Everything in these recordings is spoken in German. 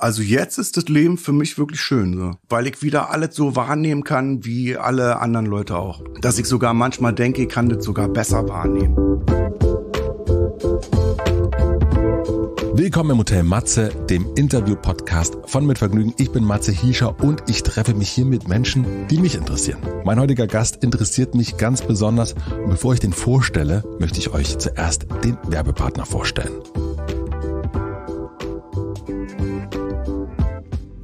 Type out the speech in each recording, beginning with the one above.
Also jetzt ist das Leben für mich wirklich schön, so. weil ich wieder alles so wahrnehmen kann wie alle anderen Leute auch. Dass ich sogar manchmal denke, ich kann das sogar besser wahrnehmen. Willkommen im Hotel Matze, dem Interview-Podcast von Mit Vergnügen. Ich bin Matze Hiescher und ich treffe mich hier mit Menschen, die mich interessieren. Mein heutiger Gast interessiert mich ganz besonders und bevor ich den vorstelle, möchte ich euch zuerst den Werbepartner vorstellen.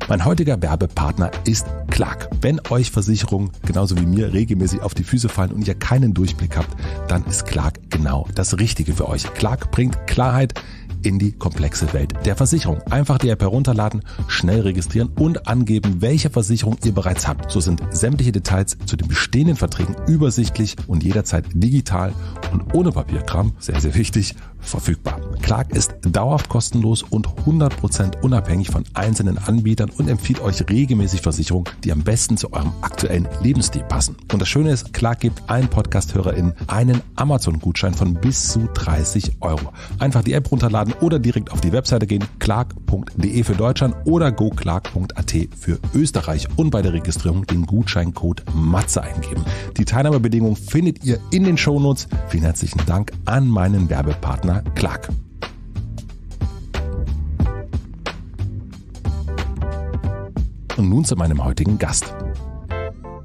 Mein heutiger Werbepartner ist Clark. Wenn euch Versicherungen genauso wie mir regelmäßig auf die Füße fallen und ihr keinen Durchblick habt, dann ist Clark genau das Richtige für euch. Clark bringt Klarheit in die komplexe Welt der Versicherung. Einfach die App herunterladen, schnell registrieren und angeben, welche Versicherung ihr bereits habt. So sind sämtliche Details zu den bestehenden Verträgen übersichtlich und jederzeit digital und ohne Papierkram, sehr, sehr wichtig, verfügbar. Clark ist dauerhaft kostenlos und 100% unabhängig von einzelnen Anbietern und empfiehlt euch regelmäßig Versicherungen, die am besten zu eurem aktuellen Lebensstil passen. Und das Schöne ist, Clark gibt allen Podcast-HörerInnen einen Amazon-Gutschein von bis zu 30 Euro. Einfach die App runterladen oder direkt auf die Webseite gehen, clark.de für Deutschland oder goclark.at für Österreich und bei der Registrierung den Gutscheincode MATZE eingeben. Die Teilnahmebedingungen findet ihr in den Shownotes. Vielen herzlichen Dank an meinen Werbepartner Lisa Clark. Und nun zu meinem heutigen Gast.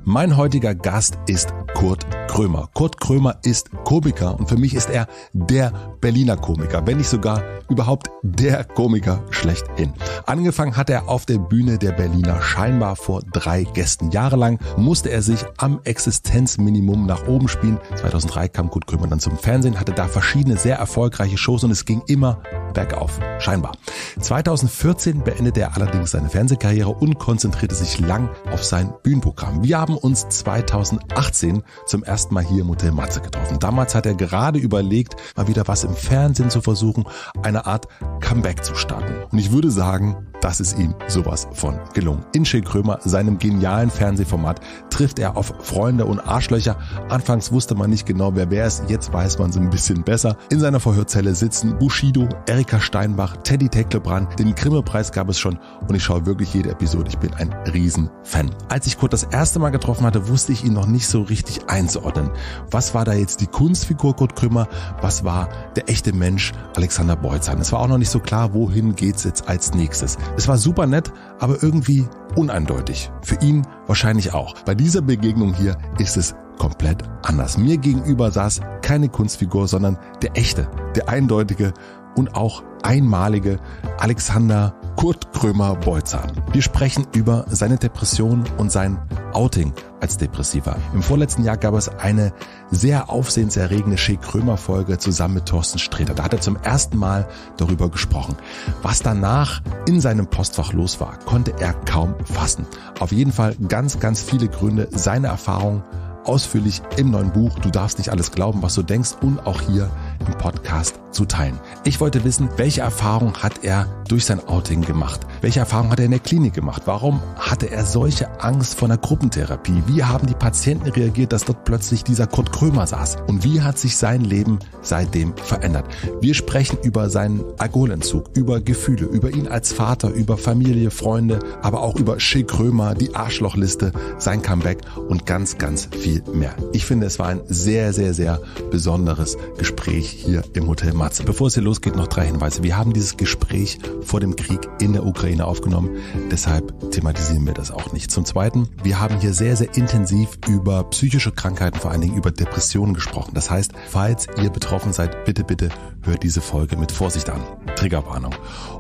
Mein heutiger Gast ist Kurt Krömer. Kurt Krömer ist Komiker und für mich ist er der Berliner Komiker, wenn nicht sogar überhaupt der Komiker schlechthin. Angefangen hat er auf der Bühne der Berliner scheinbar vor drei Gästen. Jahrelang musste er sich am Existenzminimum nach oben spielen. 2003 kam Kurt Krömer dann zum Fernsehen, hatte da verschiedene sehr erfolgreiche Shows und es ging immer bergauf, scheinbar. 2014 beendete er allerdings seine Fernsehkarriere und konzentrierte sich lang auf sein Bühnenprogramm. Wir haben uns 2018 zum ersten Mal hier im Hotel Matze getroffen. Damals hat er gerade überlegt, mal wieder was im Fernsehen zu versuchen, eine Art Comeback zu starten. Und ich würde sagen, das ist ihm sowas von gelungen. In Schill Krömer, seinem genialen Fernsehformat, trifft er auf Freunde und Arschlöcher. Anfangs wusste man nicht genau, wer wer ist, jetzt weiß man es ein bisschen besser. In seiner Vorhörzelle sitzen Bushido, Erika Steinbach, Teddy Tecklebrand, den grimme gab es schon und ich schaue wirklich jede Episode. Ich bin ein Riesenfan. Als ich Kurt das erste Mal getroffen hatte, wusste ich ihn noch nicht so richtig einzuordnen. Was war da jetzt die Kunstfigur Kurt Krömer? Was war der echte Mensch Alexander Beutzahn? Es war auch noch nicht so klar, wohin geht's jetzt als nächstes. Es war super nett, aber irgendwie uneindeutig. Für ihn wahrscheinlich auch. Bei dieser Begegnung hier ist es komplett anders. Mir gegenüber saß keine Kunstfigur, sondern der echte, der eindeutige und auch einmalige Alexander Kurt Krömer Beutzahn. Wir sprechen über seine Depression und sein Outing als Depressiver. Im vorletzten Jahr gab es eine sehr aufsehenserregende Schick Krömer Folge zusammen mit Thorsten Sträter. Da hat er zum ersten Mal darüber gesprochen. Was danach in seinem Postfach los war, konnte er kaum fassen. Auf jeden Fall ganz, ganz viele Gründe, seine Erfahrungen ausführlich im neuen Buch. Du darfst nicht alles glauben, was du denkst und auch hier im Podcast zu teilen. Ich wollte wissen, welche Erfahrung hat er durch sein Outing gemacht? Welche Erfahrung hat er in der Klinik gemacht? Warum hatte er solche Angst vor einer Gruppentherapie? Wie haben die Patienten reagiert, dass dort plötzlich dieser Kurt Krömer saß? Und wie hat sich sein Leben seitdem verändert? Wir sprechen über seinen Alkoholentzug, über Gefühle, über ihn als Vater, über Familie, Freunde, aber auch über Schill Krömer, die Arschlochliste, sein Comeback und ganz, ganz viel mehr. Ich finde, es war ein sehr, sehr, sehr besonderes Gespräch hier im Hotel Matze. Bevor es hier losgeht, noch drei Hinweise. Wir haben dieses Gespräch vor dem Krieg in der Ukraine aufgenommen, deshalb thematisieren wir das auch nicht. Zum Zweiten, wir haben hier sehr, sehr intensiv über psychische Krankheiten, vor allen Dingen über Depressionen gesprochen. Das heißt, falls ihr betroffen seid, bitte, bitte hört diese Folge mit Vorsicht an. Triggerwarnung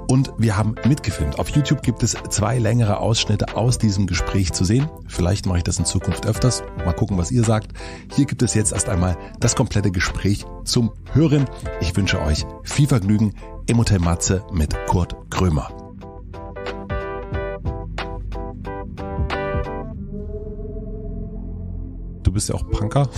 und wir haben mitgefilmt. Auf YouTube gibt es zwei längere Ausschnitte aus diesem Gespräch zu sehen. Vielleicht mache ich das in Zukunft öfters. Mal gucken, was ihr sagt. Hier gibt es jetzt erst einmal das komplette Gespräch zum Hören. Ich wünsche euch viel Vergnügen im Hotel Matze mit Kurt Krömer. du bist ja auch Punker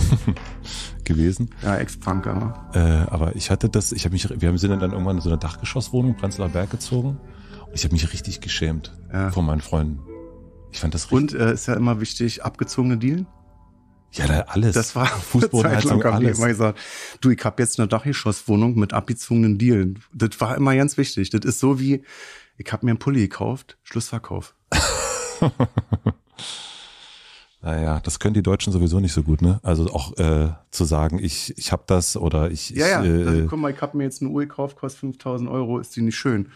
gewesen. Ja, Ex-Punker. Ne? Äh, aber ich hatte das, ich habe mich, wir sind dann irgendwann in so einer Dachgeschosswohnung, Prenzlauer Berg gezogen. Und ich habe mich richtig geschämt ja. vor meinen Freunden. Ich fand das richtig. Und äh, ist ja immer wichtig, abgezogene Dealen? Ja, da alles. Das war Fußbodenheizung, alles. Immer gesagt, du, ich habe jetzt eine Dachgeschosswohnung mit abgezogenen Dielen. Das war immer ganz wichtig. Das ist so wie, ich habe mir einen Pulli gekauft, Schlussverkauf. Naja, das können die Deutschen sowieso nicht so gut, ne? Also auch äh, zu sagen, ich, ich hab das oder ich. Ja, ja, ich, äh, guck mal, ich hab mir jetzt eine Uhr gekauft, kostet 5000 Euro, ist die nicht schön.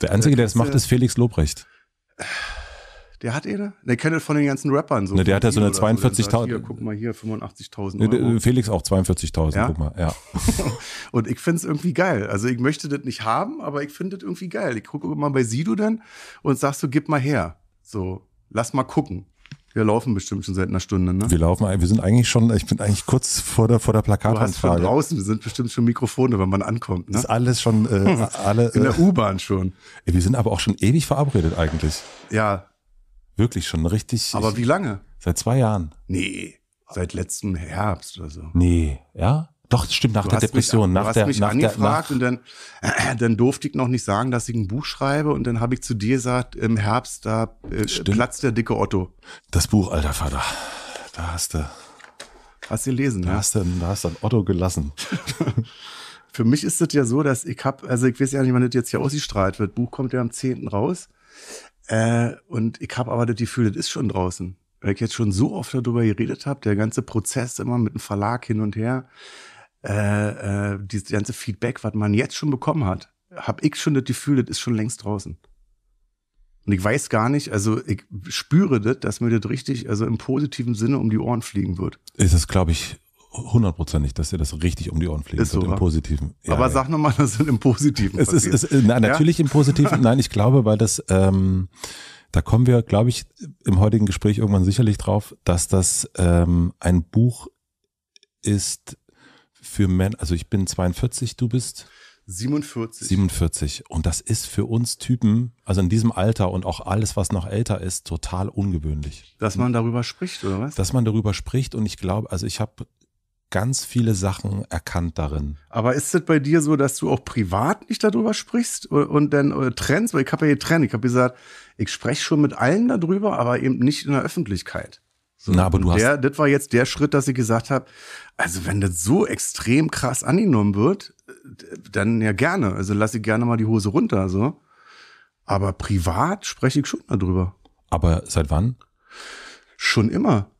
Der Einzige, der äh, das macht, äh, ist Felix Lobrecht. Der hat eine? Eh, der kennt das von den ganzen Rappern so. Ne, der hat ja so eine 42.000. So, guck mal hier, 85.000 ne, Euro. Felix auch 42.000, ja? guck mal, ja. und ich finde es irgendwie geil. Also ich möchte das nicht haben, aber ich finde das irgendwie geil. Ich gucke immer bei Sido dann und sagst so, gib mal her. So, lass mal gucken. Wir laufen bestimmt schon seit einer Stunde, ne? Wir laufen, wir sind eigentlich schon, ich bin eigentlich kurz vor der, vor der Plakatanfrage. Du hast draußen, wir sind bestimmt schon Mikrofone, wenn man ankommt, ne? Ist alles schon, äh, alle. In der äh, U-Bahn schon. wir sind aber auch schon ewig verabredet eigentlich. Ja. Wirklich schon richtig. Aber ich, wie lange? Seit zwei Jahren. Nee, seit letztem Herbst oder so. Nee, ja? Doch, stimmt, nach du der Depression. Mich, nach du hast der, mich nach angefragt der, nach und dann, äh, dann durfte ich noch nicht sagen, dass ich ein Buch schreibe. Und dann habe ich zu dir gesagt, im Herbst, da äh, platzt der dicke Otto. Das Buch, alter Vater. Da hast du. Hast du gelesen, da ne? da hast du einen Otto gelassen. Für mich ist das ja so, dass ich habe, also ich weiß ja nicht, wann das jetzt hier ausgestrahlt wird. Buch kommt ja am 10. raus. Äh, und ich habe aber das Gefühl, das ist schon draußen weil ich jetzt schon so oft darüber geredet habe, der ganze Prozess immer mit dem Verlag hin und her, äh, äh, dieses ganze Feedback, was man jetzt schon bekommen hat, habe ich schon das Gefühl, das ist schon längst draußen. Und ich weiß gar nicht, also ich spüre das, dass mir das richtig, also im positiven Sinne um die Ohren fliegen wird. Ist es, glaube ich, hundertprozentig, dass dir das richtig um die Ohren fliegt. Ist so, im Positiven. Ja, aber ja. sag nochmal, das sind im Positiven. Es passiert. ist, ist, nein, natürlich ja? im Positiven. Nein, ich glaube, weil das, ähm, da kommen wir, glaube ich, im heutigen Gespräch irgendwann sicherlich drauf, dass das ähm, ein Buch ist, für Männer, also ich bin 42, du bist 47. 47. Und das ist für uns Typen, also in diesem Alter und auch alles, was noch älter ist, total ungewöhnlich. Dass man darüber spricht, oder was? Dass man darüber spricht und ich glaube, also ich habe ganz viele Sachen erkannt darin. Aber ist es bei dir so, dass du auch privat nicht darüber sprichst und dann äh, Trends? Weil ich habe ja getrennt. Ich habe gesagt, ich spreche schon mit allen darüber, aber eben nicht in der Öffentlichkeit. So, Na, aber du hast. das war jetzt der Schritt, dass ich gesagt habe, also wenn das so extrem krass angenommen wird, dann ja gerne. Also lass ich gerne mal die Hose runter, so. Aber privat spreche ich schon mal drüber. Aber seit wann? Schon immer.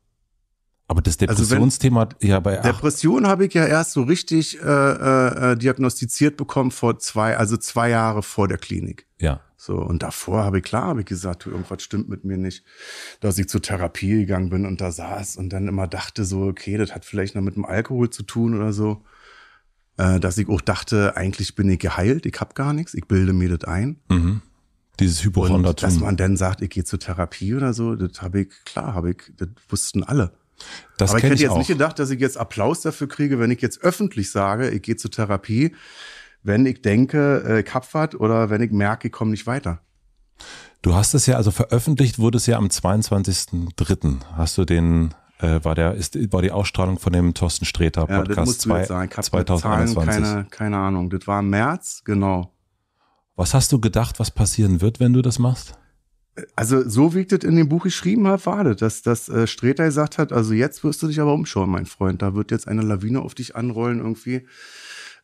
Aber das also Depressionsthema, also ja, bei Depression habe ich ja erst so richtig äh, äh, äh, diagnostiziert bekommen vor zwei, also zwei Jahre vor der Klinik. Ja. So, und davor habe ich, klar, habe ich gesagt, du, irgendwas stimmt mit mir nicht, dass ich zur Therapie gegangen bin und da saß und dann immer dachte so, okay, das hat vielleicht noch mit dem Alkohol zu tun oder so. Äh, dass ich auch dachte, eigentlich bin ich geheilt, ich habe gar nichts, ich bilde mir das ein. Mhm. Dieses Hypochondertum. Dass man dann sagt, ich gehe zur Therapie oder so, das habe ich, klar, habe ich, das wussten alle. Das Aber ich hätte ich jetzt auch. nicht gedacht, dass ich jetzt Applaus dafür kriege, wenn ich jetzt öffentlich sage, ich gehe zur Therapie, wenn ich denke, ich hab was oder wenn ich merke, ich komme nicht weiter. Du hast es ja, also veröffentlicht wurde es ja am 22.03. Hast du den, äh, war der, ist, war die Ausstrahlung von dem Thorsten Sträter Podcast ja, das musst zwei, du jetzt sagen. Ich 2021. keine, keine Ahnung. Das war im März, genau. Was hast du gedacht, was passieren wird, wenn du das machst? also so wie ich das in dem Buch geschrieben habe, war das, dass, dass äh, Streter gesagt hat, also jetzt wirst du dich aber umschauen, mein Freund. Da wird jetzt eine Lawine auf dich anrollen irgendwie.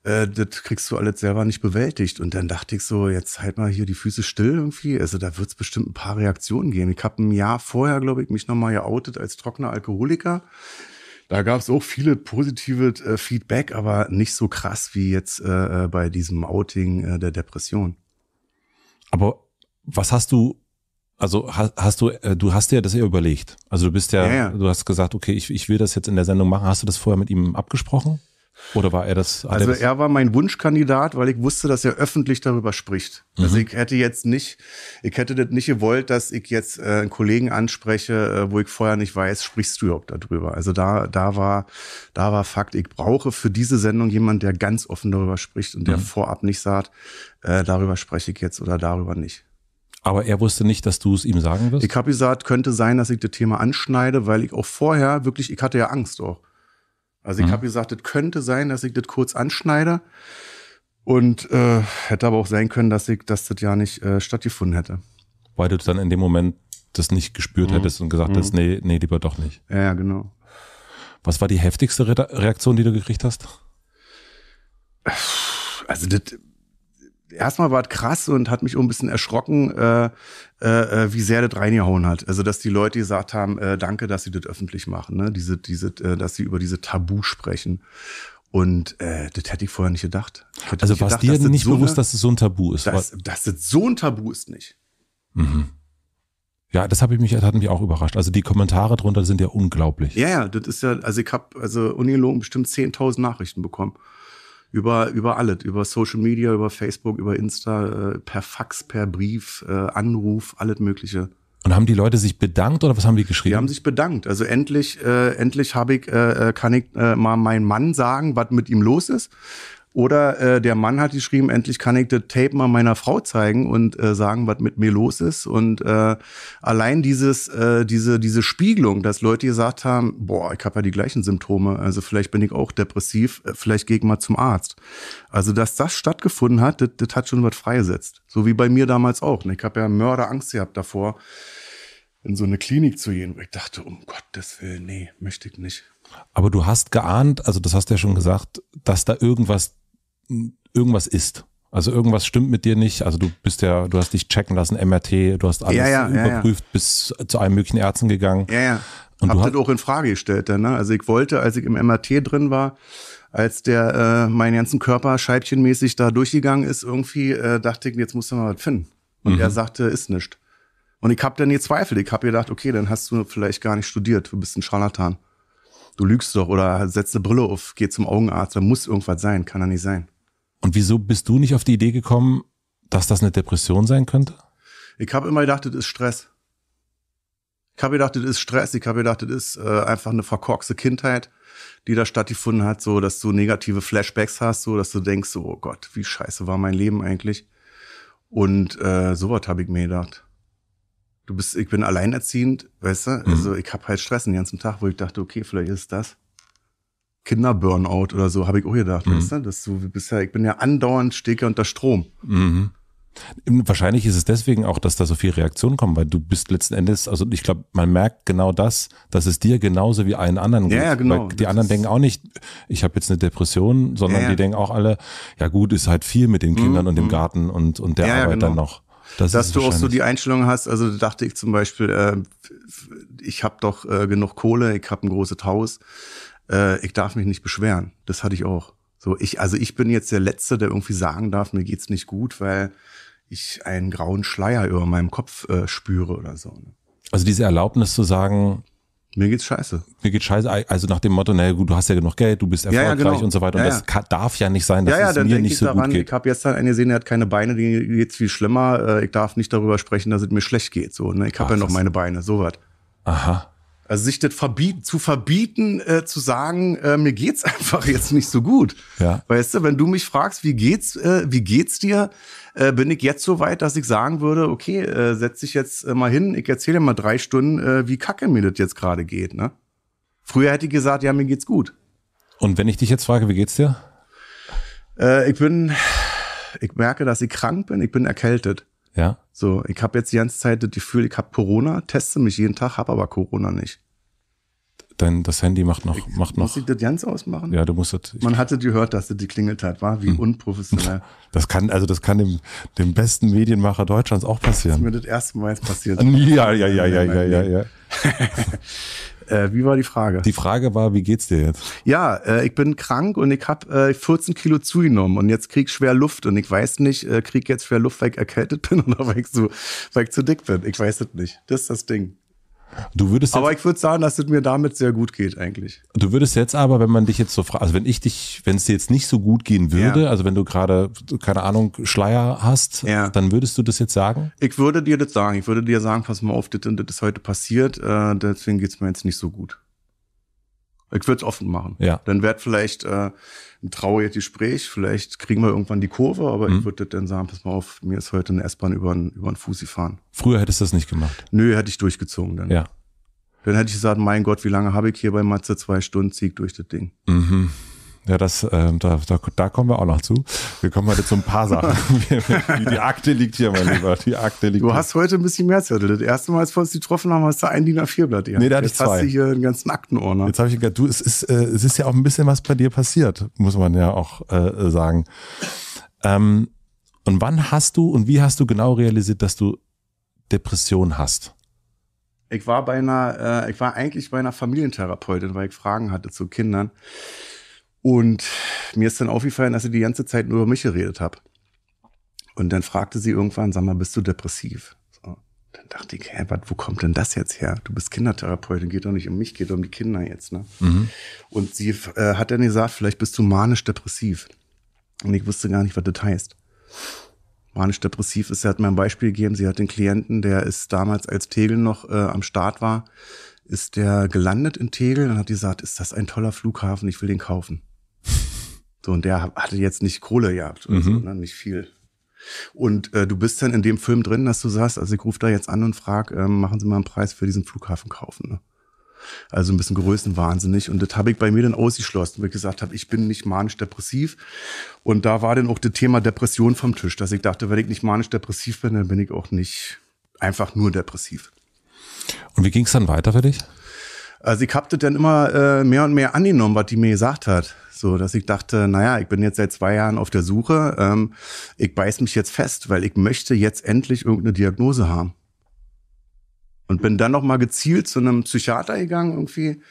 Äh, das kriegst du alles selber nicht bewältigt. Und dann dachte ich so, jetzt halt mal hier die Füße still irgendwie. Also da wird es bestimmt ein paar Reaktionen geben. Ich habe ein Jahr vorher, glaube ich, mich nochmal geoutet als trockener Alkoholiker. Da gab es auch viele positive äh, Feedback, aber nicht so krass wie jetzt äh, äh bei diesem Outing äh, der Depression. Aber was hast du also hast, du, äh, du hast dir das ja überlegt. Also du bist ja, ja, ja, du hast gesagt, okay, ich, ich will das jetzt in der Sendung machen. Hast du das vorher mit ihm abgesprochen? Oder war er das? Also er, das? er war mein Wunschkandidat, weil ich wusste, dass er öffentlich darüber spricht. Also, mhm. Also ich hätte jetzt nicht, ich hätte das nicht gewollt, dass ich jetzt äh, einen Kollegen anspreche, äh, wo ich vorher nicht weiß, sprichst du überhaupt darüber. Also da, da war, da war Fakt. Ich brauche für diese Sendung jemanden, der ganz offen darüber spricht und der mhm. vorab nicht sagt, äh, darüber spreche ich jetzt oder darüber nicht. Aber er wusste nicht, dass du es ihm sagen wirst? Ich habe gesagt, könnte sein, dass ich das Thema anschneide, weil ich auch vorher wirklich, ich hatte ja Angst auch. Also ich mhm. habe gesagt, das könnte sein, dass ich das kurz anschneide. Und äh, hätte aber auch sein können, dass, ich, dass das ja nicht äh, stattgefunden hätte. Weil du dann in dem Moment das nicht gespürt mhm. hättest und gesagt mhm. hättest, nee, nee, lieber doch nicht. Ja, genau. Was war die heftigste Re Reaktion, die du gekriegt hast? Also das erstmal war es krass und hat mich auch ein bisschen erschrocken, äh, äh, äh, wie sehr das reingehauen hat. Also, dass die Leute gesagt haben, äh, danke, dass sie das öffentlich machen, ne? diese, diese, äh, dass sie über diese Tabu sprechen. Und äh, das hätte ich vorher nicht gedacht. Also warst dir nicht so bewusst, eine, dass es so ein Tabu ist? Dass, dass das so ein Tabu ist nicht. Mhm. Ja, das habe ich mich, das hat mich auch überrascht. Also die Kommentare drunter sind ja unglaublich. Ja, ja, das ist ja, also ich habe also ungelogen bestimmt 10.000 Nachrichten bekommen über, über alles, über Social Media, über Facebook, über Insta, äh, per Fax, per Brief, äh, Anruf, alles Mögliche. Und haben die Leute sich bedankt oder was haben die geschrieben? Die haben sich bedankt. Also endlich, äh, endlich habe ich, äh, äh kann ich äh, mal meinen Mann sagen, was mit ihm los ist. Oder äh, der Mann hat geschrieben, endlich kann ich das Tape mal meiner Frau zeigen und äh, sagen, was mit mir los ist. Und äh, allein dieses, äh, diese, diese Spiegelung, dass Leute gesagt haben, boah, ich habe ja die gleichen Symptome, also vielleicht bin ich auch depressiv, äh, vielleicht gehe ich mal zum Arzt. Also, dass das stattgefunden hat, das, das hat schon was freigesetzt. So wie bei mir damals auch. Ne? Ich habe ja Mörderangst gehabt davor, in so eine Klinik zu gehen, wo ich dachte, um Gottes Willen, nee, möchte ich nicht. Aber du hast geahnt, also das hast du ja schon gesagt, dass da irgendwas, irgendwas ist. Also irgendwas stimmt mit dir nicht. Also du bist ja, du hast dich checken lassen, MRT, du hast alles ja, ja, überprüft, ja, bis zu allen möglichen Ärzten gegangen. Ja, ja. Und Hab du das auch in Frage gestellt dann, ne? Also ich wollte, als ich im MRT drin war, als der äh, meinen ganzen Körper scheibchenmäßig da durchgegangen ist, irgendwie äh, dachte ich, jetzt musst du mal was finden. Und mhm. er sagte, ist nicht. Und ich habe dann gezweifelt. Ich habe gedacht, okay, dann hast du vielleicht gar nicht studiert, du bist ein Scharlatan du lügst doch oder setzt eine Brille auf, geh zum Augenarzt, da muss irgendwas sein, kann ja nicht sein. Und wieso bist du nicht auf die Idee gekommen, dass das eine Depression sein könnte? Ich habe immer gedacht, das ist Stress. Ich habe gedacht, das ist Stress. Ich habe gedacht, das ist äh, einfach eine verkorkste Kindheit, die da stattgefunden hat, so dass du negative Flashbacks hast, so dass du denkst, oh Gott, wie scheiße war mein Leben eigentlich. Und äh, sowas habe ich mir gedacht du bist, ich bin alleinerziehend, weißt du? Mhm. Also ich habe halt Stress den ganzen Tag, wo ich dachte, okay, vielleicht ist das. Kinderburnout oder so, habe ich auch gedacht, mhm. weißt du? Dass du bist ich bin ja andauernd stehe unter Strom. Mhm. Wahrscheinlich ist es deswegen auch, dass da so viel Reaktionen kommen, weil du bist letzten Endes, also ich glaube, man merkt genau das, dass es dir genauso wie allen anderen geht. Ja, ja genau. Weil die das anderen denken auch nicht, ich habe jetzt eine Depression, sondern ja, ja. die denken auch alle, ja gut, ist halt viel mit den mhm, Kindern mhm. und dem mhm. Garten und, und der Arbeit genau. dann noch. Das dass du auch so die Einstellung hast, also dachte ich zum Beispiel, äh, ich habe doch äh, genug Kohle, ich habe ein großes Haus, äh, ich darf mich nicht beschweren. Das hatte ich auch. So, ich, also ich bin jetzt der Letzte, der irgendwie sagen darf, mir geht's nicht gut, weil ich einen grauen Schleier über meinem Kopf äh, spüre oder so. Ne? Also diese Erlaubnis zu sagen, mir geht's scheiße. Mir geht's scheiße. Also nach dem Motto, naja, gut, du hast ja genug Geld, du bist erfolgreich ja, ja, genau. und so weiter. Und ja, das kann, darf ja nicht sein, dass ja, ja, es mir nicht ich so daran, gut geht. Ich habe jetzt dann einen gesehen, der hat keine Beine, denen geht's viel schlimmer. Äh, ich darf nicht darüber sprechen, dass es mir schlecht geht. So, ne? Ich habe ja noch meine Beine, sowas. Aha. Also sich das verbieten, zu verbieten, äh, zu sagen, äh, mir geht's einfach jetzt nicht so gut. Ja. Weißt du, wenn du mich fragst, wie geht's, äh, wie geht's dir, äh, bin ich jetzt so weit, dass ich sagen würde, okay, äh, setz dich jetzt äh, mal hin, ich erzähle dir mal drei Stunden, äh, wie kacke mir das jetzt gerade geht. Ne? Früher hätte ich gesagt, ja, mir geht's gut. Und wenn ich dich jetzt frage, wie geht's dir? Äh, ich bin, ich merke, dass ich krank bin, ich bin erkältet. Ja. So, ich habe jetzt die ganze Zeit das Gefühl, ich habe Corona, teste mich jeden Tag, habe aber Corona nicht. Dein, das Handy macht noch. Ich, macht noch muss ich das ganz ausmachen? Ja, du musst das. Man hatte gehört, dass das geklingelt hat, war wie hm. unprofessionell. Das kann, also das kann dem, dem besten Medienmacher Deutschlands auch passieren. Das ist mir das erste Mal jetzt passiert. ja, ja, ja, ja, ja, ja, ja. Äh, wie war die Frage? Die Frage war, wie geht's dir jetzt? Ja, äh, ich bin krank und ich habe äh, 14 Kilo zugenommen und jetzt krieg ich schwer Luft und ich weiß nicht, äh, krieg jetzt schwer Luft, weil ich erkältet bin oder weil ich, so, weil ich zu dick bin. Ich weiß es nicht. Das ist das Ding. Du würdest jetzt, aber ich würde sagen, dass es mir damit sehr gut geht eigentlich. Du würdest jetzt aber, wenn man dich jetzt so fragt, also wenn ich dich, wenn es dir jetzt nicht so gut gehen würde, ja. also wenn du gerade, keine Ahnung, Schleier hast, ja. dann würdest du das jetzt sagen? Ich würde dir das sagen. Ich würde dir sagen, pass mal auf, das, ist heute passiert, äh, deswegen geht es mir jetzt nicht so gut. Ich würde es offen machen. Ja. Dann wird vielleicht äh, ein trauriges Gespräch, vielleicht kriegen wir irgendwann die Kurve, aber mhm. ich würde dann sagen, pass mal auf, mir ist heute eine S-Bahn über den über Fuß gefahren. Früher hättest du das nicht gemacht. Nö, hätte ich durchgezogen dann. Ja. Dann hätte ich gesagt, mein Gott, wie lange habe ich hier bei Matze? Zwei Stunden, zieh durch das Ding. Mhm. Ja, das, äh, da, da, da, kommen wir auch noch zu. Wir kommen heute zu ein paar Sachen. die, Akte liegt hier, mein Lieber. Die Akte liegt Du hier. hast heute ein bisschen mehr Zettel. Das erste Mal, als wir uns getroffen haben, hast du ein DIN A4-Blatt. Nee, da hatte Jetzt ich zwei. hast du hier einen ganzen Aktenordner. Jetzt habe ich gedacht, du, es ist, äh, es ist ja auch ein bisschen was bei dir passiert, muss man ja auch äh, sagen. Ähm, und wann hast du und wie hast du genau realisiert, dass du Depression hast? Ich war bei einer, äh, ich war eigentlich bei einer Familientherapeutin, weil ich Fragen hatte zu Kindern. Und mir ist dann aufgefallen, dass sie die ganze Zeit nur über mich geredet habe. Und dann fragte sie irgendwann, sag mal, bist du depressiv? So. Dann dachte ich, hä, wat, wo kommt denn das jetzt her? Du bist Kindertherapeutin, geht doch nicht um mich, geht doch um die Kinder jetzt. Ne? Mhm. Und sie äh, hat dann gesagt, vielleicht bist du manisch-depressiv. Und ich wusste gar nicht, was das heißt. Manisch-depressiv ist, sie hat mir ein Beispiel gegeben, sie hat den Klienten, der ist damals, als Tegel noch äh, am Start war, ist der gelandet in Tegel und hat gesagt, ist das ein toller Flughafen, ich will den kaufen. So, und der hatte jetzt nicht Kohle gehabt, mhm. so, ne, nicht viel. Und äh, du bist dann in dem Film drin, dass du sagst, also ich rufe da jetzt an und frage, äh, machen Sie mal einen Preis für diesen Flughafen kaufen. Ne? Also ein bisschen größenwahnsinnig. Und das habe ich bei mir dann ausgeschlossen, weil ich gesagt habe, ich bin nicht manisch-depressiv. Und da war dann auch das Thema Depression vom Tisch, dass ich dachte, wenn ich nicht manisch-depressiv bin, dann bin ich auch nicht einfach nur depressiv. Und wie ging es dann weiter für dich? Also ich habe das dann immer äh, mehr und mehr angenommen, was die mir gesagt hat. So, dass ich dachte, naja, ich bin jetzt seit zwei Jahren auf der Suche, ähm, ich beiß mich jetzt fest, weil ich möchte jetzt endlich irgendeine Diagnose haben. Und bin dann nochmal gezielt zu einem Psychiater gegangen irgendwie,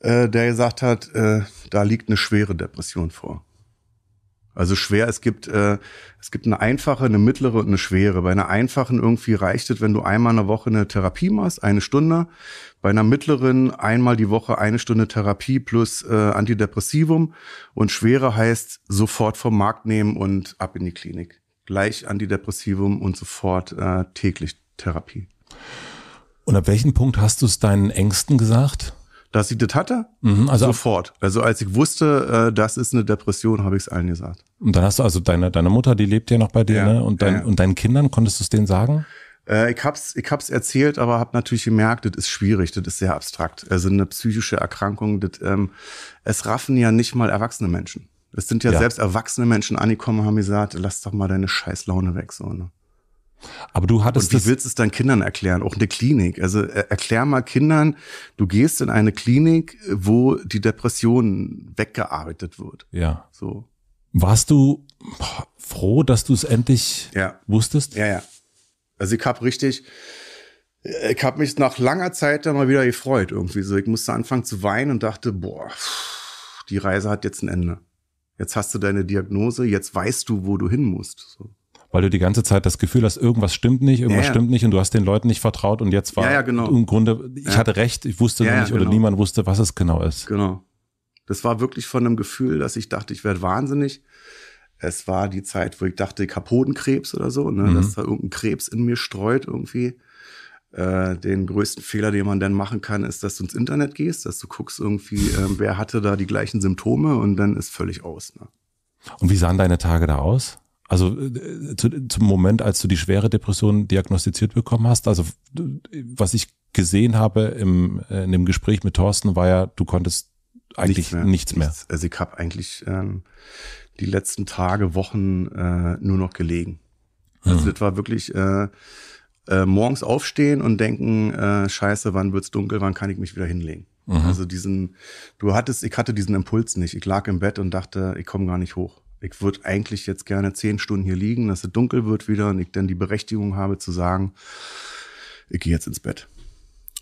äh, der gesagt hat, äh, da liegt eine schwere Depression vor. Also schwer, es gibt, äh, es gibt eine einfache, eine mittlere und eine schwere. Bei einer einfachen irgendwie reicht es, wenn du einmal eine Woche eine Therapie machst, eine Stunde. Bei einer mittleren einmal die Woche eine Stunde Therapie plus äh, Antidepressivum. Und schwere heißt sofort vom Markt nehmen und ab in die Klinik. Gleich Antidepressivum und sofort äh, täglich Therapie. Und ab welchem Punkt hast du es deinen Ängsten gesagt? dass ich das hatte, mhm, also sofort. Also als ich wusste, äh, das ist eine Depression, habe ich es allen gesagt. Und dann hast du also deine, deine Mutter, die lebt ja noch bei dir, ja, ne? Und, dein, ja. und deinen Kindern, konntest du es denen sagen? Äh, ich hab's, ich hab's erzählt, aber habe natürlich gemerkt, das ist schwierig, das ist sehr abstrakt. Also eine psychische Erkrankung, das, ähm, es raffen ja nicht mal erwachsene Menschen. Es sind ja, ja, selbst erwachsene Menschen angekommen, haben gesagt, lass doch mal deine Scheißlaune weg, so, ne? Aber du hattest. Und wie willst du es dann Kindern erklären? Auch eine Klinik. Also äh, erklär mal Kindern, du gehst in eine Klinik, wo die Depression weggearbeitet wird. Ja. So. Warst du froh, dass du es endlich ja. wusstest? Ja, ja. Also ich habe richtig, äh, ich habe mich nach langer Zeit dann mal wieder gefreut irgendwie. So, ich musste anfangen zu weinen und dachte, boah, die Reise hat jetzt ein Ende. Jetzt hast du deine Diagnose, jetzt weißt du, wo du hin musst. So weil du die ganze Zeit das Gefühl hast, irgendwas stimmt nicht, irgendwas ja, ja. stimmt nicht und du hast den Leuten nicht vertraut und jetzt war ja, genau. im Grunde, ich hatte recht, ich wusste nicht genau. oder niemand wusste, was es genau ist. Genau. Das war wirklich von einem Gefühl, dass ich dachte, ich werde wahnsinnig. Es war die Zeit, wo ich dachte, ich habe Hodenkrebs oder so, ne? Mhm. dass da irgendein Krebs in mir streut irgendwie. Äh, den größten Fehler, den man dann machen kann, ist, dass du ins Internet gehst, dass du guckst irgendwie, äh, wer hatte da die gleichen Symptome und dann ist völlig aus. Ne? Und wie sahen deine Tage da aus? Also äh, zu, zum Moment, als du die schwere Depression diagnostiziert bekommen hast, also was ich gesehen habe im, äh, in dem Gespräch mit Thorsten, war ja, du konntest eigentlich nichts mehr. Nichts mehr. Nichts. Also ich habe eigentlich ähm, die letzten Tage, Wochen äh, nur noch gelegen. Mhm. Also das war wirklich äh, äh, morgens aufstehen und denken, äh, scheiße, wann wird's dunkel, wann kann ich mich wieder hinlegen? Mhm. Also diesen, du hattest, ich hatte diesen Impuls nicht. Ich lag im Bett und dachte, ich komme gar nicht hoch ich würde eigentlich jetzt gerne zehn Stunden hier liegen, dass es dunkel wird wieder und ich dann die Berechtigung habe zu sagen, ich gehe jetzt ins Bett.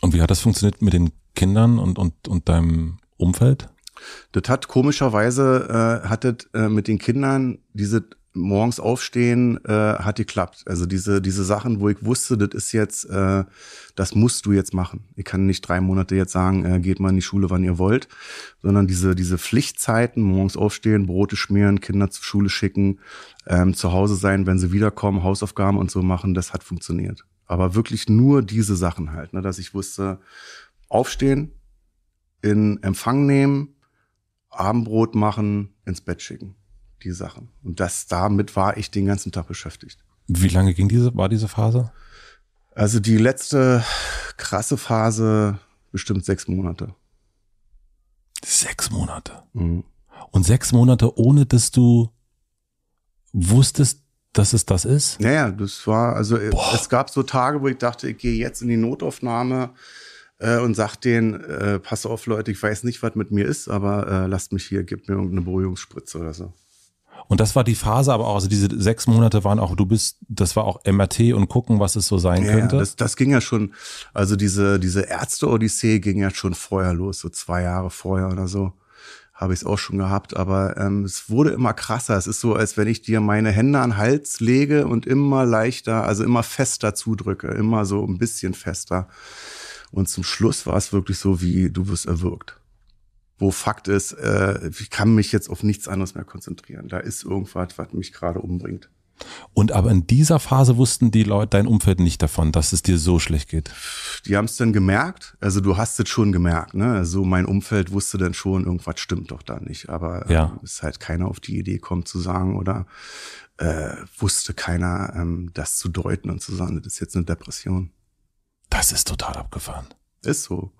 Und wie hat das funktioniert mit den Kindern und, und, und deinem Umfeld? Das hat komischerweise, äh, hattet äh, mit den Kindern diese morgens aufstehen äh, hat geklappt. Also diese, diese Sachen, wo ich wusste, das ist jetzt, äh, das musst du jetzt machen. Ich kann nicht drei Monate jetzt sagen, äh, geht mal in die Schule, wann ihr wollt, sondern diese, diese Pflichtzeiten, morgens aufstehen, Brote schmieren, Kinder zur Schule schicken, ähm, zu Hause sein, wenn sie wiederkommen, Hausaufgaben und so machen, das hat funktioniert. Aber wirklich nur diese Sachen halt, ne, dass ich wusste, aufstehen, in Empfang nehmen, Abendbrot machen, ins Bett schicken die Sachen. Und das damit war ich den ganzen Tag beschäftigt. Wie lange ging diese, war diese Phase? Also die letzte krasse Phase bestimmt sechs Monate. Sechs Monate. Mhm. Und sechs Monate, ohne dass du wusstest, dass es das ist? Naja, das war, also äh, Boah. es gab so Tage, wo ich dachte, ich gehe jetzt in die Notaufnahme äh, und sag denen, äh, pass auf Leute, ich weiß nicht, was mit mir ist, aber äh, lasst mich hier, gebt mir irgendeine Beruhigungsspritze oder so. Und das war die Phase aber auch, also diese sechs Monate waren auch, du bist, das war auch MRT und gucken, was es so sein ja, könnte. Das, das ging ja schon, also diese, diese Ärzte-Odyssee ging ja schon vorher los, so zwei Jahre vorher oder so habe ich es auch schon gehabt, aber ähm, es wurde immer krasser. Es ist so, als wenn ich dir meine Hände an den Hals lege und immer leichter, also immer fester zudrücke, immer so ein bisschen fester. Und zum Schluss war es wirklich so, wie du wirst erwürgt wo Fakt ist, äh, ich kann mich jetzt auf nichts anderes mehr konzentrieren. Da ist irgendwas, was mich gerade umbringt. Und aber in dieser Phase wussten die Leute, dein Umfeld nicht davon, dass es dir so schlecht geht. Die haben es dann gemerkt. Also du hast es schon gemerkt. Ne? Also mein Umfeld wusste dann schon, irgendwas stimmt doch da nicht. Aber ähm, ja. äh, ist halt keiner auf die Idee kommt zu sagen oder äh, wusste keiner, ähm, das zu deuten und zu sagen, das ist jetzt eine Depression. Das ist total abgefahren. Ist so.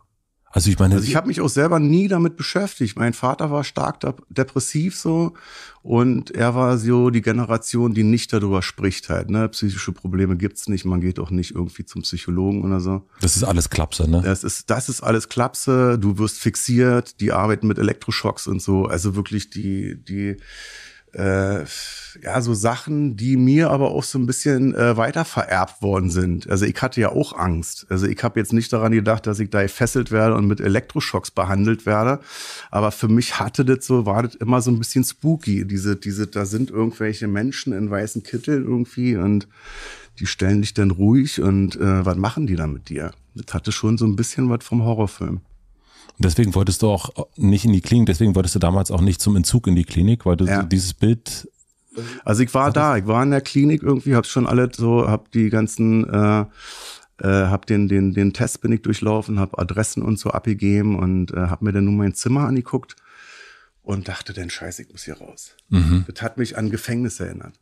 Also ich meine, also ich habe mich auch selber nie damit beschäftigt. Mein Vater war stark depressiv so und er war so die Generation, die nicht darüber spricht halt. Ne? Psychische Probleme gibt's nicht, man geht auch nicht irgendwie zum Psychologen oder so. Das ist alles Klapse, ne? Das ist das ist alles Klapse. Du wirst fixiert, die arbeiten mit Elektroschocks und so. Also wirklich die die äh, ja, so Sachen, die mir aber auch so ein bisschen äh, weitervererbt worden sind. Also ich hatte ja auch Angst. Also ich habe jetzt nicht daran gedacht, dass ich da gefesselt werde und mit Elektroschocks behandelt werde. Aber für mich hatte das so, war das immer so ein bisschen spooky. Diese, diese, da sind irgendwelche Menschen in weißen Kitteln irgendwie und die stellen dich dann ruhig und äh, was machen die da mit dir? Das hatte schon so ein bisschen was vom Horrorfilm. Und deswegen wolltest du auch nicht in die Klinik, deswegen wolltest du damals auch nicht zum Entzug in die Klinik, weil du ja. dieses Bild. Also ich war da, ich war in der Klinik irgendwie, hab's schon alle so, hab die ganzen, äh, äh, hab den, den, den Test bin ich durchlaufen, hab Adressen und so abgegeben und äh, hab mir dann nur mein Zimmer angeguckt und dachte dann, scheiße, ich muss hier raus. Mhm. Das hat mich an Gefängnis erinnert.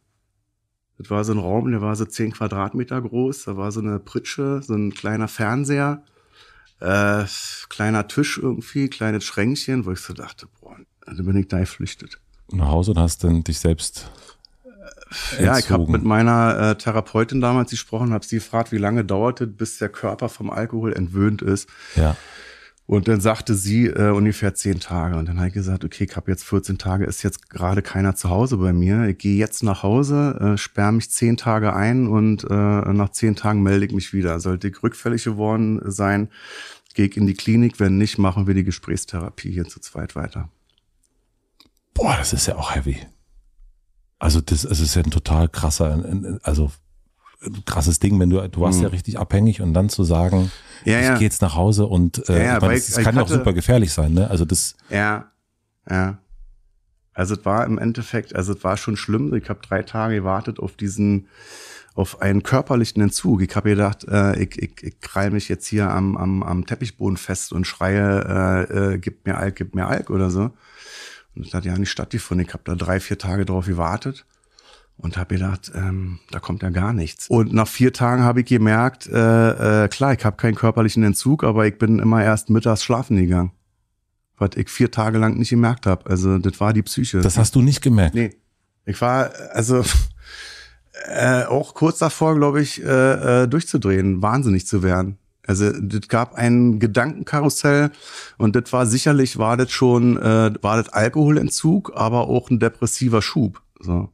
Das war so ein Raum, der war so zehn Quadratmeter groß, da war so eine Pritsche, so ein kleiner Fernseher äh, kleiner Tisch irgendwie, kleines Schränkchen, wo ich so dachte, boah, dann bin ich da geflüchtet. Nach Hause und hast dann dich selbst Entzogen. Äh, ja, ich habe mit meiner äh, Therapeutin damals gesprochen, habe sie gefragt, wie lange dauert es, bis der Körper vom Alkohol entwöhnt ist. Ja. Und dann sagte sie äh, ungefähr zehn Tage. Und dann habe ich gesagt, okay, ich habe jetzt 14 Tage, ist jetzt gerade keiner zu Hause bei mir. Ich gehe jetzt nach Hause, äh, sperre mich zehn Tage ein und äh, nach zehn Tagen melde ich mich wieder. Sollte ich rückfällig geworden sein, gehe ich in die Klinik. Wenn nicht, machen wir die Gesprächstherapie hier zu zweit weiter. Boah, das ist ja auch heavy. Also das, das ist ja ein total krasser, also krasses Ding, wenn du, du warst mhm. ja richtig abhängig und dann zu sagen, ja, ich ja. gehe jetzt nach Hause und äh, ja, ich meine, das, das kann ja auch super gefährlich sein, ne? Also das. Ja, ja. Also es war im Endeffekt, also es war schon schlimm. Ich habe drei Tage gewartet auf diesen, auf einen körperlichen Entzug. Ich habe gedacht, äh, ich, ich, ich krall mich jetzt hier am, am, am Teppichboden fest und schreie, äh, äh, gib mir Alk, gib mir Alk oder so. Und das hat ja nicht stattgefunden. Ich habe da drei, vier Tage drauf gewartet und habe gedacht, ähm, da kommt ja gar nichts. Und nach vier Tagen habe ich gemerkt, äh, äh, klar, ich habe keinen körperlichen Entzug, aber ich bin immer erst mittags schlafen gegangen, was ich vier Tage lang nicht gemerkt habe. Also das war die Psyche. Das hast du nicht gemerkt? Nee. Ich war also äh, auch kurz davor, glaube ich, äh, äh, durchzudrehen, wahnsinnig zu werden. Also das gab ein Gedankenkarussell und das war sicherlich, war das schon, äh, war das Alkoholentzug, aber auch ein depressiver Schub. So.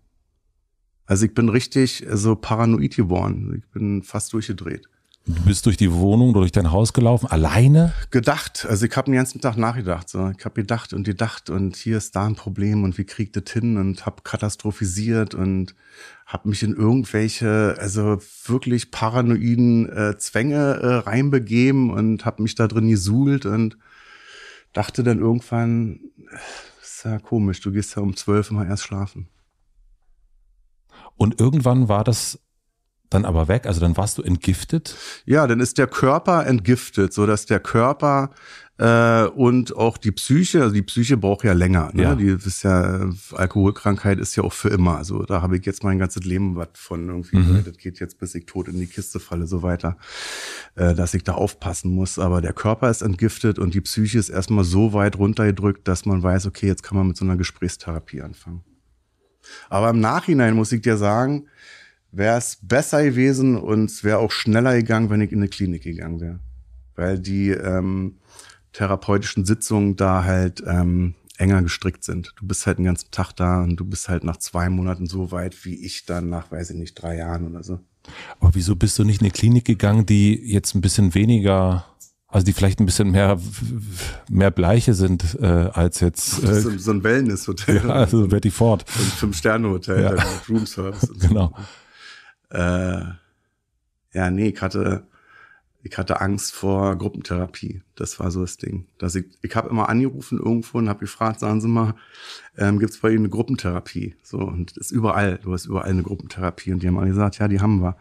Also ich bin richtig äh, so paranoid geworden. Ich bin fast durchgedreht. Du bist durch die Wohnung, durch dein Haus gelaufen, alleine? Gedacht. Also ich habe den ganzen Tag nachgedacht. So. Ich habe gedacht und gedacht und hier ist da ein Problem und wie kriegt das hin und habe katastrophisiert und habe mich in irgendwelche, also wirklich paranoiden äh, Zwänge äh, reinbegeben und habe mich da drin gesuhlt und dachte dann irgendwann, äh, ist ja komisch, du gehst ja um zwölf immer erst schlafen. Und irgendwann war das dann aber weg, also dann warst du entgiftet? Ja, dann ist der Körper entgiftet, so dass der Körper äh, und auch die Psyche, also die Psyche braucht ja länger. Ne? Ja. Die ist ja, Alkoholkrankheit ist ja auch für immer. Also da habe ich jetzt mein ganzes Leben was von irgendwie, mhm. das geht jetzt, bis ich tot in die Kiste falle, so weiter, äh, dass ich da aufpassen muss. Aber der Körper ist entgiftet und die Psyche ist erstmal so weit runtergedrückt, dass man weiß, okay, jetzt kann man mit so einer Gesprächstherapie anfangen. Aber im Nachhinein muss ich dir sagen, wäre es besser gewesen und es wäre auch schneller gegangen, wenn ich in eine Klinik gegangen wäre. Weil die ähm, therapeutischen Sitzungen da halt ähm, enger gestrickt sind. Du bist halt den ganzen Tag da und du bist halt nach zwei Monaten so weit wie ich dann nach, weiß ich nicht, drei Jahren oder so. Aber wieso bist du nicht in eine Klinik gegangen, die jetzt ein bisschen weniger also die vielleicht ein bisschen mehr, mehr Bleiche sind äh, als jetzt. Äh, so, so ein Wellness-Hotel. Ja, also Betty Ford. So ein Fünf-Sterne-Hotel, ja. Room Service. genau. So. Äh, ja, nee, ich hatte, ich hatte Angst vor Gruppentherapie. Das war so das Ding. Dass ich ich habe immer angerufen irgendwo und habe gefragt, sagen Sie mal, ähm, gibt es bei Ihnen eine Gruppentherapie? So, und das ist überall, du hast überall eine Gruppentherapie. Und die haben alle gesagt, ja, die haben wir.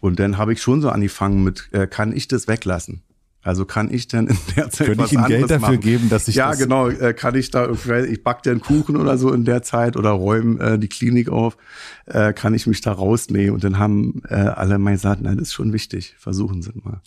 Und dann habe ich schon so angefangen mit, äh, kann ich das weglassen? Also kann ich denn in der Zeit Könnte was ich Ihnen Geld dafür machen? geben, dass ich ja das genau äh, kann ich da irgendwie ich back einen Kuchen oder so in der Zeit oder räume äh, die Klinik auf, äh, kann ich mich da rausnehmen und dann haben äh, alle mal gesagt, nein, das ist schon wichtig, versuchen Sie mal.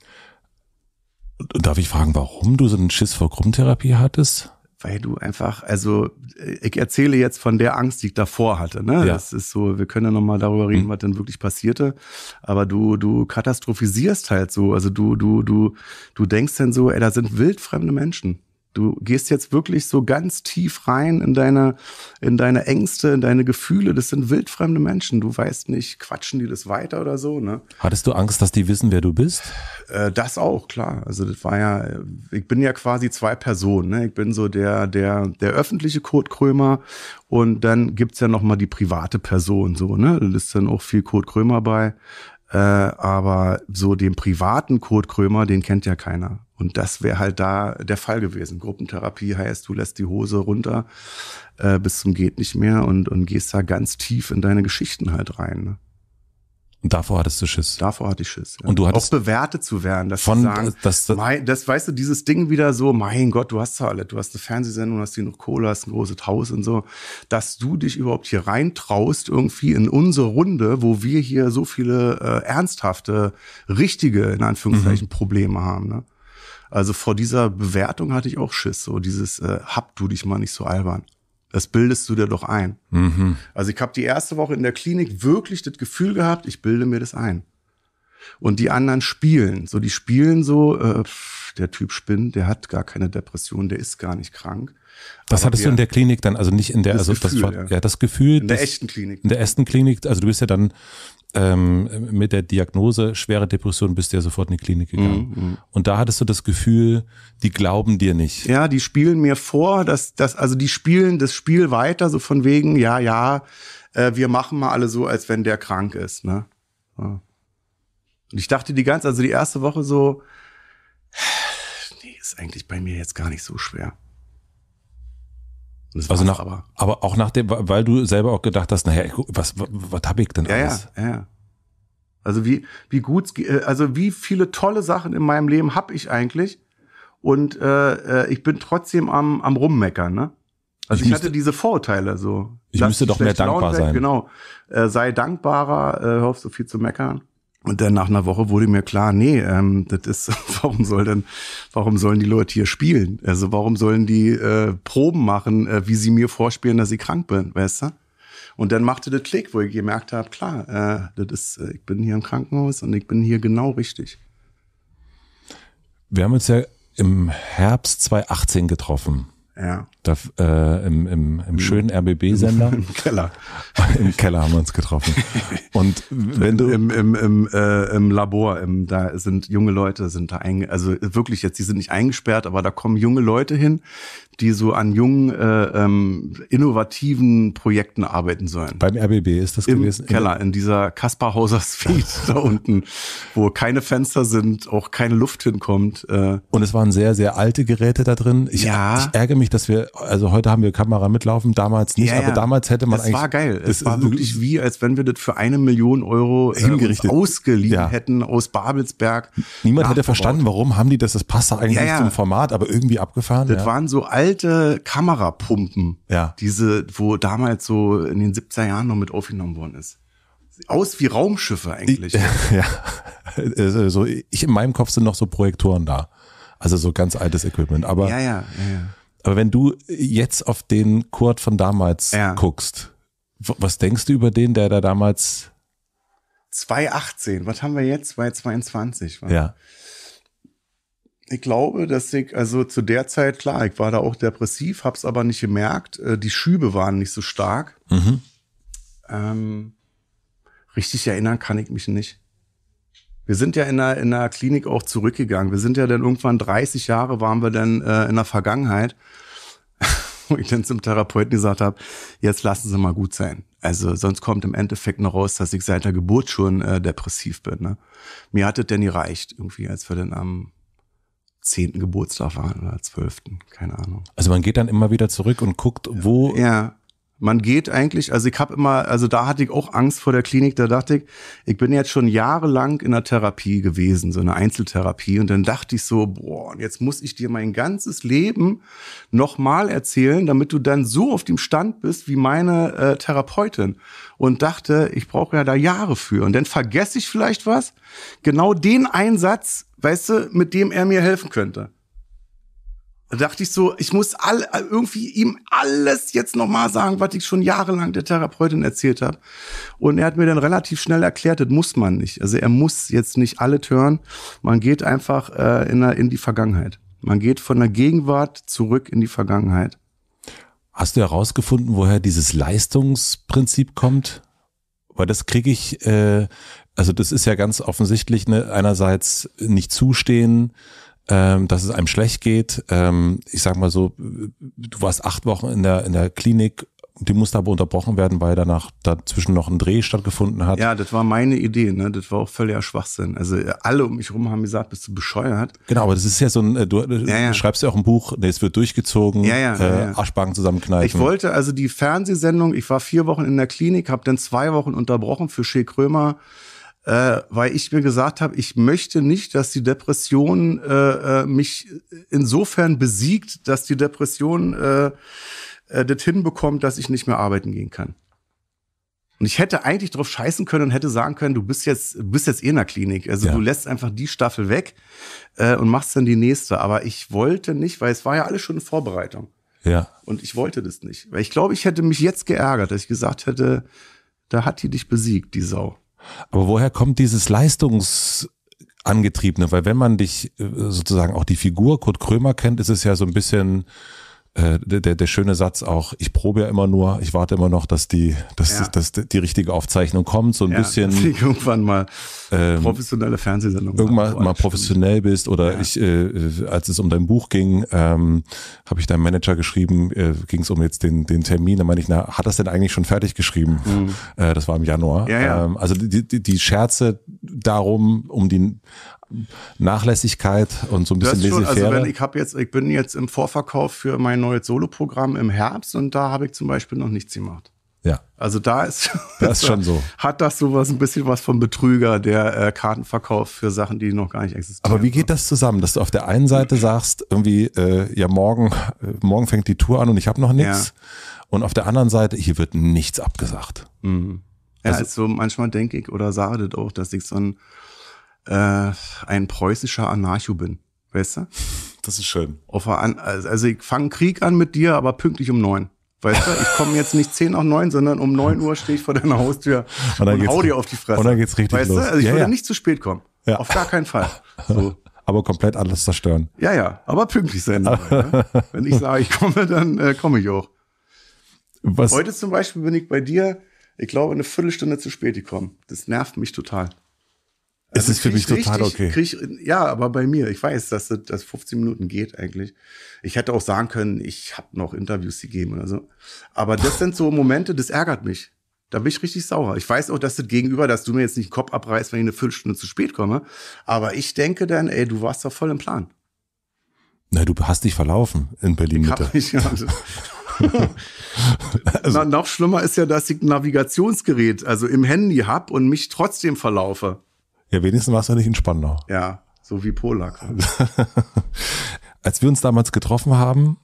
Darf ich fragen, warum du so einen Schiss vor Gruppentherapie hattest? weil du einfach, also äh, ich erzähle jetzt von der Angst, die ich davor hatte. Ne? Ja. Das ist so, wir können ja nochmal darüber reden, mhm. was denn wirklich passierte. Aber du, du katastrophisierst halt so. Also du, du, du, du denkst dann so, ey, da sind wildfremde Menschen. Du gehst jetzt wirklich so ganz tief rein in deine, in deine Ängste, in deine Gefühle. Das sind wildfremde Menschen. Du weißt nicht, quatschen die das weiter oder so, ne? Hattest du Angst, dass die wissen, wer du bist? Äh, das auch, klar. Also das war ja, äh, ich bin ja quasi zwei Personen, ne? Ich bin so der, der, der öffentliche Kurt Krömer und dann gibt's ja nochmal die private Person, so, ne? Da ist dann auch viel Kurt Krömer bei. Äh, aber so den privaten Kurt Krömer, den kennt ja keiner. Und das wäre halt da der Fall gewesen. Gruppentherapie heißt, du lässt die Hose runter äh, bis zum geht nicht mehr und, und gehst da ganz tief in deine Geschichten halt rein. Ne? Und davor hattest du Schiss. Davor hatte ich Schiss. Ja. Und du hattest auch bewertet zu werden, dass von, sagen, das, das, mein, das, weißt du, dieses Ding wieder so, mein Gott, du hast ja alle, du hast eine Fernsehsendung, hast hier noch Cola, hast ein großes Haus und so, dass du dich überhaupt hier reintraust irgendwie in unsere Runde, wo wir hier so viele äh, ernsthafte, richtige in Anführungszeichen mhm. Probleme haben. Ne? Also vor dieser Bewertung hatte ich auch Schiss. So dieses, äh, hab du dich mal nicht so albern. Das bildest du dir doch ein. Mhm. Also ich habe die erste Woche in der Klinik wirklich das Gefühl gehabt, ich bilde mir das ein. Und die anderen spielen. So, die spielen so, äh, der Typ spinnt, der hat gar keine Depression, der ist gar nicht krank. Das Aber hattest du in der Klinik dann, also nicht in der, also Gefühl, das war ja. ja. das Gefühl. In der das, echten Klinik. In der ersten Klinik, also du bist ja dann ähm, mit der Diagnose schwere Depression bist du ja sofort in die Klinik gegangen. Mhm, mhm. Und da hattest du das Gefühl, die glauben dir nicht. Ja, die spielen mir vor, dass, dass also die spielen das Spiel weiter, so von wegen, ja, ja, äh, wir machen mal alle so, als wenn der krank ist. Ne? Ja. Und ich dachte die ganze, also die erste Woche so, nee, ist eigentlich bei mir jetzt gar nicht so schwer also nach, aber. aber. auch nach dem, weil du selber auch gedacht hast, naja, was, was, was habe ich denn ja, alles? Ja, ja. Also wie, wie gut, äh, also wie viele tolle Sachen in meinem Leben habe ich eigentlich? Und äh, äh, ich bin trotzdem am, am rummeckern, ne? Also ich, ich müsste, hatte diese Vorurteile so. Ich müsste doch mehr dankbar sein. Genau. Äh, sei dankbarer, äh, hör auf so viel zu meckern. Und dann nach einer Woche wurde mir klar, nee, ähm, das ist, warum soll denn, warum sollen die Leute hier spielen? Also warum sollen die äh, Proben machen, äh, wie sie mir vorspielen, dass ich krank bin, weißt du? Und dann machte das Klick, wo ich gemerkt habe, klar, äh, das ist, äh, ich bin hier im Krankenhaus und ich bin hier genau richtig. Wir haben uns ja im Herbst 2018 getroffen. Ja. Da, äh, im, im, im schönen RBB-Sender. Im Keller. Im Keller haben wir uns getroffen. Und wenn du im, im, im, äh, im Labor, im, da sind junge Leute, sind da ein, also wirklich jetzt, die sind nicht eingesperrt, aber da kommen junge Leute hin, die so an jungen, äh, ähm, innovativen Projekten arbeiten sollen. Beim RBB ist das Im gewesen? Im Keller, in dieser Kasparhauser Suite da unten, wo keine Fenster sind, auch keine Luft hinkommt. Äh. Und es waren sehr, sehr alte Geräte da drin. Ich, ja. ich ärgere mich, dass wir also heute haben wir Kamera mitlaufen, damals nicht, ja, ja. aber damals hätte man das eigentlich. Es war geil. Es, war wirklich wie, als wenn wir das für eine Million Euro äh, hingerichtet. Äh, ausgeliehen ja. hätten aus Babelsberg. Niemand hätte verstanden, warum haben die das, das passt doch eigentlich ja, nicht zum Format, aber irgendwie abgefahren. Das waren so alte Kamerapumpen. Ja. Diese, wo damals so in den 70er Jahren noch mit aufgenommen worden ist aus wie Raumschiffe eigentlich. Ja, also ich in meinem Kopf sind noch so Projektoren da. Also so ganz altes Equipment. Aber ja, ja, ja, ja. Aber wenn du jetzt auf den Kurt von damals ja. guckst, was denkst du über den, der da damals 2018, was haben wir jetzt? 2022. Ja. Ich glaube, dass ich, also zu der Zeit, klar, ich war da auch depressiv, hab's aber nicht gemerkt. Äh, die Schübe waren nicht so stark. Mhm. Ähm, richtig erinnern kann ich mich nicht. Wir sind ja in der, in der Klinik auch zurückgegangen. Wir sind ja dann irgendwann 30 Jahre waren wir dann äh, in der Vergangenheit, wo ich dann zum Therapeuten gesagt habe, jetzt lassen Sie mal gut sein. Also sonst kommt im Endeffekt noch raus, dass ich seit der Geburt schon äh, depressiv bin. Ne? Mir hat es denn gereicht, irgendwie, als wir dann am zehnten Geburtstag waren oder zwölften, keine Ahnung. Also man geht dann immer wieder zurück und guckt, wo ja, man geht eigentlich, also ich habe immer, also da hatte ich auch Angst vor der Klinik, da dachte ich, ich bin jetzt schon jahrelang in einer Therapie gewesen, so eine Einzeltherapie und dann dachte ich so, boah, jetzt muss ich dir mein ganzes Leben nochmal erzählen, damit du dann so auf dem Stand bist wie meine äh, Therapeutin und dachte, ich brauche ja da Jahre für und dann vergesse ich vielleicht was, genau den Einsatz, weißt du, mit dem er mir helfen könnte dachte ich so, ich muss all, irgendwie ihm alles jetzt nochmal sagen, was ich schon jahrelang der Therapeutin erzählt habe. Und er hat mir dann relativ schnell erklärt, das muss man nicht. Also er muss jetzt nicht alle hören. Man geht einfach äh, in, in die Vergangenheit. Man geht von der Gegenwart zurück in die Vergangenheit. Hast du herausgefunden, woher dieses Leistungsprinzip kommt? Weil das kriege ich, äh, also das ist ja ganz offensichtlich, ne, einerseits nicht zustehen, ähm, dass es einem schlecht geht. Ähm, ich sag mal so, du warst acht Wochen in der, in der Klinik, die musste aber unterbrochen werden, weil danach dazwischen noch ein Dreh stattgefunden hat. Ja, das war meine Idee, ne? Das war auch völliger Schwachsinn. Also äh, alle um mich rum haben gesagt, bist du bescheuert. Genau, aber das ist ja so ein, äh, du äh, ja, ja. schreibst ja auch ein Buch, ne, es wird durchgezogen, ja, ja, äh, ja, Aschbacken zusammenkneifen. Ich wollte also die Fernsehsendung, ich war vier Wochen in der Klinik, habe dann zwei Wochen unterbrochen für Shea Krömer äh, weil ich mir gesagt habe, ich möchte nicht, dass die Depression äh, äh, mich insofern besiegt, dass die Depression äh, äh, das hinbekommt, dass ich nicht mehr arbeiten gehen kann. Und ich hätte eigentlich drauf scheißen können und hätte sagen können, du bist jetzt, bist jetzt eh in der Klinik. Also ja. du lässt einfach die Staffel weg äh, und machst dann die nächste. Aber ich wollte nicht, weil es war ja alles schon in Vorbereitung. Ja. Und ich wollte das nicht. Weil ich glaube, ich hätte mich jetzt geärgert, dass ich gesagt hätte, da hat die dich besiegt, die Sau. Aber woher kommt dieses Leistungs angetriebene, weil wenn man dich äh, sozusagen auch die Figur Kurt Krömer kennt, ist es ja so ein bisschen äh, der, der schöne Satz auch, ich probe ja immer nur, ich warte immer noch, dass die, dass, ja. dass, dass die richtige Aufzeichnung kommt, so ein ja, bisschen. Dass ich irgendwann mal ähm, professionelle Fernsehsendung Irgendwann mal professionell bist oder ja. ich, äh, äh, als es um dein Buch ging, ähm, habe ich deinem Manager geschrieben, äh, ging es um jetzt den, den Termin, da meine ich, na, hat das denn eigentlich schon fertig geschrieben? Mhm. Äh, das war im Januar. Ja, ja. Ähm, also die, die, die Scherze darum, um die Nachlässigkeit und so ein bisschen laissez Also wenn, ich habe jetzt, ich bin jetzt im Vorverkauf für mein neues Solo-Programm im Herbst und da habe ich zum Beispiel noch nichts gemacht. Ja. Also da ist, das ist schon so. Hat das sowas ein bisschen was vom Betrüger, der äh, Kartenverkauf für Sachen, die noch gar nicht existieren. Aber wie geht das zusammen, dass du auf der einen Seite sagst, irgendwie, äh, ja, morgen, äh, morgen fängt die Tour an und ich habe noch nichts. Ja. Und auf der anderen Seite, hier wird nichts abgesagt. Mhm. Ja, also, also manchmal denke ich oder sage das auch, dass ich so ein äh, ein preußischer Anarcho bin. Weißt du? Das ist schön. Also, also ich fange Krieg an mit dir, aber pünktlich um neun. Weißt du, ich komme jetzt nicht zehn nach neun, sondern um neun Uhr stehe ich vor deiner Haustür und, und hau dir auf die Fresse. Und dann geht's richtig weißt los. Weißt du, also ich ja, würde ja. nicht zu spät kommen. Ja. Auf gar keinen Fall. So. Aber komplett alles zerstören. Ja, ja, aber pünktlich sein. ne? Wenn ich sage, ich komme, dann äh, komme ich auch. Was? Heute zum Beispiel bin ich bei dir, ich glaube, eine Viertelstunde zu spät gekommen. Das nervt mich total. Es also ist für mich total richtig, okay. Krieg, ja, aber bei mir, ich weiß, dass das 15 Minuten geht eigentlich. Ich hätte auch sagen können, ich habe noch Interviews gegeben oder so. Aber das Puh. sind so Momente, das ärgert mich. Da bin ich richtig sauer. Ich weiß auch, dass das Gegenüber, dass du mir jetzt nicht den Kopf abreißt, wenn ich eine Viertelstunde zu spät komme. Aber ich denke dann, ey, du warst doch voll im Plan. Na, du hast dich verlaufen in Berlin Mitte. Ich, ja. Also, also. Na, noch schlimmer ist ja, dass ich ein Navigationsgerät, also im Handy hab und mich trotzdem verlaufe. Ja, wenigstens war es ja nicht in Spandau. Ja, so wie Polak. Als wir uns damals getroffen haben,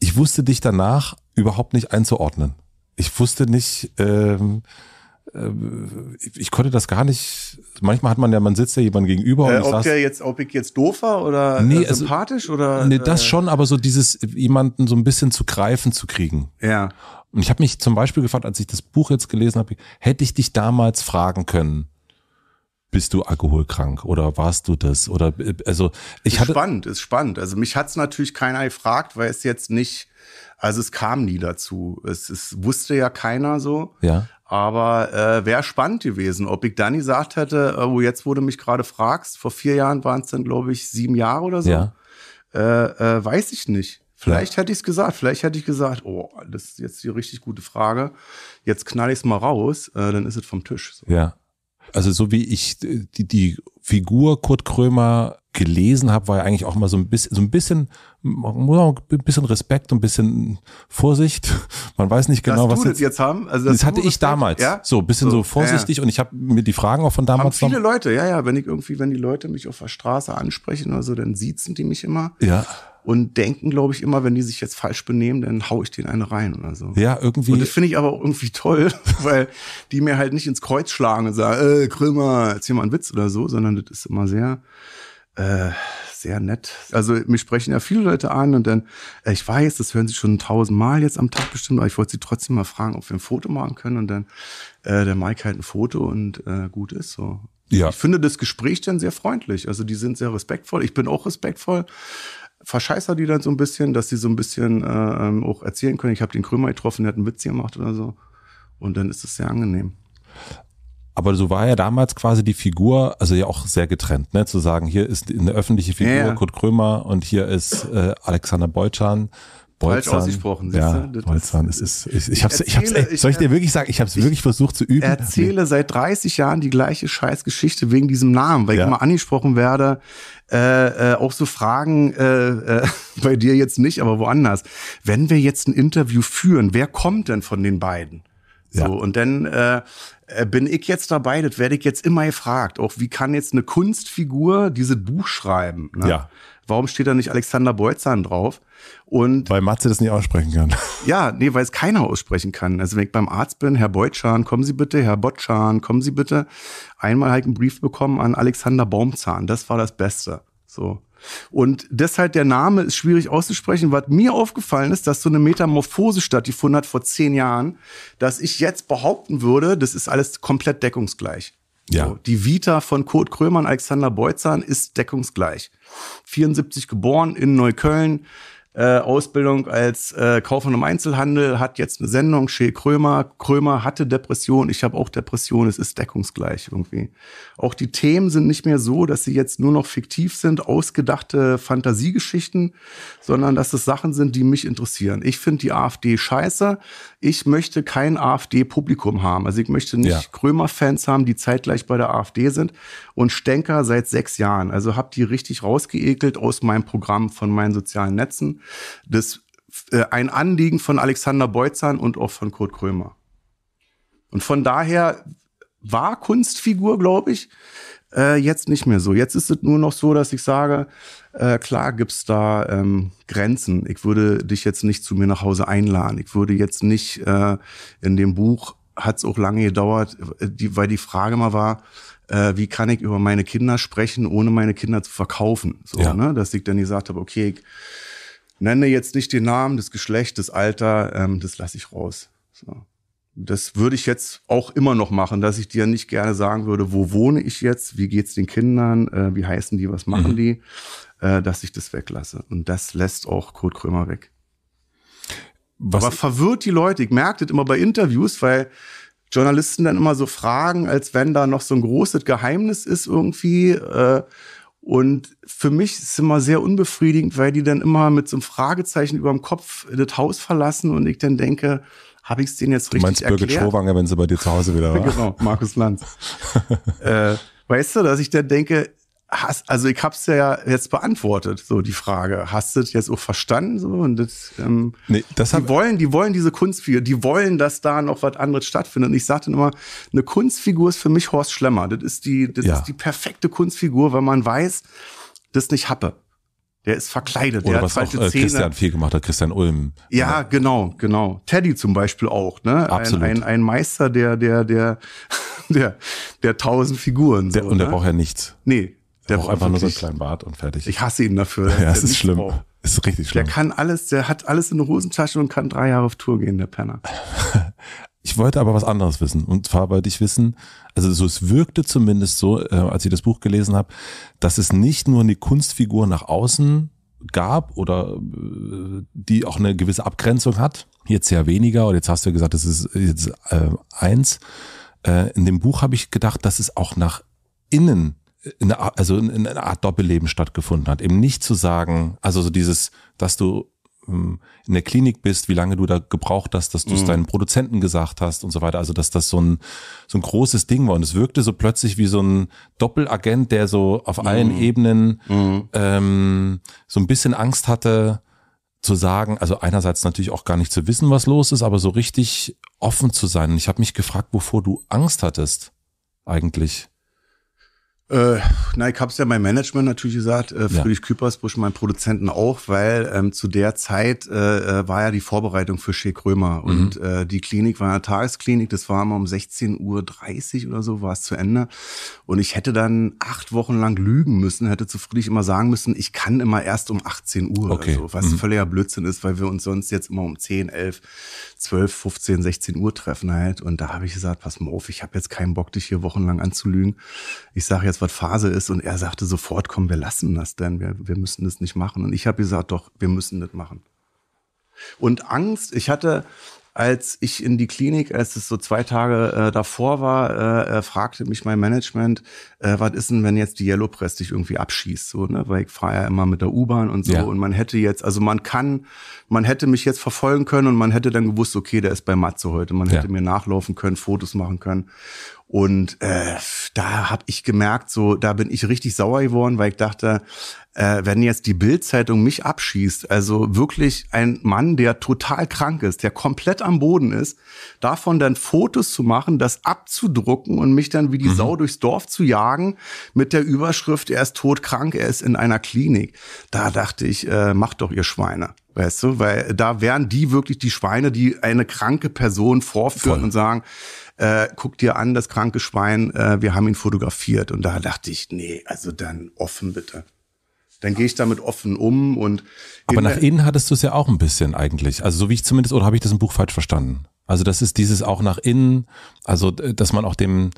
ich wusste dich danach überhaupt nicht einzuordnen. Ich wusste nicht, ähm, äh, ich konnte das gar nicht. Manchmal hat man ja, man sitzt ja jemand gegenüber. Äh, und ob saß, der jetzt, ob ich jetzt doof war oder äh, nee, also, sympathisch also, oder. Nee, das äh, schon, aber so dieses, jemanden so ein bisschen zu greifen zu kriegen. Ja. Und ich habe mich zum Beispiel gefragt, als ich das Buch jetzt gelesen habe, hätte ich dich damals fragen können, bist du alkoholkrank oder warst du das? Oder also ich ist hatte spannend, ist spannend. Also mich hat es natürlich keiner gefragt, weil es jetzt nicht, also es kam nie dazu. Es, es wusste ja keiner so. Ja. Aber äh, wäre spannend gewesen, ob ich dann gesagt hätte, äh, oh, jetzt wurde mich gerade fragst, vor vier Jahren waren es dann, glaube ich, sieben Jahre oder so. Ja. Äh, äh, weiß ich nicht. Vielleicht ja. hätte ich es gesagt, vielleicht hätte ich gesagt, oh, das ist jetzt die richtig gute Frage. Jetzt knall ich es mal raus, äh, dann ist es vom Tisch. So. Ja also so wie ich äh, die, die Figur Kurt Krömer gelesen habe, war ja eigentlich auch mal so ein bisschen, so ein bisschen, muss auch ein bisschen Respekt und ein bisschen Vorsicht. Man weiß nicht genau, dass was du jetzt, jetzt haben. Also das, hatte ich damals. Ja? So ein bisschen so, so vorsichtig ja, ja. und ich habe mir die Fragen auch von damals haben viele noch, Leute, ja, ja, wenn ich irgendwie, wenn die Leute mich auf der Straße ansprechen oder so, dann siezen die mich immer. Ja und denken, glaube ich, immer, wenn die sich jetzt falsch benehmen, dann hau ich den eine rein oder so. Ja, irgendwie. Und das finde ich aber auch irgendwie toll, weil die mir halt nicht ins Kreuz schlagen und sagen, äh, Krümmer, erzähl mal einen Witz oder so, sondern das ist immer sehr, äh, sehr nett. Also mich sprechen ja viele Leute an und dann, äh, ich weiß, das hören sie schon tausendmal jetzt am Tag bestimmt, aber ich wollte sie trotzdem mal fragen, ob wir ein Foto machen können und dann äh, der Mike halt ein Foto und äh, gut ist so. Ja. Ich finde das Gespräch dann sehr freundlich. Also die sind sehr respektvoll. Ich bin auch respektvoll. Verscheißer die dann so ein bisschen, dass sie so ein bisschen äh, ähm, auch erzählen können, ich habe den Krömer getroffen, der hat einen Witz gemacht oder so. Und dann ist es sehr angenehm. Aber so war ja damals quasi die Figur, also ja auch sehr getrennt, ne? zu sagen, hier ist eine öffentliche Figur ja, Kurt Krömer und hier ist äh, Alexander Beutschan. Bolzan, falsch ausgesprochen. Ja, Bolzan, es ist, ich, ich, hab's, ich, erzähle, ich hab's, ich, soll ich dir wirklich sagen, ich hab's es wirklich versucht zu üben. erzähle seit 30 Jahren die gleiche Scheißgeschichte wegen diesem Namen, weil ja. ich immer angesprochen werde, äh, äh, auch so Fragen, äh, äh, bei dir jetzt nicht, aber woanders. Wenn wir jetzt ein Interview führen, wer kommt denn von den beiden? So, ja. und dann äh, äh, bin ich jetzt dabei, das werde ich jetzt immer gefragt, auch wie kann jetzt eine Kunstfigur dieses Buch schreiben? Ne? Ja. Warum steht da nicht Alexander Beutzahn drauf? Und weil Matze das nicht aussprechen kann. Ja, nee, weil es keiner aussprechen kann. Also wenn ich beim Arzt bin, Herr Beutzahn, kommen Sie bitte, Herr Botschan, kommen Sie bitte. Einmal habe ich einen Brief bekommen an Alexander Baumzahn. Das war das Beste. So. Und deshalb der Name ist schwierig auszusprechen. Was mir aufgefallen ist, dass so eine Metamorphose stattgefunden hat vor zehn Jahren, dass ich jetzt behaupten würde, das ist alles komplett deckungsgleich. Ja. So, die Vita von Kurt Krömer und Alexander Beutzahn ist deckungsgleich. 74 geboren in Neukölln, äh, Ausbildung als äh, Kaufmann im Einzelhandel, hat jetzt eine Sendung, Schee Krömer. Krömer hatte Depression, ich habe auch Depression, es ist deckungsgleich irgendwie. Auch die Themen sind nicht mehr so, dass sie jetzt nur noch fiktiv sind, ausgedachte Fantasiegeschichten, sondern dass es Sachen sind, die mich interessieren. Ich finde die AfD scheiße, ich möchte kein AfD-Publikum haben. Also ich möchte nicht ja. Krömer-Fans haben, die zeitgleich bei der AfD sind. Und Stenker seit sechs Jahren. Also habe die richtig rausgeekelt aus meinem Programm von meinen sozialen Netzen. Das äh, ein Anliegen von Alexander Beutzern und auch von Kurt Krömer. Und von daher war Kunstfigur, glaube ich, äh, jetzt nicht mehr so. Jetzt ist es nur noch so, dass ich sage, äh, klar gibt's da ähm, Grenzen. Ich würde dich jetzt nicht zu mir nach Hause einladen. Ich würde jetzt nicht äh, in dem Buch hat's auch lange gedauert, äh, die, weil die Frage mal war, äh, wie kann ich über meine Kinder sprechen, ohne meine Kinder zu verkaufen? So, ja. ne? Dass ich dann gesagt habe, okay, ich nenne jetzt nicht den Namen, das Geschlecht, das Alter, ähm, das lasse ich raus. So. Das würde ich jetzt auch immer noch machen, dass ich dir nicht gerne sagen würde, wo wohne ich jetzt, wie geht's den Kindern, äh, wie heißen die, was machen mhm. die äh, dass ich das weglasse. Und das lässt auch Kurt Krömer weg. Was Aber verwirrt die Leute. Ich merke das immer bei Interviews, weil Journalisten dann immer so fragen, als wenn da noch so ein großes Geheimnis ist irgendwie. Äh, und für mich ist es immer sehr unbefriedigend, weil die dann immer mit so einem Fragezeichen über dem Kopf das Haus verlassen und ich dann denke, habe ich es denen jetzt richtig du meinst erklärt? Birgit Schrowanger, wenn sie bei dir zu Hause wieder war. genau, Markus Lanz. äh, weißt du, dass ich dann denke, hast, also ich hab's ja jetzt beantwortet, so die Frage. Hast du das jetzt auch verstanden? So, und das, ähm, nee, das die, wollen, die wollen diese Kunstfigur, die wollen, dass da noch was anderes stattfindet. Und ich sagte immer, eine Kunstfigur ist für mich Horst Schlemmer. Das ist die, das ja. ist die perfekte Kunstfigur, weil man weiß, das nicht happe. Der ist verkleidet, Oder der was hat auch, äh, Christian viel gemacht hat, Christian Ulm. Ja, genau, genau. Teddy zum Beispiel auch, ne? Absolut. Ein, ein, ein Meister der, der, der, der, der tausend Figuren. Der, so, und ne? der braucht ja nichts. Nee, der braucht einfach nur so einen kleinen Bart und fertig. Ich hasse ihn dafür. Ja, es ist schlimm. Braucht. Ist richtig schlimm. Der kann alles, der hat alles in der Hosentasche und kann drei Jahre auf Tour gehen, der Penner. ich wollte aber was anderes wissen. Und zwar wollte ich wissen, also so, es wirkte zumindest so, äh, als ich das Buch gelesen habe, dass es nicht nur eine Kunstfigur nach außen gab oder äh, die auch eine gewisse Abgrenzung hat. Jetzt ja weniger, Und jetzt hast du ja gesagt, das ist jetzt äh, eins. Äh, in dem Buch habe ich gedacht, dass es auch nach innen eine, also eine Art Doppelleben stattgefunden hat. Eben nicht zu sagen, also so dieses, dass du ähm, in der Klinik bist, wie lange du da gebraucht hast, dass du es mhm. deinen Produzenten gesagt hast und so weiter. Also, dass das so ein, so ein großes Ding war. Und es wirkte so plötzlich wie so ein Doppelagent, der so auf mhm. allen mhm. Ebenen mhm. Ähm, so ein bisschen Angst hatte, zu sagen, also einerseits natürlich auch gar nicht zu wissen, was los ist, aber so richtig offen zu sein. Und ich habe mich gefragt, wovor du Angst hattest eigentlich. Äh, na, ich habe es ja meinem Management natürlich gesagt, äh, Friedrich ja. Küpersbusch, mein Produzenten auch, weil ähm, zu der Zeit äh, äh war ja die Vorbereitung für Shea Römer mhm. und äh, die Klinik war eine Tagesklinik, das war immer um 16.30 Uhr oder so, war es zu Ende und ich hätte dann acht Wochen lang lügen müssen, hätte zu Friedrich immer sagen müssen, ich kann immer erst um 18 Uhr, okay. also, was mhm. völliger Blödsinn ist, weil wir uns sonst jetzt immer um 10, 11, 12, 15, 16 Uhr Treffen halt. Und da habe ich gesagt, pass mal auf, ich habe jetzt keinen Bock, dich hier wochenlang anzulügen. Ich sage jetzt, was Phase ist. Und er sagte sofort, komm, wir lassen das denn. Wir, wir müssen das nicht machen. Und ich habe gesagt, doch, wir müssen das machen. Und Angst, ich hatte, als ich in die Klinik, als es so zwei Tage äh, davor war, äh, äh, fragte mich mein Management, äh, was ist denn, wenn jetzt die Yellow Press dich irgendwie abschießt, so, ne? Weil ich fahre ja immer mit der U-Bahn und so. Ja. Und man hätte jetzt, also man kann, man hätte mich jetzt verfolgen können und man hätte dann gewusst, okay, der ist bei Matze heute. Man hätte ja. mir nachlaufen können, Fotos machen können. Und äh, da habe ich gemerkt, so da bin ich richtig sauer geworden, weil ich dachte, äh, wenn jetzt die Bildzeitung mich abschießt, also wirklich ein Mann, der total krank ist, der komplett am Boden ist, davon dann Fotos zu machen, das abzudrucken und mich dann wie die mhm. Sau durchs Dorf zu jagen mit der Überschrift, er ist todkrank, er ist in einer Klinik. Da dachte ich, äh, macht doch ihr Schweine. Weißt du, weil da wären die wirklich die Schweine, die eine kranke Person vorführen Voll. und sagen, äh, guck dir an, das kranke Schwein, äh, wir haben ihn fotografiert. Und da dachte ich, nee, also dann offen bitte. Dann gehe ich damit offen um und. Aber nach innen hattest du es ja auch ein bisschen eigentlich. Also so wie ich zumindest, oder habe ich das im Buch falsch verstanden? Also das ist dieses auch nach innen, also äh, dass man auch dem,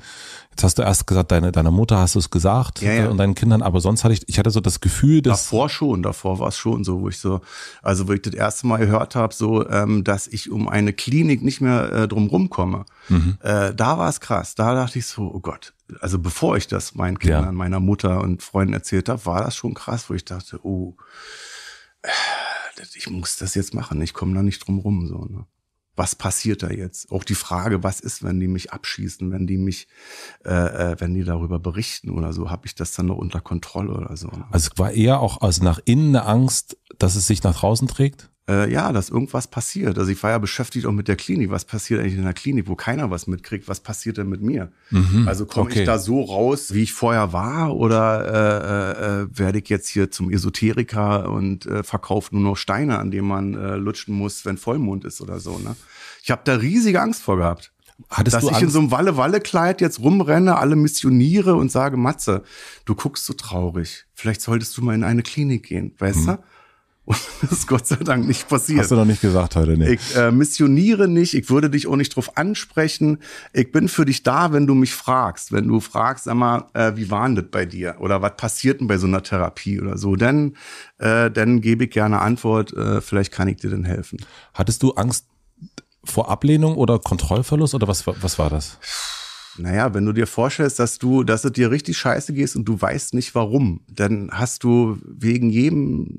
jetzt hast du erst gesagt, deine, deiner Mutter hast du es gesagt ja, ja. Äh, und deinen Kindern, aber sonst hatte ich, ich hatte so das Gefühl, dass. Davor schon, davor war es schon so, wo ich so, also wo ich das erste Mal gehört habe, so, ähm, dass ich um eine Klinik nicht mehr äh, drum rumkomme. Mhm. Äh, da war es krass. Da dachte ich so, oh Gott, also bevor ich das meinen Kindern, ja. meiner Mutter und Freunden erzählt habe, war das schon krass, wo ich dachte, oh, äh, ich muss das jetzt machen, ich komme da nicht drum rum. So, ne? was passiert da jetzt? Auch die Frage, was ist, wenn die mich abschießen, wenn die mich, äh, äh wenn die darüber berichten oder so, habe ich das dann noch unter Kontrolle oder so? Also es war eher auch also nach innen eine Angst, dass es sich nach draußen trägt? äh, ja, dass irgendwas passiert. Also ich war ja beschäftigt auch mit der Klinik. Was passiert eigentlich in der Klinik, wo keiner was mitkriegt? Was passiert denn mit mir? Mhm, also komme okay. ich da so raus, wie ich vorher war? Oder äh, äh, äh werde ich jetzt hier zum Esoteriker und äh, verkauft nur noch Steine, an denen man äh, lutschen muss, wenn Vollmond ist oder so? Ne? Ich habe da riesige Angst vor gehabt. Hattest dass ich Angst? in so einem Walle-Walle-Kleid jetzt rumrenne, alle missioniere und sage, Matze, du guckst so traurig. Vielleicht solltest du mal in eine Klinik gehen, weißt mhm. du? Und das ist Gott sei Dank nicht passiert. Hast du noch nicht gesagt heute, nicht. Ich äh, missioniere nicht, ich würde dich auch nicht drauf ansprechen. Ich bin für dich da, wenn du mich fragst. Wenn du fragst, sag mal, äh, wie war denn das bei dir? Oder was passiert denn bei so einer Therapie oder so? Denn äh, dann gebe ich gerne Antwort, äh, vielleicht kann ich dir denn helfen. Hattest du Angst vor Ablehnung oder Kontrollverlust oder was, was war das? Naja, wenn du dir vorstellst, dass du, dass es dir richtig scheiße gehst und du weißt nicht warum, dann hast du wegen jedem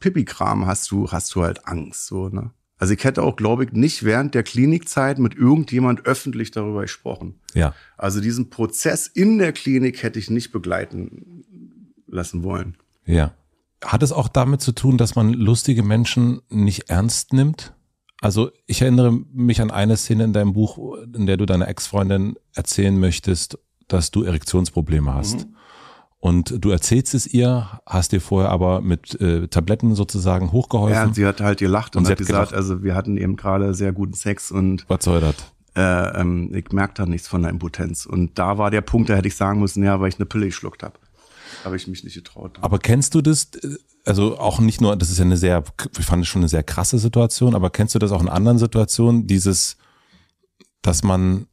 Pipi-Kram hast du, hast du halt Angst, so, ne? Also ich hätte auch, glaube ich, nicht während der Klinikzeit mit irgendjemand öffentlich darüber gesprochen. Ja. Also diesen Prozess in der Klinik hätte ich nicht begleiten lassen wollen. Ja. Hat es auch damit zu tun, dass man lustige Menschen nicht ernst nimmt? Also ich erinnere mich an eine Szene in deinem Buch, in der du deiner Ex-Freundin erzählen möchtest, dass du Erektionsprobleme hast. Mhm. Und du erzählst es ihr, hast dir vorher aber mit äh, Tabletten sozusagen hochgeholfen. Ja, und sie hat halt gelacht und, und hat gesagt, gelacht. also wir hatten eben gerade sehr guten Sex und was soll das? Äh, ähm, ich merke da nichts von der Impotenz. Und da war der Punkt, da hätte ich sagen müssen, ja, weil ich eine Pille geschluckt habe. Habe ich mich nicht getraut. Aber kennst du das, äh, also auch nicht nur, das ist ja eine sehr, ich fand es schon eine sehr krasse Situation, aber kennst du das auch in anderen Situationen, dieses, dass man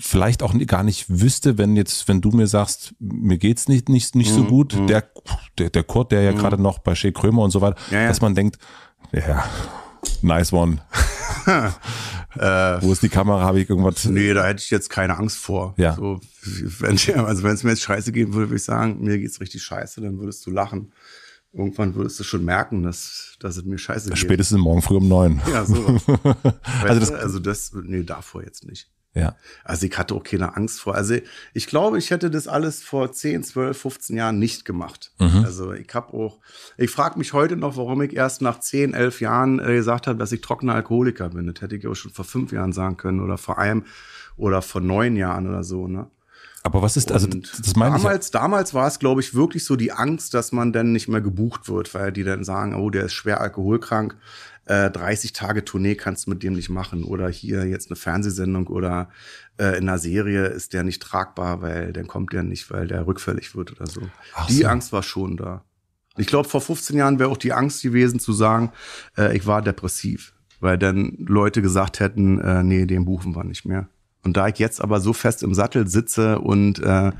vielleicht auch gar nicht wüsste, wenn jetzt, wenn du mir sagst, mir geht's nicht, nicht, nicht so mhm, gut, mhm. der, der, der Kurt, der ja mhm. gerade noch bei Shea Krömer und so weiter, ja, ja. dass man denkt, ja, nice one. Äh, Wo ist die Kamera? Habe ich irgendwas? Nee, da hätte ich jetzt keine Angst vor. Ja. So, wenn, also wenn es mir jetzt scheiße gehen würde, würde ich sagen, mir geht's richtig scheiße, dann würdest du lachen. Irgendwann würdest du schon merken, dass, dass es mir scheiße geht. Spätestens morgen früh um neun. Ja, so. also, das, also das, nee, davor jetzt nicht. Ja. Also ich hatte auch keine Angst vor. Also ich glaube, ich hätte das alles vor 10, 12, 15 Jahren nicht gemacht. Mhm. Also ich habe auch, ich frage mich heute noch, warum ich erst nach 10, 11 Jahren äh, gesagt habe, dass ich trockener Alkoholiker bin. Das hätte ich auch schon vor fünf Jahren sagen können oder vor einem oder vor neun Jahren oder so. Ne? Aber was ist, also das, das meine damals, ich. Damals war es, glaube ich, wirklich so die Angst, dass man dann nicht mehr gebucht wird, weil die dann sagen, oh, der ist schwer alkoholkrank, 30 äh, Tage Tournee kannst du mit dem nicht machen oder hier jetzt eine Fernsehsendung oder äh, in einer Serie ist der nicht tragbar, weil dann kommt der nicht, weil der rückfällig wird oder so. Ach die so. Angst war schon da. Ich glaube, vor 15 Jahren wäre auch die Angst gewesen zu sagen, äh, ich war depressiv, weil dann Leute gesagt hätten, äh, nee, den buchen wir nicht mehr. Und da ich jetzt aber so fest im Sattel sitze und äh,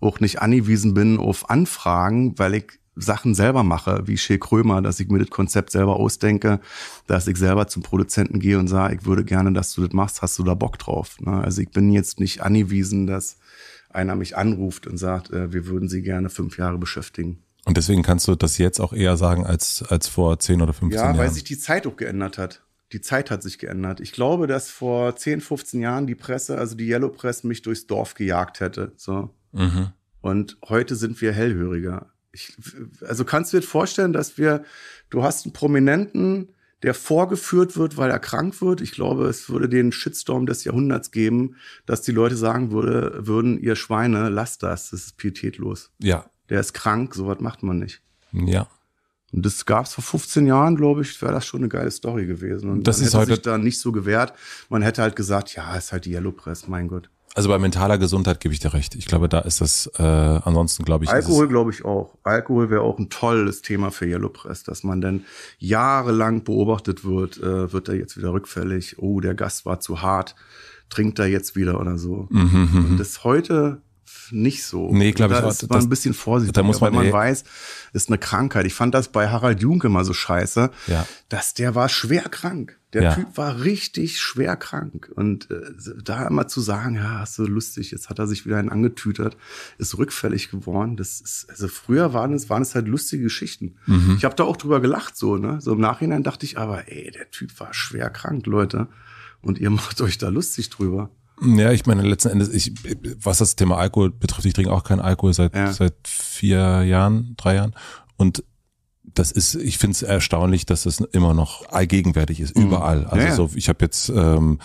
auch nicht angewiesen bin auf Anfragen, weil ich Sachen selber mache, wie Schill Krömer, dass ich mir das Konzept selber ausdenke, dass ich selber zum Produzenten gehe und sage, ich würde gerne, dass du das machst, hast du da Bock drauf? Ne? Also ich bin jetzt nicht angewiesen, dass einer mich anruft und sagt, äh, wir würden sie gerne fünf Jahre beschäftigen. Und deswegen kannst du das jetzt auch eher sagen als, als vor zehn oder 15 ja, Jahren. Ja, weil sich die Zeit auch geändert hat. Die Zeit hat sich geändert. Ich glaube, dass vor 10, 15 Jahren die Presse, also die Yellow Press, mich durchs Dorf gejagt hätte. So. Mhm. Und heute sind wir hellhöriger. Ich, also kannst du dir vorstellen, dass wir, du hast einen Prominenten, der vorgeführt wird, weil er krank wird. Ich glaube, es würde den Shitstorm des Jahrhunderts geben, dass die Leute sagen würde, würden, ihr Schweine, lasst das, das ist pietätlos. Ja. Der ist krank, sowas macht man nicht. Ja. Und das gab es vor 15 Jahren, glaube ich, wäre das schon eine geile Story gewesen. Und das man ist hätte heute sich da nicht so gewährt. Man hätte halt gesagt, ja, ist halt die Yellow Press, mein Gott. Also bei mentaler Gesundheit gebe ich dir recht. Ich glaube, da ist das, äh, ansonsten glaube ich. Alkohol glaube ich auch. Alkohol wäre auch ein tolles Thema für Yellow Press, dass man dann jahrelang beobachtet wird, äh, wird er jetzt wieder rückfällig, oh, der Gast war zu hart, trinkt er jetzt wieder oder so. Mhm, mhm Und mhm. das heute nicht so. Nee, glaube ich. Da ist man das, ein bisschen vorsichtig, da muss man, weil man ey. weiß, ist eine Krankheit. Ich fand das bei Harald Junke mal so scheiße, ja. dass der war schwer krank. Der ja. Typ war richtig schwer krank. Und äh, da immer zu sagen, ja, hast du lustig, jetzt hat er sich wieder einen angetütert, ist rückfällig geworden. Das ist, also früher waren es, waren es halt lustige Geschichten. Mhm. Ich habe da auch drüber gelacht, so, ne? So im Nachhinein dachte ich, aber ey, der Typ war schwer krank, Leute. Und ihr macht euch da lustig drüber. Ja, ich meine, letzten Endes, ich, was das Thema Alkohol betrifft, ich trinke auch keinen Alkohol seit, ja. seit vier Jahren, drei Jahren. Und das ist, ich finde es erstaunlich, dass das immer noch allgegenwärtig ist, mhm. überall. Also ja. so, ich habe jetzt, ähm,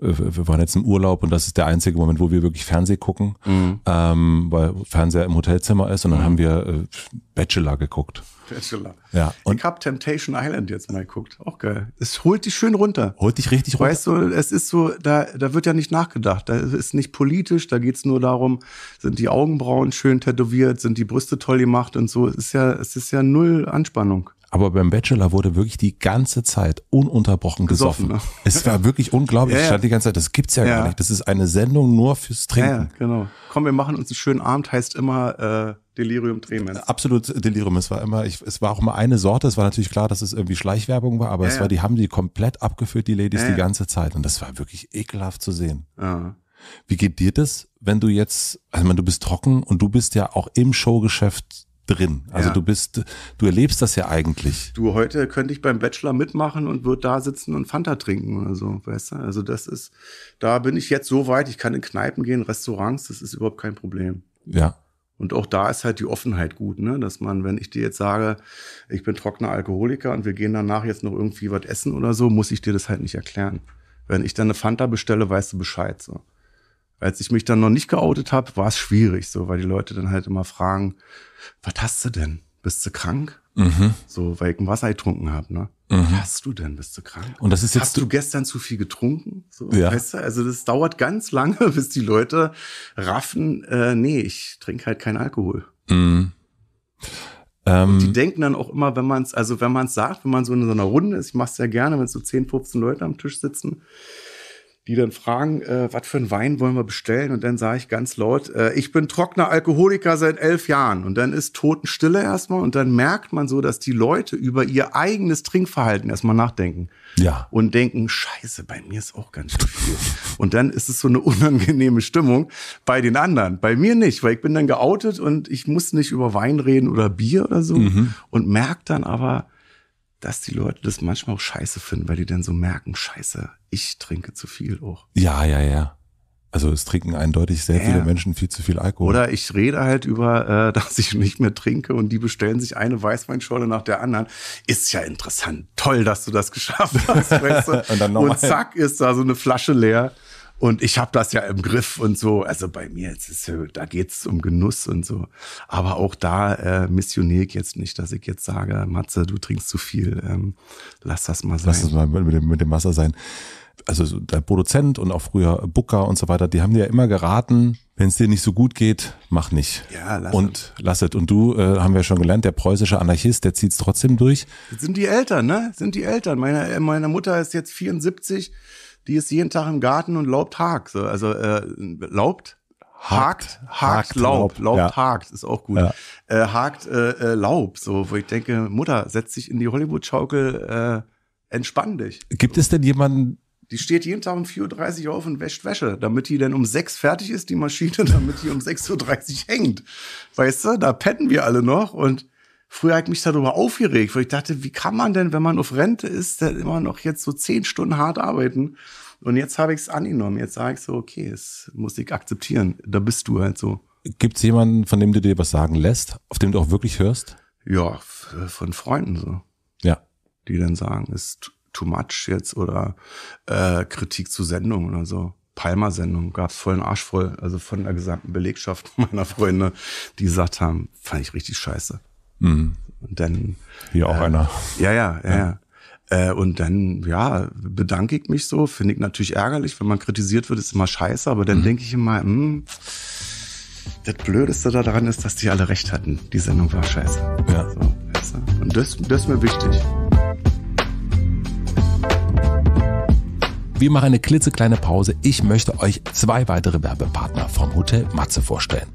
äh, wir waren jetzt im Urlaub und das ist der einzige Moment, wo wir wirklich Fernseh gucken, mhm. ähm, weil Fernseher im Hotelzimmer ist und dann mhm. haben wir äh, Bachelor geguckt. Bachelor. Ja, und ich habe Temptation Island jetzt mal geguckt. Auch geil. Es holt dich schön runter. Holt dich richtig runter. Weißt du, es ist so, da, da wird ja nicht nachgedacht. Da ist nicht politisch, da geht's nur darum, sind die Augenbrauen schön tätowiert, sind die Brüste toll gemacht und so. Es ist ja, es ist ja null Anspannung. Aber beim Bachelor wurde wirklich die ganze Zeit ununterbrochen gesoffen. gesoffen. Ne? Es war wirklich unglaublich. Ja, ja. Ich stand die ganze Zeit, das gibt's ja, ja, gar nicht. Das ist eine Sendung nur fürs Trinken. Ja, genau. Komm, wir machen uns einen schönen Abend, heißt immer äh, Delirium Tremens. Äh, absolut Delirium. Es war immer, ich, es war auch immer eine Sorte. Es war natürlich klar, dass es irgendwie Schleichwerbung war, aber ja, es war, die haben die komplett abgeführt, die Ladies, die ganze Zeit. Und das war wirklich ekelhaft zu sehen. Wie geht dir das, wenn du jetzt, also man, du bist trocken und du bist ja auch im Showgeschäft drin. Also ja. du bist, du erlebst das ja eigentlich. Du, heute könnte ich beim Bachelor mitmachen und würde da sitzen und Fanta trinken oder so, weißt du? Also das ist, da bin ich jetzt so weit, ich kann in Kneipen gehen, Restaurants, das ist überhaupt kein Problem. Ja. Und auch da ist halt die Offenheit gut, ne? dass man, wenn ich dir jetzt sage, ich bin trockener Alkoholiker und wir gehen danach jetzt noch irgendwie was essen oder so, muss ich dir das halt nicht erklären. Wenn ich dann eine Fanta bestelle, weißt du Bescheid. So. Als ich mich dann noch nicht geoutet habe, war es schwierig, so, weil die Leute dann halt immer fragen, was hast du denn? Bist du krank? Mhm. So, weil ich ein Wasser getrunken habe, ne? Mhm. Hast du denn? Bist du krank? Und das ist jetzt Hast du gestern zu viel getrunken? So, ja. Weißt du? Also das dauert ganz lange, bis die Leute raffen, äh, nee, ich trinke halt keinen Alkohol. Mhm. Ähm, die denken dann auch immer, wenn man es, also wenn man es sagt, wenn man so in so einer Runde ist, ich mache es ja gerne, wenn so 10, 15 Leute am Tisch sitzen, die dann fragen, äh, was für einen Wein wollen wir bestellen? Und dann sage ich ganz laut, äh, ich bin trockener Alkoholiker seit elf Jahren. Und dann ist Totenstille erstmal und dann merkt man so, dass die Leute über ihr eigenes Trinkverhalten erstmal nachdenken. Ja. Und denken, scheiße, bei mir ist auch ganz viel. und dann ist es so eine unangenehme Stimmung bei den anderen. Bei mir nicht, weil ich bin dann geoutet und ich muss nicht über Wein reden oder Bier oder so. Mhm. Und merkt dann aber, dass die Leute das manchmal auch scheiße finden, weil die dann so merken, scheiße, ich trinke zu viel auch. Ja, ja, ja. Also es trinken eindeutig sehr ja. viele Menschen viel zu viel Alkohol. Oder ich rede halt über, äh, dass ich nicht mehr trinke und die bestellen sich eine Weißweinschorle nach der anderen. Ist ja interessant. Toll, dass du das geschafft hast. weißt du? und, dann und zack ist da so eine Flasche leer. Und ich habe das ja im Griff und so. Also bei mir, jetzt ist, da geht's um Genuss und so. Aber auch da äh, missioniere ich jetzt nicht, dass ich jetzt sage, Matze, du trinkst zu viel. Ähm, lass das mal sein. Lass das mal mit dem, mit dem Wasser sein. Also der Produzent und auch früher Booker und so weiter, die haben dir ja immer geraten, wenn es dir nicht so gut geht, mach nicht. Ja, lass Und lass es. Und du, äh, haben wir schon gelernt, der preußische Anarchist, der zieht es trotzdem durch. Das sind die Eltern, ne? Das sind die Eltern. Meine, äh, meine Mutter ist jetzt 74 die ist jeden Tag im Garten und laubt Hag. So, also äh, laubt? Hakt, hakt, hakt Laub, Laub, Laub ja. hakt, ist auch gut. Ja. Äh, hakt äh, äh Laub, so, wo ich denke, Mutter, setz dich in die Hollywood-Schaukel, äh, entspann dich. Gibt es denn jemanden, die steht jeden Tag um 4.30 Uhr auf und wäscht Wäsche, damit die denn um 6 fertig ist, die Maschine, damit die um 6.30 Uhr hängt. Weißt du, da petten wir alle noch. Und früher hat mich darüber aufgeregt, weil ich dachte, wie kann man denn, wenn man auf Rente ist, immer noch jetzt so 10 Stunden hart arbeiten? Und jetzt habe ich es angenommen. Jetzt sage ich so, okay, es muss ich akzeptieren. Da bist du halt so. Gibt es jemanden, von dem du dir was sagen lässt, auf dem du auch wirklich hörst? Ja, von Freunden so. Ja. Die dann sagen, ist too much jetzt oder äh, Kritik zu Sendungen oder so. Palmer-Sendung gab es vollen Arsch voll, also von der gesamten Belegschaft meiner Freunde, die gesagt haben, fand ich richtig scheiße. Mhm. Und dann. Hier auch äh, einer. Ja, ja, ja, ja. Äh, und dann, ja, bedanke ich mich so. Finde ich natürlich ärgerlich, wenn man kritisiert wird, ist immer scheiße. Aber dann mhm. denke ich immer, hm, das Blödeste daran ist, dass die alle recht hatten. Die Sendung war scheiße. Ja. So, weißt du? Und das, das ist mir wichtig. Wir machen eine klitzekleine Pause. Ich möchte euch zwei weitere Werbepartner vom Hotel Matze vorstellen.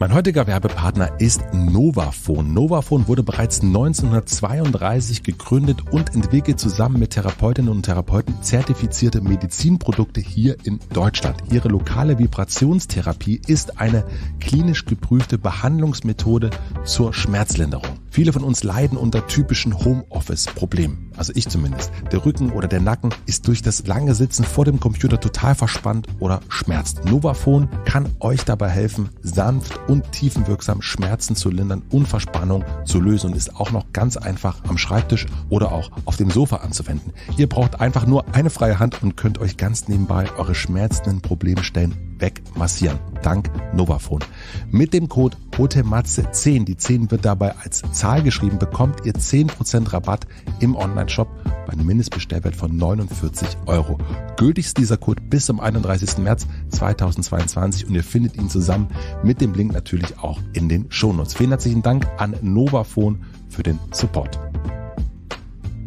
Mein heutiger Werbepartner ist Novaphone. Novaphone wurde bereits 1932 gegründet und entwickelt zusammen mit Therapeutinnen und Therapeuten zertifizierte Medizinprodukte hier in Deutschland. Ihre lokale Vibrationstherapie ist eine klinisch geprüfte Behandlungsmethode zur Schmerzlinderung. Viele von uns leiden unter typischen Homeoffice-Problemen. Also ich zumindest. Der Rücken oder der Nacken ist durch das lange Sitzen vor dem Computer total verspannt oder schmerzt. Novafon kann euch dabei helfen, sanft und tiefenwirksam Schmerzen zu lindern und Verspannung zu lösen und ist auch noch ganz einfach am Schreibtisch oder auch auf dem Sofa anzuwenden. Ihr braucht einfach nur eine freie Hand und könnt euch ganz nebenbei eure schmerzenden Probleme stellen wegmassieren. Dank Novafone. Mit dem Code HOTEMATZE10, die 10 wird dabei als Zahl geschrieben, bekommt ihr 10% Rabatt im Onlineshop bei einem Mindestbestellwert von 49 Euro. Gültig ist dieser Code bis zum 31. März 2022 und ihr findet ihn zusammen mit dem Link natürlich auch in den Shownotes. Vielen herzlichen Dank an Novafone für den Support.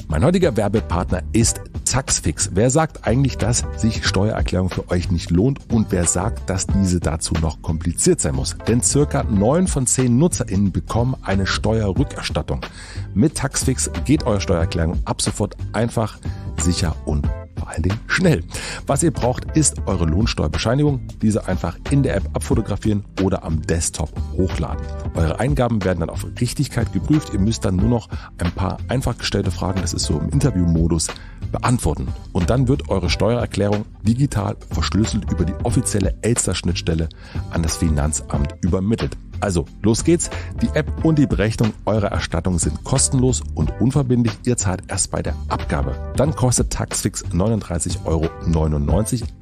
Mein heutiger Werbepartner ist Zaxfix. Wer sagt eigentlich, dass sich Steuererklärung für euch nicht lohnt und wer sagt, dass diese dazu noch kompliziert sein muss? Denn circa neun von zehn NutzerInnen bekommen eine Steuerrückerstattung. Mit Taxfix geht eure Steuererklärung ab sofort einfach, sicher und vor allen Dingen schnell. Was ihr braucht, ist eure Lohnsteuerbescheinigung. Diese einfach in der App abfotografieren oder am Desktop hochladen. Eure Eingaben werden dann auf Richtigkeit geprüft. Ihr müsst dann nur noch ein paar einfach gestellte Fragen, das ist so im Interviewmodus, beantworten. Und dann wird eure Steuererklärung digital verschlüsselt über die offizielle Elster-Schnittstelle an das Finanzamt übermittelt. Also, los geht's. Die App und die Berechnung eurer Erstattung sind kostenlos und unverbindlich. Ihr zahlt erst bei der Abgabe. Dann kostet Taxfix 39,99 Euro.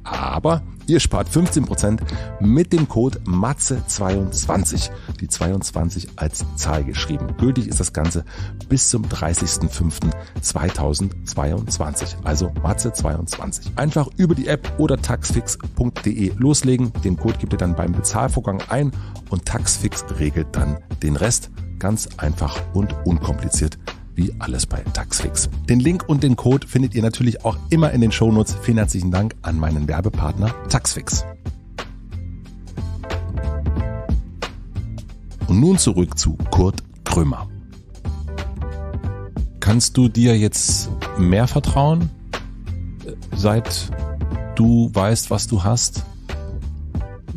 Aber Ihr spart 15% mit dem Code MATZE22. Die 22 als Zahl geschrieben. Gültig ist das Ganze bis zum 30.05.2022. Also MATZE22. Einfach über die App oder taxfix.de loslegen. Den Code gebt ihr dann beim Bezahlvorgang ein und Taxfix regelt dann den Rest. Ganz einfach und unkompliziert wie alles bei Taxfix. Den Link und den Code findet ihr natürlich auch immer in den Shownotes. Vielen herzlichen Dank an meinen Werbepartner Taxfix. Und nun zurück zu Kurt Krömer. Kannst du dir jetzt mehr vertrauen, seit du weißt, was du hast?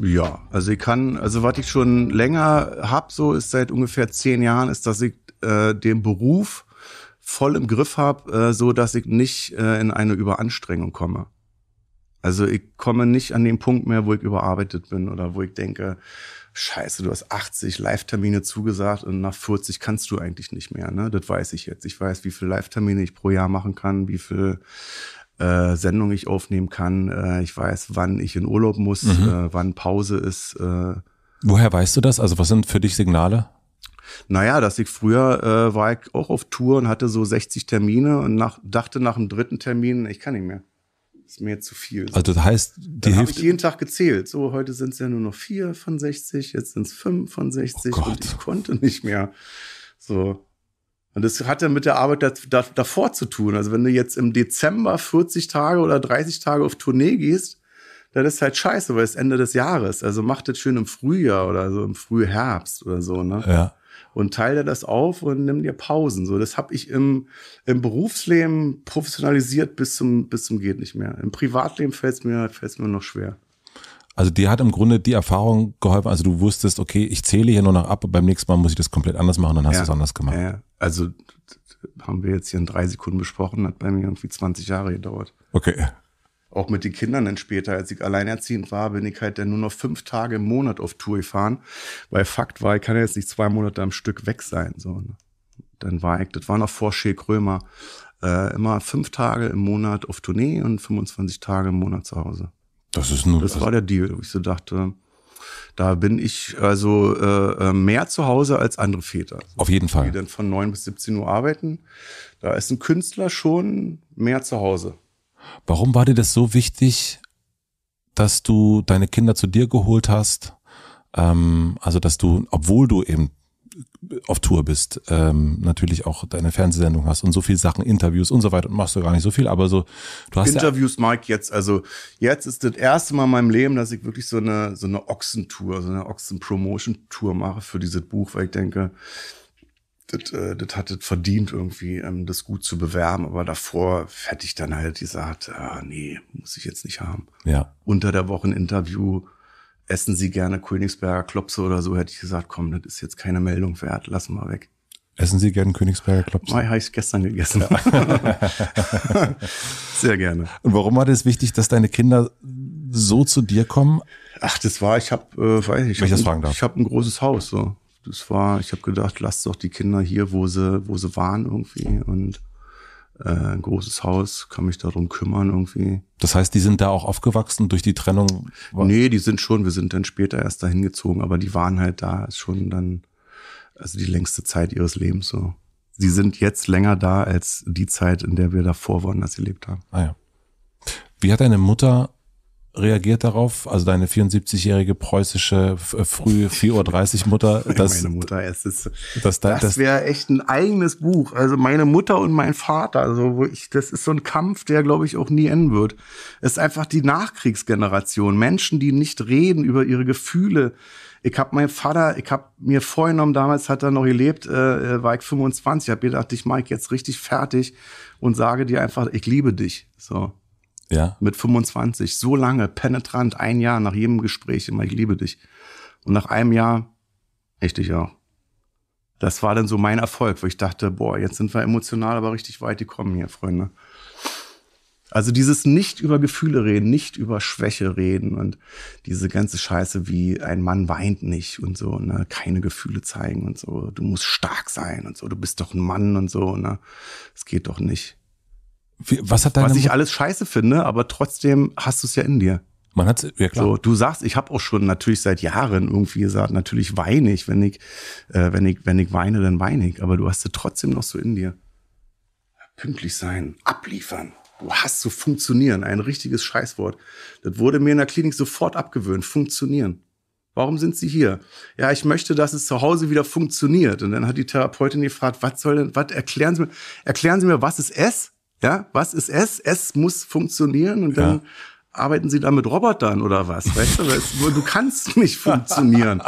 Ja, also ich kann, also was ich schon länger habe, so ist seit ungefähr zehn Jahren, ist, dass ich äh, den Beruf voll im Griff habe, äh, so dass ich nicht äh, in eine Überanstrengung komme. Also ich komme nicht an den Punkt mehr, wo ich überarbeitet bin oder wo ich denke, scheiße, du hast 80 Live-Termine zugesagt und nach 40 kannst du eigentlich nicht mehr. Ne? Das weiß ich jetzt. Ich weiß, wie viele Live-Termine ich pro Jahr machen kann, wie viel äh, Sendung ich aufnehmen kann. Äh, ich weiß, wann ich in Urlaub muss, mhm. äh, wann Pause ist. Äh. Woher weißt du das? Also was sind für dich Signale? Naja, dass ich früher äh, war ich auch auf Tour und hatte so 60 Termine und nach, dachte nach dem dritten Termin, ich kann nicht mehr. Ist mir jetzt zu viel. Also das heißt, die habe ich jeden Tag gezählt. So, heute sind es ja nur noch vier von 60, jetzt sind es fünf von 60 oh und ich konnte nicht mehr. So. Und das hat ja mit der Arbeit da, da, davor zu tun. Also wenn du jetzt im Dezember 40 Tage oder 30 Tage auf Tournee gehst, dann ist halt scheiße, weil es Ende des Jahres. Also mach das schön im Frühjahr oder so im Frühherbst oder so, ne? Ja und teile das auf und nimm dir Pausen. So, das habe ich im, im Berufsleben professionalisiert bis zum, bis zum geht nicht mehr. Im Privatleben fällt es mir, fällt's mir noch schwer. Also dir hat im Grunde die Erfahrung geholfen, also du wusstest, okay, ich zähle hier nur noch ab, beim nächsten Mal muss ich das komplett anders machen, dann hast ja, du es anders gemacht. Ja, also haben wir jetzt hier in drei Sekunden besprochen, hat bei mir irgendwie 20 Jahre gedauert. Okay auch mit den Kindern dann später, als ich alleinerziehend war, bin ich halt dann nur noch fünf Tage im Monat auf Tour gefahren, weil Fakt war, ich kann ja jetzt nicht zwei Monate am Stück weg sein. So. Ne? Dann war ich, das war noch vor Schill Römer, äh, immer fünf Tage im Monat auf Tournee und 25 Tage im Monat zu Hause. Das ist nur. Das also war der Deal, wo ich so dachte, da bin ich also äh, äh, mehr zu Hause als andere Väter. Auf jeden Fall. Die dann von 9 bis 17 Uhr arbeiten. Da ist ein Künstler schon mehr zu Hause. Warum war dir das so wichtig, dass du deine Kinder zu dir geholt hast? Ähm, also, dass du, obwohl du eben auf Tour bist, ähm, natürlich auch deine Fernsehsendung hast und so viel Sachen, Interviews und so weiter und machst du gar nicht so viel, aber so, du hast. Interviews ja mag jetzt, also jetzt ist das erste Mal in meinem Leben, dass ich wirklich so eine, so eine Ochsentour, so eine ochsen promotion tour mache für dieses Buch, weil ich denke, das, äh, das hat es verdient, irgendwie ähm, das gut zu bewerben. Aber davor hätte ich dann halt gesagt, ah, nee, muss ich jetzt nicht haben. Ja. Unter der Woche ein Interview, essen Sie gerne Königsberger Klopse oder so, hätte ich gesagt, komm, das ist jetzt keine Meldung wert, lassen wir weg. Essen Sie gerne Königsberger Klopse? Mai habe ich gestern gegessen. Ja. Sehr gerne. Und warum war das wichtig, dass deine Kinder so zu dir kommen? Ach, das war, ich habe, äh, weiß ich, ich, ich habe ein, hab ein großes Haus. So das war, ich habe gedacht, lasst doch die Kinder hier, wo sie, wo sie waren irgendwie und äh, ein großes Haus, kann mich darum kümmern irgendwie. Das heißt, die sind da auch aufgewachsen durch die Trennung? Nee, die sind schon, wir sind dann später erst dahin gezogen, aber die waren halt da ist schon dann, also die längste Zeit ihres Lebens so. Sie sind jetzt länger da als die Zeit, in der wir davor waren, dass sie lebt haben. Ah ja. Wie hat deine Mutter reagiert darauf? Also deine 74-jährige preußische äh, früh 4.30 Uhr Mutter. Dass, meine Mutter, es ist, dass das, das wäre echt ein eigenes Buch. Also meine Mutter und mein Vater, also wo ich, das ist so ein Kampf, der glaube ich auch nie enden wird. Es ist einfach die Nachkriegsgeneration, Menschen, die nicht reden über ihre Gefühle. Ich habe meinen Vater, ich habe mir vorgenommen, damals hat er noch gelebt, äh, war ich 25, habe gedacht, ich mache jetzt richtig fertig und sage dir einfach, ich liebe dich. So. Ja. Mit 25, so lange, penetrant, ein Jahr nach jedem Gespräch immer, ich liebe dich. Und nach einem Jahr, ich dich auch. Das war dann so mein Erfolg, wo ich dachte, boah, jetzt sind wir emotional aber richtig weit gekommen hier, Freunde. Also dieses nicht über Gefühle reden, nicht über Schwäche reden und diese ganze Scheiße wie ein Mann weint nicht und so, ne, keine Gefühle zeigen und so, du musst stark sein und so, du bist doch ein Mann und so, ne, es geht doch nicht was hat deine Was ich alles scheiße finde, aber trotzdem hast du es ja in dir. Man hat's, ja klar. So, du sagst, ich habe auch schon natürlich seit Jahren irgendwie gesagt, natürlich weine ich, wenn ich, äh, wenn ich, wenn ich weine, dann weine ich, aber du hast es trotzdem noch so in dir. Pünktlich sein, abliefern. Du hast zu funktionieren, ein richtiges Scheißwort. Das wurde mir in der Klinik sofort abgewöhnt, funktionieren. Warum sind Sie hier? Ja, ich möchte, dass es zu Hause wieder funktioniert. Und dann hat die Therapeutin gefragt, was soll denn, was erklären Sie mir, erklären Sie mir, was ist es? Ja, was ist S? S muss funktionieren und dann ja. arbeiten sie da mit Robotern oder was, weißt du? du kannst nicht funktionieren.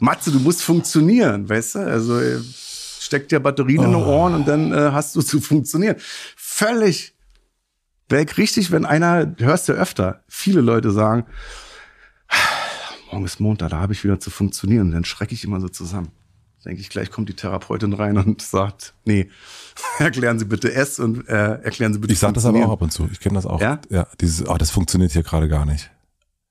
Matze, du musst funktionieren, weißt du? Also äh, steckt dir Batterien oh. in die Ohren und dann äh, hast du zu funktionieren. Völlig weg. Richtig, wenn einer, hörst du öfter, viele Leute sagen, morgen ist Montag, da habe ich wieder zu funktionieren. Und dann schrecke ich immer so zusammen denke ich, gleich kommt die Therapeutin rein und sagt, nee, erklären Sie bitte S und äh, erklären Sie bitte Ich sage das aber auch ab und zu. Ich kenne das auch. Ja? ja dieses, oh, das funktioniert hier gerade gar nicht.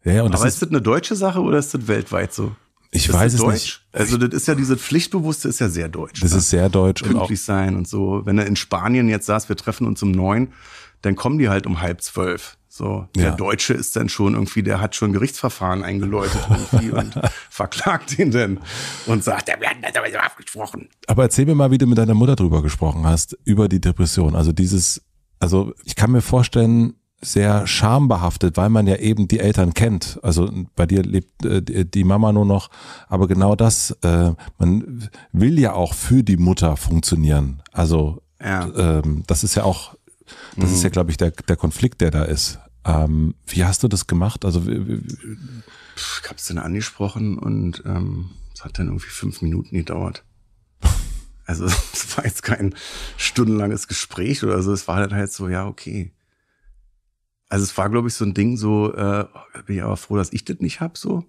Ja, und aber ist, ist das eine deutsche Sache oder ist das weltweit so? Ich ist weiß es deutsch? nicht. Also das ist ja diese Pflichtbewusste ist ja sehr deutsch. Das ne? ist sehr deutsch. Pünktlich und auch sein und so. Wenn du in Spanien jetzt saß, wir treffen uns um neun, dann kommen die halt um halb zwölf. So, ja. der Deutsche ist dann schon irgendwie, der hat schon Gerichtsverfahren eingeläutet irgendwie und verklagt ihn dann und sagt, wir hatten das aber so abgesprochen. Aber erzähl mir mal, wie du mit deiner Mutter drüber gesprochen hast, über die Depression. Also dieses, also ich kann mir vorstellen, sehr schambehaftet, weil man ja eben die Eltern kennt. Also bei dir lebt äh, die Mama nur noch, aber genau das, äh, man will ja auch für die Mutter funktionieren. Also ja. ähm, das ist ja auch das mhm. ist ja, mhm. glaube ich, der, der Konflikt, der da ist. Ähm, wie hast du das gemacht? Also ich habe es dann angesprochen und ähm, es ähm, hat dann irgendwie fünf Minuten gedauert. Also es war jetzt kein stundenlanges Gespräch oder so. Es war dann halt so, ja, okay. Also es war, glaube ich, so ein Ding, so äh, oh, bin ich aber froh, dass ich das nicht habe. so.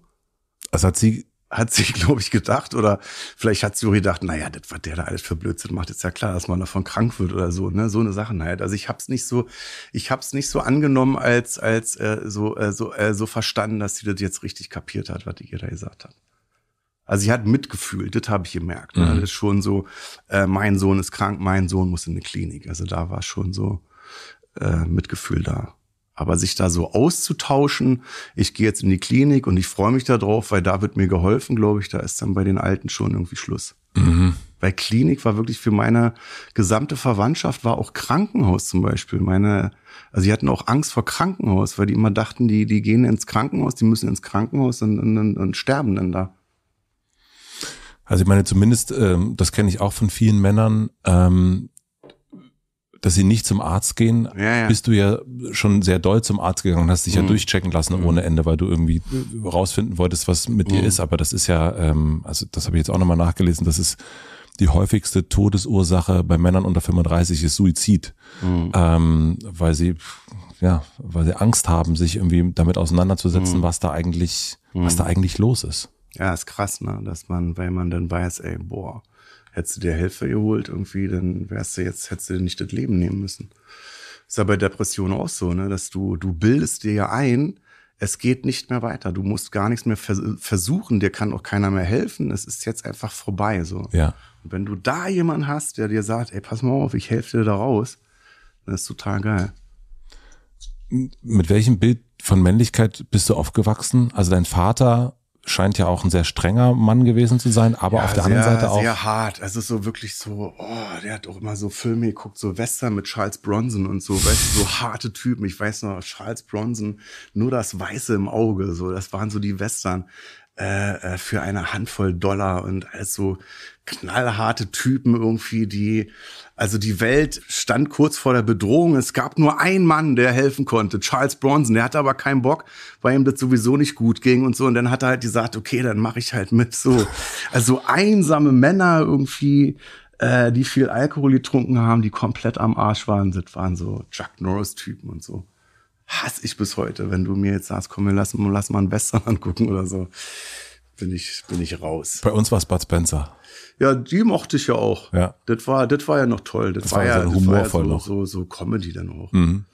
Also hat sie hat sie, glaube ich, gedacht oder vielleicht hat sie auch gedacht, naja, das, was der da alles für Blödsinn macht, ist ja klar, dass man davon krank wird oder so, ne, so eine Sache halt. Also ich hab's nicht so, ich hab's nicht so angenommen als, als äh, so, äh, so, äh, so verstanden, dass sie das jetzt richtig kapiert hat, was ihr da gesagt hat. Also sie hat mitgefühlt, das habe ich gemerkt. Ne? Mhm. Das ist schon so, äh, mein Sohn ist krank, mein Sohn muss in eine Klinik. Also da war schon so äh, Mitgefühl da. Aber sich da so auszutauschen, ich gehe jetzt in die Klinik und ich freue mich darauf, weil da wird mir geholfen, glaube ich, da ist dann bei den Alten schon irgendwie Schluss. Mhm. Weil Klinik war wirklich für meine gesamte Verwandtschaft, war auch Krankenhaus zum Beispiel. Meine, also sie hatten auch Angst vor Krankenhaus, weil die immer dachten, die, die gehen ins Krankenhaus, die müssen ins Krankenhaus und, und, und sterben dann da. Also ich meine, zumindest, ähm, das kenne ich auch von vielen Männern, ähm, dass sie nicht zum Arzt gehen, ja, ja. bist du ja schon sehr doll zum Arzt gegangen, hast dich mhm. ja durchchecken lassen ohne Ende, weil du irgendwie rausfinden wolltest, was mit mhm. dir ist. Aber das ist ja, ähm, also das habe ich jetzt auch nochmal nachgelesen, das ist die häufigste Todesursache bei Männern unter 35 ist Suizid, mhm. ähm, weil sie ja, weil sie Angst haben, sich irgendwie damit auseinanderzusetzen, mhm. was da eigentlich, was mhm. da eigentlich los ist. Ja, ist krass, ne? Dass man, weil man dann weiß, ey, boah, hättest du dir Hilfe geholt irgendwie, dann wärst du jetzt, hättest du dir nicht das Leben nehmen müssen. Ist ja bei Depressionen auch so, ne, dass du, du bildest dir ja ein, es geht nicht mehr weiter. Du musst gar nichts mehr vers versuchen. Dir kann auch keiner mehr helfen. Es ist jetzt einfach vorbei, so. Ja. Und wenn du da jemanden hast, der dir sagt, ey, pass mal auf, ich helfe dir da raus, dann ist total geil. Mit welchem Bild von Männlichkeit bist du aufgewachsen? Also dein Vater scheint ja auch ein sehr strenger Mann gewesen zu sein, aber ja, auf der sehr, anderen Seite auch. Sehr hart. Also so wirklich so, oh, der hat auch immer so Filme geguckt, so Western mit Charles Bronson und so, weißt du, so harte Typen. Ich weiß noch, Charles Bronson, nur das Weiße im Auge, so, das waren so die Western. Äh, äh, für eine Handvoll Dollar und alles so knallharte Typen irgendwie, die, also die Welt stand kurz vor der Bedrohung. Es gab nur einen Mann, der helfen konnte, Charles Bronson. Der hatte aber keinen Bock, weil ihm das sowieso nicht gut ging und so. Und dann hat er halt gesagt, okay, dann mache ich halt mit. So, also einsame Männer irgendwie, äh, die viel Alkohol getrunken haben, die komplett am Arsch waren. Das waren so Chuck Norris-Typen und so hasse ich bis heute. Wenn du mir jetzt sagst, komm, wir lassen, lass mal einen Western angucken oder so, bin ich, bin ich raus. Bei uns war es Bud Spencer. Ja, die mochte ich ja auch. Ja. Das war, das war ja noch toll. Das, das war, ja, so war ja so, noch. so, so Comedy dann auch. Mhm.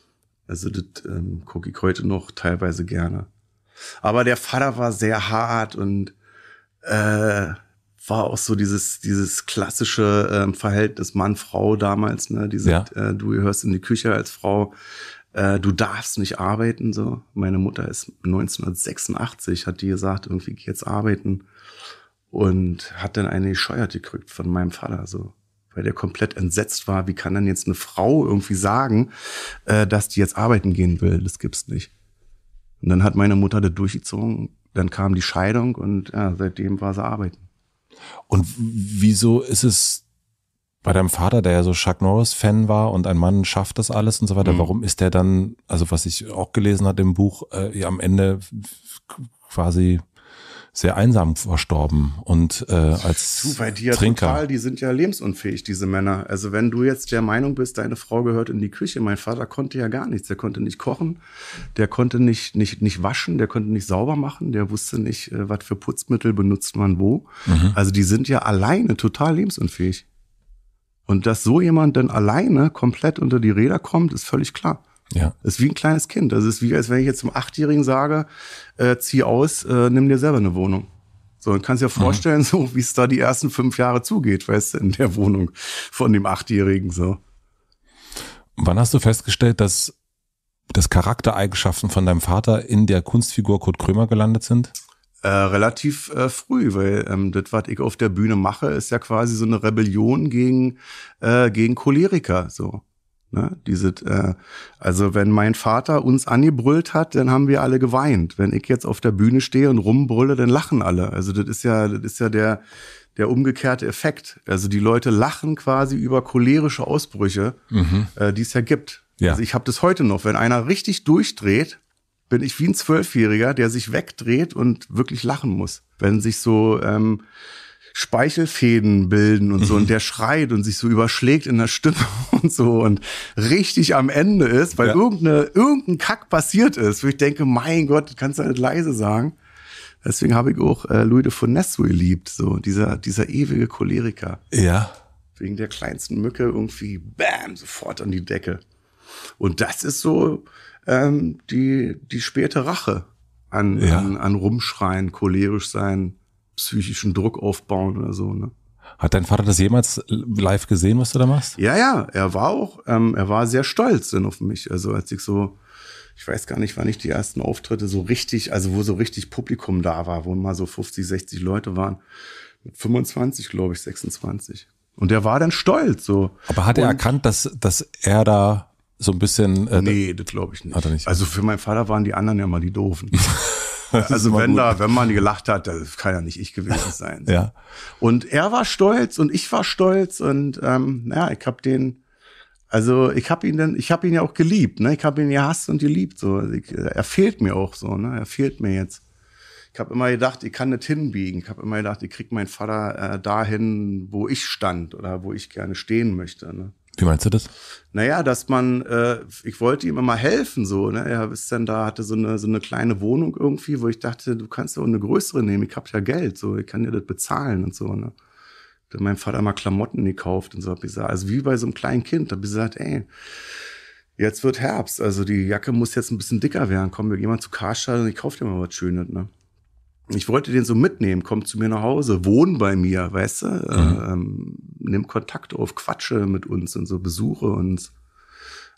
Also das ähm, gucke ich heute noch teilweise gerne. Aber der Vater war sehr hart und äh, war auch so dieses, dieses klassische ähm, Verhältnis Mann-Frau damals, ne? Diese, ja. äh, du gehörst in die Küche als Frau, äh, du darfst nicht arbeiten. So, meine Mutter ist 1986, hat die gesagt, irgendwie geh jetzt arbeiten und hat dann eine Scheuerte gekriegt von meinem Vater. So, weil der komplett entsetzt war. Wie kann dann jetzt eine Frau irgendwie sagen, äh, dass die jetzt arbeiten gehen will? Das gibt's nicht. Und dann hat meine Mutter das durchgezogen. Dann kam die Scheidung und ja, seitdem war sie arbeiten. Und wieso ist es bei deinem Vater, der ja so Chuck Norris-Fan war und ein Mann schafft das alles und so weiter, mhm. warum ist der dann, also was ich auch gelesen hatte im Buch, äh, ja, am Ende quasi sehr einsam verstorben und äh, als du, bei dir Trinker. Total, die sind ja lebensunfähig, diese Männer. Also wenn du jetzt der Meinung bist, deine Frau gehört in die Küche, mein Vater konnte ja gar nichts. Der konnte nicht kochen, der konnte nicht, nicht, nicht waschen, der konnte nicht sauber machen, der wusste nicht, äh, was für Putzmittel benutzt man wo. Mhm. Also die sind ja alleine total lebensunfähig. Und dass so jemand dann alleine komplett unter die Räder kommt, ist völlig klar. Ja. ist wie ein kleines Kind. Das ist wie, als wenn ich jetzt zum Achtjährigen sage, äh, zieh aus, äh, nimm dir selber eine Wohnung. So, dann kannst du dir mhm. vorstellen, mhm. so wie es da die ersten fünf Jahre zugeht, weißt du, in der Wohnung von dem Achtjährigen. So. Wann hast du festgestellt, dass, dass Charaktereigenschaften von deinem Vater in der Kunstfigur Kurt Krömer gelandet sind? äh, relativ äh, früh, weil ähm, das, was ich auf der Bühne mache, ist ja quasi so eine Rebellion gegen, äh, gegen Choleriker. So. Ne? Diese, äh, also wenn mein Vater uns angebrüllt hat, dann haben wir alle geweint. Wenn ich jetzt auf der Bühne stehe und rumbrülle, dann lachen alle. Also das ist ja, das ist ja der, der umgekehrte Effekt. Also die Leute lachen quasi über cholerische Ausbrüche, mhm. äh, die es ja gibt. Ja. Also ich habe das heute noch. Wenn einer richtig durchdreht, bin ich wie ein Zwölfjähriger, der sich wegdreht und wirklich lachen muss, wenn sich so ähm, Speichelfäden bilden und so mhm. und der schreit und sich so überschlägt in der Stimme und so und richtig am Ende ist, weil ja. irgendeine, irgendein Kack passiert ist, wo ich denke, mein Gott, kannst du nicht halt leise sagen. Deswegen habe ich auch äh, Louis de Funès so geliebt, so dieser, dieser ewige Choleriker. Ja. Wegen der kleinsten Mücke irgendwie, bam, sofort an die Decke. Und das ist so, ähm, die, die späte Rache an, ja. an, an Rumschreien, cholerisch sein, psychischen Druck aufbauen oder so. Ne? Hat dein Vater das jemals live gesehen, was du da machst? Ja, ja, er war auch, ähm, er war sehr stolz denn auf mich. Also als ich so, ich weiß gar nicht, wann ich die ersten Auftritte so richtig, also wo so richtig Publikum da war, wo mal so 50, 60 Leute waren. 25, glaube ich, 26. Und er war dann stolz. so. Aber hat Und er erkannt, dass, dass er da so ein bisschen. Äh, nee, das glaube ich nicht. nicht. Also für meinen Vater waren die anderen ja mal die Doofen. also wenn gut. da, wenn man gelacht hat, das kann ja nicht ich gewesen sein. ja. Und er war stolz und ich war stolz und ähm, ja, ich habe den, also ich habe ihn dann, ich habe ihn ja auch geliebt, ne? Ich habe ihn gehasst und geliebt. So, also ich, er fehlt mir auch so, ne? Er fehlt mir jetzt. Ich habe immer gedacht, ich kann nicht hinbiegen. Ich habe immer gedacht, ich krieg meinen Vater äh, dahin, wo ich stand oder wo ich gerne stehen möchte. Ne? Wie meinst du das? Naja, dass man, äh, ich wollte ihm immer helfen, so, ne? Er ist dann da, hatte so eine, so eine kleine Wohnung irgendwie, wo ich dachte, du kannst ja auch eine größere nehmen, ich hab ja Geld, so, ich kann dir das bezahlen und so, ne? Dann mein Vater mal Klamotten gekauft und so, hab ich gesagt, also wie bei so einem kleinen Kind, da hab ich gesagt, ey, jetzt wird Herbst, also die Jacke muss jetzt ein bisschen dicker werden, komm, wir gehen mal zu Karstadt und ich kauf dir mal was Schönes, ne? ich wollte den so mitnehmen, komm zu mir nach Hause, wohn bei mir, weißt du, mhm. ähm, nimm Kontakt auf, quatsche mit uns und so, besuche uns.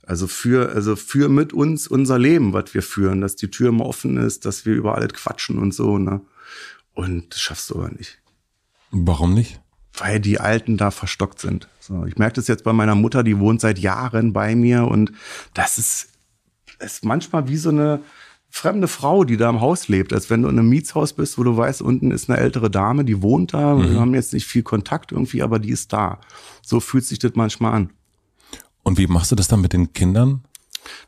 Also für, also für mit uns unser Leben, was wir führen, dass die Tür immer offen ist, dass wir über alles quatschen und so, ne? Und das schaffst du aber nicht. Warum nicht? Weil die Alten da verstockt sind. So, ich merke das jetzt bei meiner Mutter, die wohnt seit Jahren bei mir und das ist, ist manchmal wie so eine, fremde Frau, die da im Haus lebt, als wenn du in einem Mietshaus bist, wo du weißt, unten ist eine ältere Dame, die wohnt da, mhm. wir haben jetzt nicht viel Kontakt irgendwie, aber die ist da. So fühlt sich das manchmal an. Und wie machst du das dann mit den Kindern?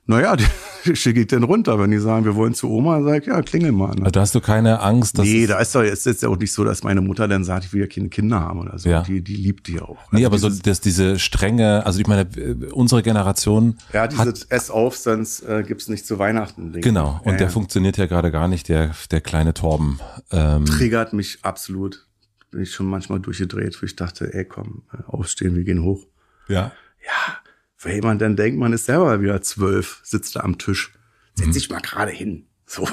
Naja, die schicke ich dann runter. Wenn die sagen, wir wollen zu Oma, sag ich, ja, klingel mal. Ne? Also da hast du keine Angst, dass. Nee, da ist doch jetzt, ja auch nicht so, dass meine Mutter dann sagt, ich will ja keine Kinder haben oder so. Ja. Die, die liebt die auch. Nee, also aber so, dass diese strenge, also ich meine, äh, unsere Generation. Ja, dieses hat, Ess auf, sonst äh, gibt's nicht zu Weihnachten. Ding. Genau. Und äh, der funktioniert ja gerade gar nicht, der, der kleine Torben. Ähm, triggert mich absolut. Bin ich schon manchmal durchgedreht, wo ich dachte, ey, komm, äh, aufstehen, wir gehen hoch. Ja. Ja weil man dann denkt, man ist selber wieder zwölf, sitzt da am Tisch. Setz dich mhm. mal gerade hin. So.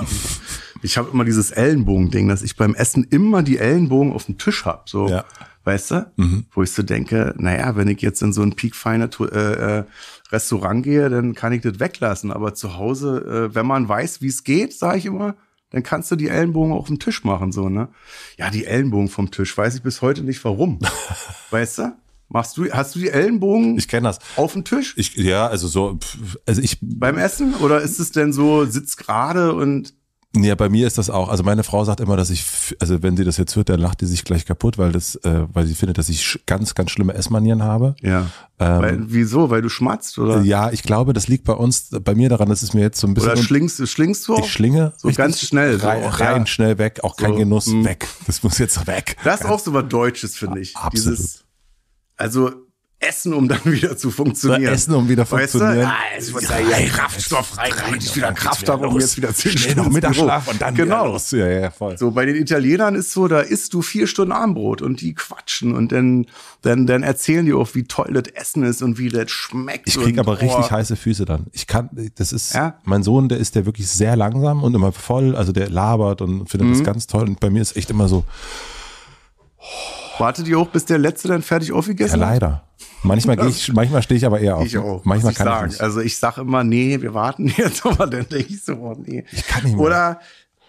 Ich habe immer dieses Ellenbogen-Ding, dass ich beim Essen immer die Ellenbogen auf dem Tisch hab. So. Ja. Weißt du? Mhm. Wo ich so denke, naja, wenn ich jetzt in so ein Peak Feiner äh, äh, Restaurant gehe, dann kann ich das weglassen. Aber zu Hause, äh, wenn man weiß, wie es geht, sage ich immer, dann kannst du die Ellenbogen auf dem Tisch machen, so, ne? Ja, die Ellenbogen vom Tisch, weiß ich bis heute nicht warum. weißt du? Machst du, hast du die Ellenbogen? Ich kenne das. Auf dem Tisch? Ich, ja, also so, also ich. Beim Essen? Oder ist es denn so, sitzt gerade und. Ja, bei mir ist das auch. Also meine Frau sagt immer, dass ich, also wenn sie das jetzt hört, dann lacht sie sich gleich kaputt, weil das, äh, weil sie findet, dass ich ganz, ganz schlimme Essmanieren habe. Ja. Ähm, weil, wieso? Weil du schmatzt oder? Ja, ich glaube, das liegt bei uns, bei mir daran, dass es mir jetzt so ein bisschen. Oder schlingst, schlingst du? Auch? Ich schlinge. So ganz schnell. So, rein, rein ja. schnell weg, auch so, kein Genuss, mh. Hm. weg. Das muss jetzt weg. Das ist auch so was Deutsches, finde ich. Absolut. Dieses, also Essen, um dann wieder zu funktionieren. Oder essen, um wieder funktionieren. Weißt du? ah, es also ja, ja Kraftstoff rein, damit ich wieder Kraft habe, um jetzt wieder zehn Schnell Stunden Mittagsschlaf und dann genau. wieder los. Ja, ja, voll. So, bei den Italienern ist so, da isst du vier Stunden Armbrot und die quatschen und dann, dann, dann erzählen die auch, wie toll das Essen ist und wie das schmeckt. Ich krieg und, aber richtig heiße Füße dann. Ich kann, das ist, ja? mein Sohn, der ist der wirklich sehr langsam und immer voll, also der labert und findet mhm. das ganz toll und bei mir ist echt immer so, oh Wartet ihr auch, bis der letzte dann fertig aufgegessen hat? Ja, leider. Manchmal, das, ich, manchmal stehe ich aber eher auf. Ich ne? auch. Manchmal ich kann sagen. ich nicht. Also ich sage immer, nee, wir warten jetzt, aber dann denke ich so, nee. Ich kann nicht mehr. Oder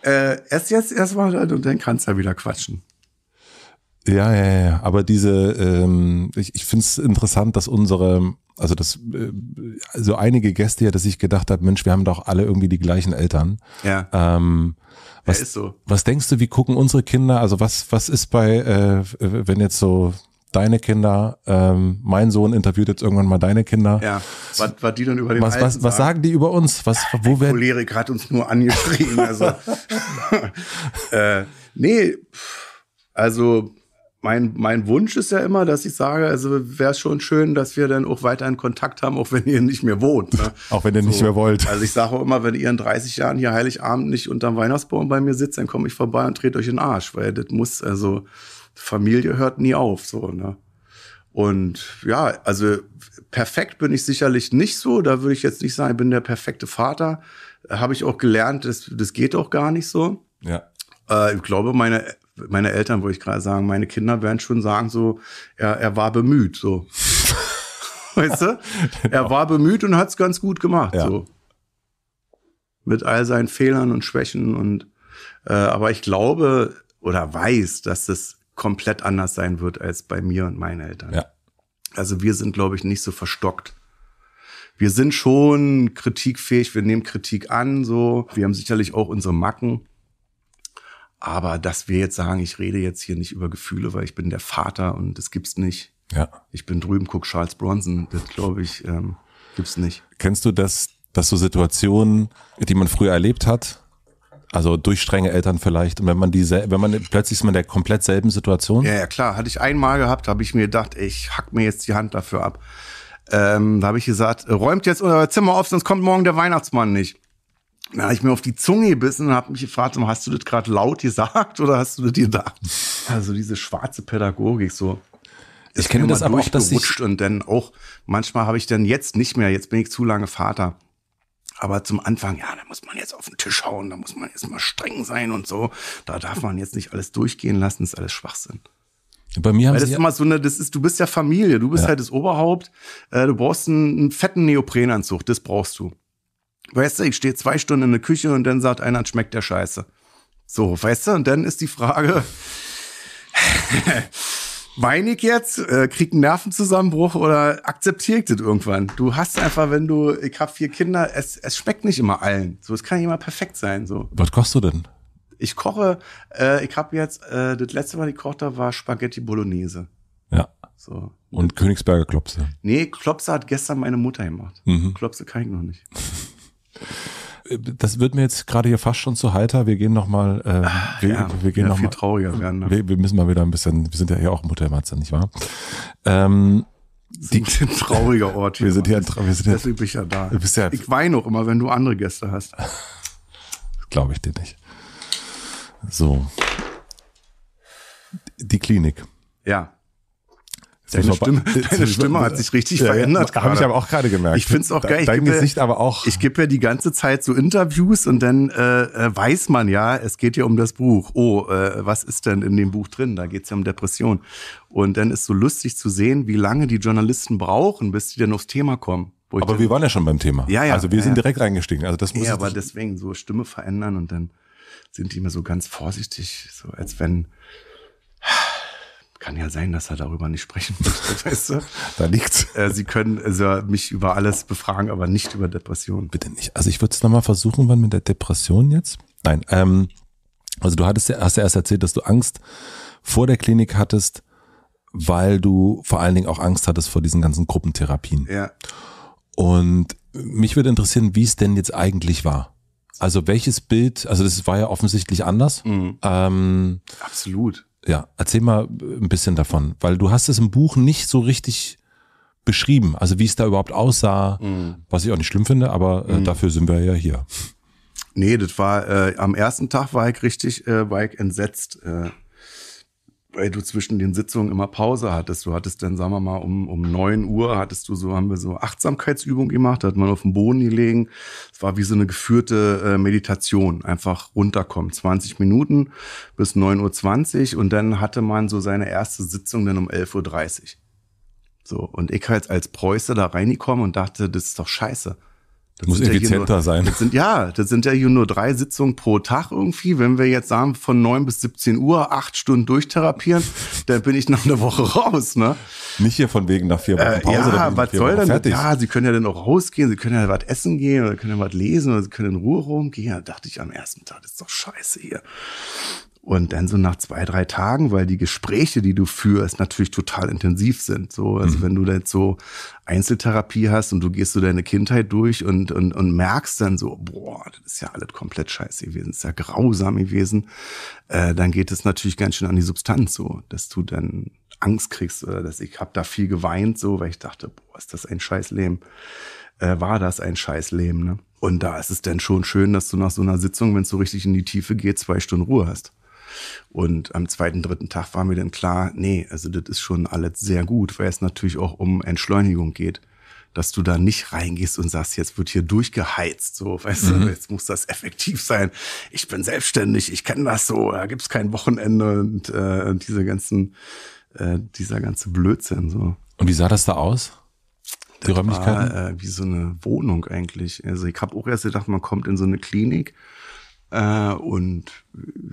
äh, erst jetzt erstmal und dann kannst du ja wieder quatschen. Ja, ja, ja. Aber diese, ähm, ich, ich finde es interessant, dass unsere, also das, äh, so einige Gäste ja, dass ich gedacht habe, Mensch, wir haben doch alle irgendwie die gleichen Eltern. Ja. Ähm, was, ja, ist so. was denkst du, wie gucken unsere Kinder, also was, was ist bei, äh, wenn jetzt so deine Kinder, ähm, mein Sohn interviewt jetzt irgendwann mal deine Kinder. Ja, was, was die dann über den was, was, sagen? was sagen die über uns? Was, wo Der Cholerik hat uns nur angeschrien. also, äh, nee, also mein, mein Wunsch ist ja immer, dass ich sage, also wäre es schon schön, dass wir dann auch weiterhin Kontakt haben, auch wenn ihr nicht mehr wohnt. Ne? auch wenn ihr so. nicht mehr wollt. Also ich sage auch immer, wenn ihr in 30 Jahren hier Heiligabend nicht unterm Weihnachtsbaum bei mir sitzt, dann komme ich vorbei und trete euch in den Arsch, weil das muss, also Familie hört nie auf, so, ne? Und ja, also perfekt bin ich sicherlich nicht so. Da würde ich jetzt nicht sagen, ich bin der perfekte Vater. Habe ich auch gelernt, das, das geht auch gar nicht so. Ja. Äh, ich glaube, meine meine Eltern, wo ich gerade sagen, meine Kinder werden schon sagen, so, er, er war bemüht, so. weißt du? Er genau. war bemüht und hat es ganz gut gemacht, ja. so. Mit all seinen Fehlern und Schwächen und, äh, aber ich glaube oder weiß, dass es komplett anders sein wird als bei mir und meinen Eltern. Ja. Also wir sind, glaube ich, nicht so verstockt wir sind schon kritikfähig, wir nehmen Kritik an, so. Wir haben sicherlich auch unsere Macken. Aber dass wir jetzt sagen, ich rede jetzt hier nicht über Gefühle, weil ich bin der Vater und das gibt's nicht. Ja. Ich bin drüben, guck Charles Bronson, das glaube ich, ähm, gibt's nicht. Kennst du das, dass so Situationen, die man früher erlebt hat, also durch strenge Eltern vielleicht. Und wenn man diese, wenn man plötzlich ist man in der komplett selben Situation. Ja, ja klar. Hatte ich einmal gehabt, habe ich mir gedacht, ich hack mir jetzt die Hand dafür ab. Ähm, da habe ich gesagt, räumt jetzt euer Zimmer auf, sonst kommt morgen der Weihnachtsmann nicht. Na, ich mir auf die Zunge gebissen und habe mich gefragt, hast du das gerade laut gesagt oder hast du das dir da? Also diese schwarze Pädagogik, so. Ich kenne das aber auch, dass ich und dann auch manchmal habe ich dann jetzt nicht mehr, jetzt bin ich zu lange Vater. Aber zum Anfang, ja, da muss man jetzt auf den Tisch hauen, da muss man jetzt mal streng sein und so. Da darf man jetzt nicht alles durchgehen lassen, ist alles Schwachsinn. Bei mir haben Weil das sie ist immer so eine, das ist, du bist ja Familie, du bist ja. halt das Oberhaupt, äh, du brauchst einen, einen fetten Neoprenanzug, das brauchst du weißt du, ich stehe zwei Stunden in der Küche und dann sagt einer, schmeckt der Scheiße. So, weißt du, und dann ist die Frage, weine ich jetzt, äh, krieg einen Nervenzusammenbruch oder akzeptiere ich das irgendwann? Du hast einfach, wenn du, ich habe vier Kinder, es, es schmeckt nicht immer allen. So, es kann nicht immer perfekt sein. So. Was kochst du denn? Ich koche, äh, ich habe jetzt, äh, das letzte Mal, die ich habe, war Spaghetti Bolognese. Ja. So. Und Königsberger Klopse. Nee, Klopse hat gestern meine Mutter gemacht. Mhm. Klopse kann ich noch nicht. das wird mir jetzt gerade hier fast schon zu heiter. Wir gehen nochmal, äh, ah, wir, ja, wir gehen ja, noch viel mal, trauriger werden. Ne? Wir, wir, müssen mal wieder ein bisschen, wir sind ja hier auch Muttermatze, nicht wahr? Ähm, die, sind ein trauriger Ort hier. Wir sind hier, wir sind hier, bin ich ja da. Ja, ich weine auch immer, wenn du andere Gäste hast. Glaube ich dir nicht. So. Die Klinik. Ja. Deine Stimme, deine Stimme hat sich richtig ja, verändert. Habe ich aber auch gerade gemerkt. Ich finde es auch geil. Ich Dein Gesicht ja, aber auch. Ich gebe ja die ganze Zeit so Interviews und dann äh, äh, weiß man ja, es geht ja um das Buch. Oh, äh, was ist denn in dem Buch drin? Da geht es ja um Depression. Und dann ist so lustig zu sehen, wie lange die Journalisten brauchen, bis die dann aufs Thema kommen. Aber wir waren ja schon beim Thema. Ja, ja. Also wir ja, sind direkt reingestiegen. Also das muss ja, aber deswegen so Stimme verändern und dann sind die immer so ganz vorsichtig, so als wenn kann ja sein, dass er darüber nicht sprechen muss. weißt du? Da liegt's. Äh, sie können also mich über alles befragen, aber nicht über Depressionen. Bitte nicht. Also ich würde es nochmal versuchen, wann mit der Depression jetzt? Nein. Ähm, also du hattest ja, hast ja erst erzählt, dass du Angst vor der Klinik hattest, weil du vor allen Dingen auch Angst hattest vor diesen ganzen Gruppentherapien. Ja. Und mich würde interessieren, wie es denn jetzt eigentlich war. Also welches Bild, also das war ja offensichtlich anders. Mhm. Ähm, Absolut ja, erzähl mal ein bisschen davon, weil du hast es im Buch nicht so richtig beschrieben, also wie es da überhaupt aussah, mhm. was ich auch nicht schlimm finde, aber äh, mhm. dafür sind wir ja hier. Nee, das war äh, am ersten Tag war ich richtig, äh, war ich entsetzt. Äh, weil du zwischen den Sitzungen immer Pause hattest. Du hattest dann, sagen wir mal, um, um neun Uhr hattest du so, haben wir so Achtsamkeitsübung gemacht, da hat man auf dem Boden gelegen. Es war wie so eine geführte äh, Meditation, einfach runterkommen. 20 Minuten bis neun Uhr zwanzig und dann hatte man so seine erste Sitzung dann um elf Uhr. dreißig. So, und ich halt als Preuße da reingekommen und dachte, das ist doch scheiße. Das Muss effizienter nur, sein. Das sind, ja, das sind ja hier nur drei Sitzungen pro Tag irgendwie. Wenn wir jetzt sagen, von neun bis 17 Uhr acht Stunden durchtherapieren, dann bin ich nach einer Woche raus, ne? Nicht hier von wegen nach vier Wochen äh, Pause. Äh, ja, was soll denn? Fertig. Ja, Sie können ja dann auch rausgehen, Sie können ja was essen gehen oder können ja was lesen oder Sie können in Ruhe rumgehen. Da dachte ich am ersten Tag, das ist doch scheiße hier. Und dann so nach zwei, drei Tagen, weil die Gespräche, die du führst, natürlich total intensiv sind. So, also mhm. wenn du dann so Einzeltherapie hast und du gehst so deine Kindheit durch und, und, und merkst dann so, boah, das ist ja alles komplett scheiße gewesen, ist ja grausam gewesen, äh, dann geht es natürlich ganz schön an die Substanz so, dass du dann Angst kriegst oder dass ich habe da viel geweint so, weil ich dachte, boah, ist das ein Scheißleben, äh, war das ein Scheißleben, ne? Und da ist es dann schon schön, dass du nach so einer Sitzung, wenn es so richtig in die Tiefe geht, zwei Stunden Ruhe hast. Und am zweiten, dritten Tag war mir dann klar, nee, also das ist schon alles sehr gut, weil es natürlich auch um Entschleunigung geht dass du da nicht reingehst und sagst, jetzt wird hier durchgeheizt, so, weißt mhm. du, jetzt muss das effektiv sein. Ich bin selbstständig, ich kenne das so, da gibt's kein Wochenende und äh, diese ganzen, äh, dieser ganze Blödsinn so. Und wie sah das da aus? Die das Räumlichkeiten? War, äh, wie so eine Wohnung eigentlich. Also ich habe auch erst gedacht, man kommt in so eine Klinik äh, und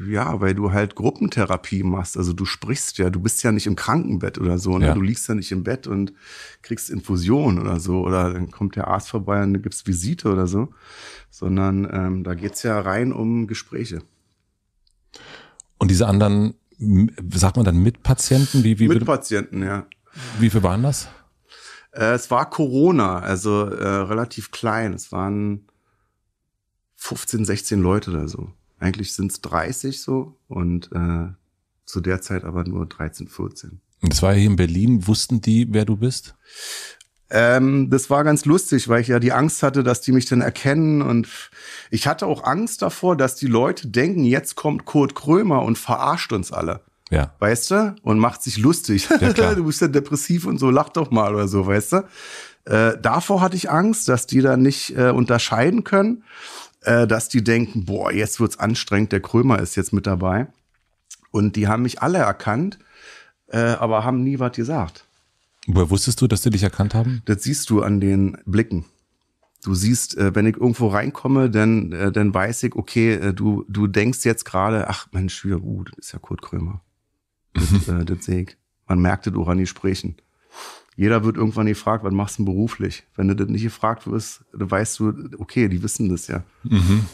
ja, weil du halt Gruppentherapie machst. Also du sprichst ja, du bist ja nicht im Krankenbett oder so. Ne? Ja. Du liegst ja nicht im Bett und kriegst Infusion oder so. Oder dann kommt der Arzt vorbei und gibt's Visite oder so. Sondern ähm, da geht's ja rein um Gespräche. Und diese anderen, sagt man dann Mitpatienten? Wie, wie Mitpatienten, ja. Wie viel waren das? Äh, es war Corona, also äh, relativ klein. Es waren 15, 16 Leute oder so. Eigentlich sind es 30 so und äh, zu der Zeit aber nur 13, 14. Das war hier in Berlin. Wussten die, wer du bist? Ähm, das war ganz lustig, weil ich ja die Angst hatte, dass die mich dann erkennen. Und ich hatte auch Angst davor, dass die Leute denken, jetzt kommt Kurt Krömer und verarscht uns alle. Ja. Weißt du? Und macht sich lustig. Ja, du bist ja depressiv und so, lach doch mal oder so, weißt du? Äh, davor hatte ich Angst, dass die da nicht äh, unterscheiden können. Äh, dass die denken, boah, jetzt wird's anstrengend, der Krömer ist jetzt mit dabei. Und die haben mich alle erkannt, äh, aber haben nie was gesagt. Woher wusstest du, dass sie dich erkannt haben? Das siehst du an den Blicken. Du siehst, äh, wenn ich irgendwo reinkomme, dann, äh, dann weiß ich, okay, äh, du, du denkst jetzt gerade, ach Mensch, ja, uh, das ist ja Kurt Krömer. Das, äh, das sehe ich. Man merkt es auch an die Sprechen. Jeder wird irgendwann gefragt, was machst du beruflich? Wenn du das nicht gefragt wirst, dann weißt du, okay, die wissen das ja. Mhm.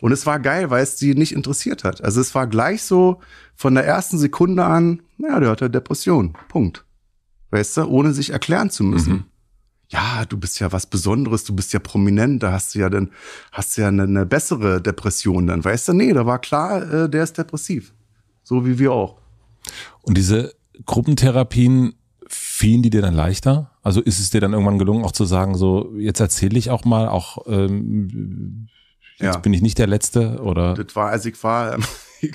Und es war geil, weil es die nicht interessiert hat. Also es war gleich so von der ersten Sekunde an, naja, der hat ja Depression. Punkt. Weißt du, ohne sich erklären zu müssen. Mhm. Ja, du bist ja was Besonderes, du bist ja prominent, da hast du ja dann, hast du ja eine, eine bessere Depression dann. Weißt du, nee, da war klar, äh, der ist depressiv. So wie wir auch. Und diese Gruppentherapien, fielen die dir dann leichter? Also ist es dir dann irgendwann gelungen, auch zu sagen, so, jetzt erzähle ich auch mal, auch ähm, jetzt ja. bin ich nicht der Letzte oder? Das war, also ich war, ähm,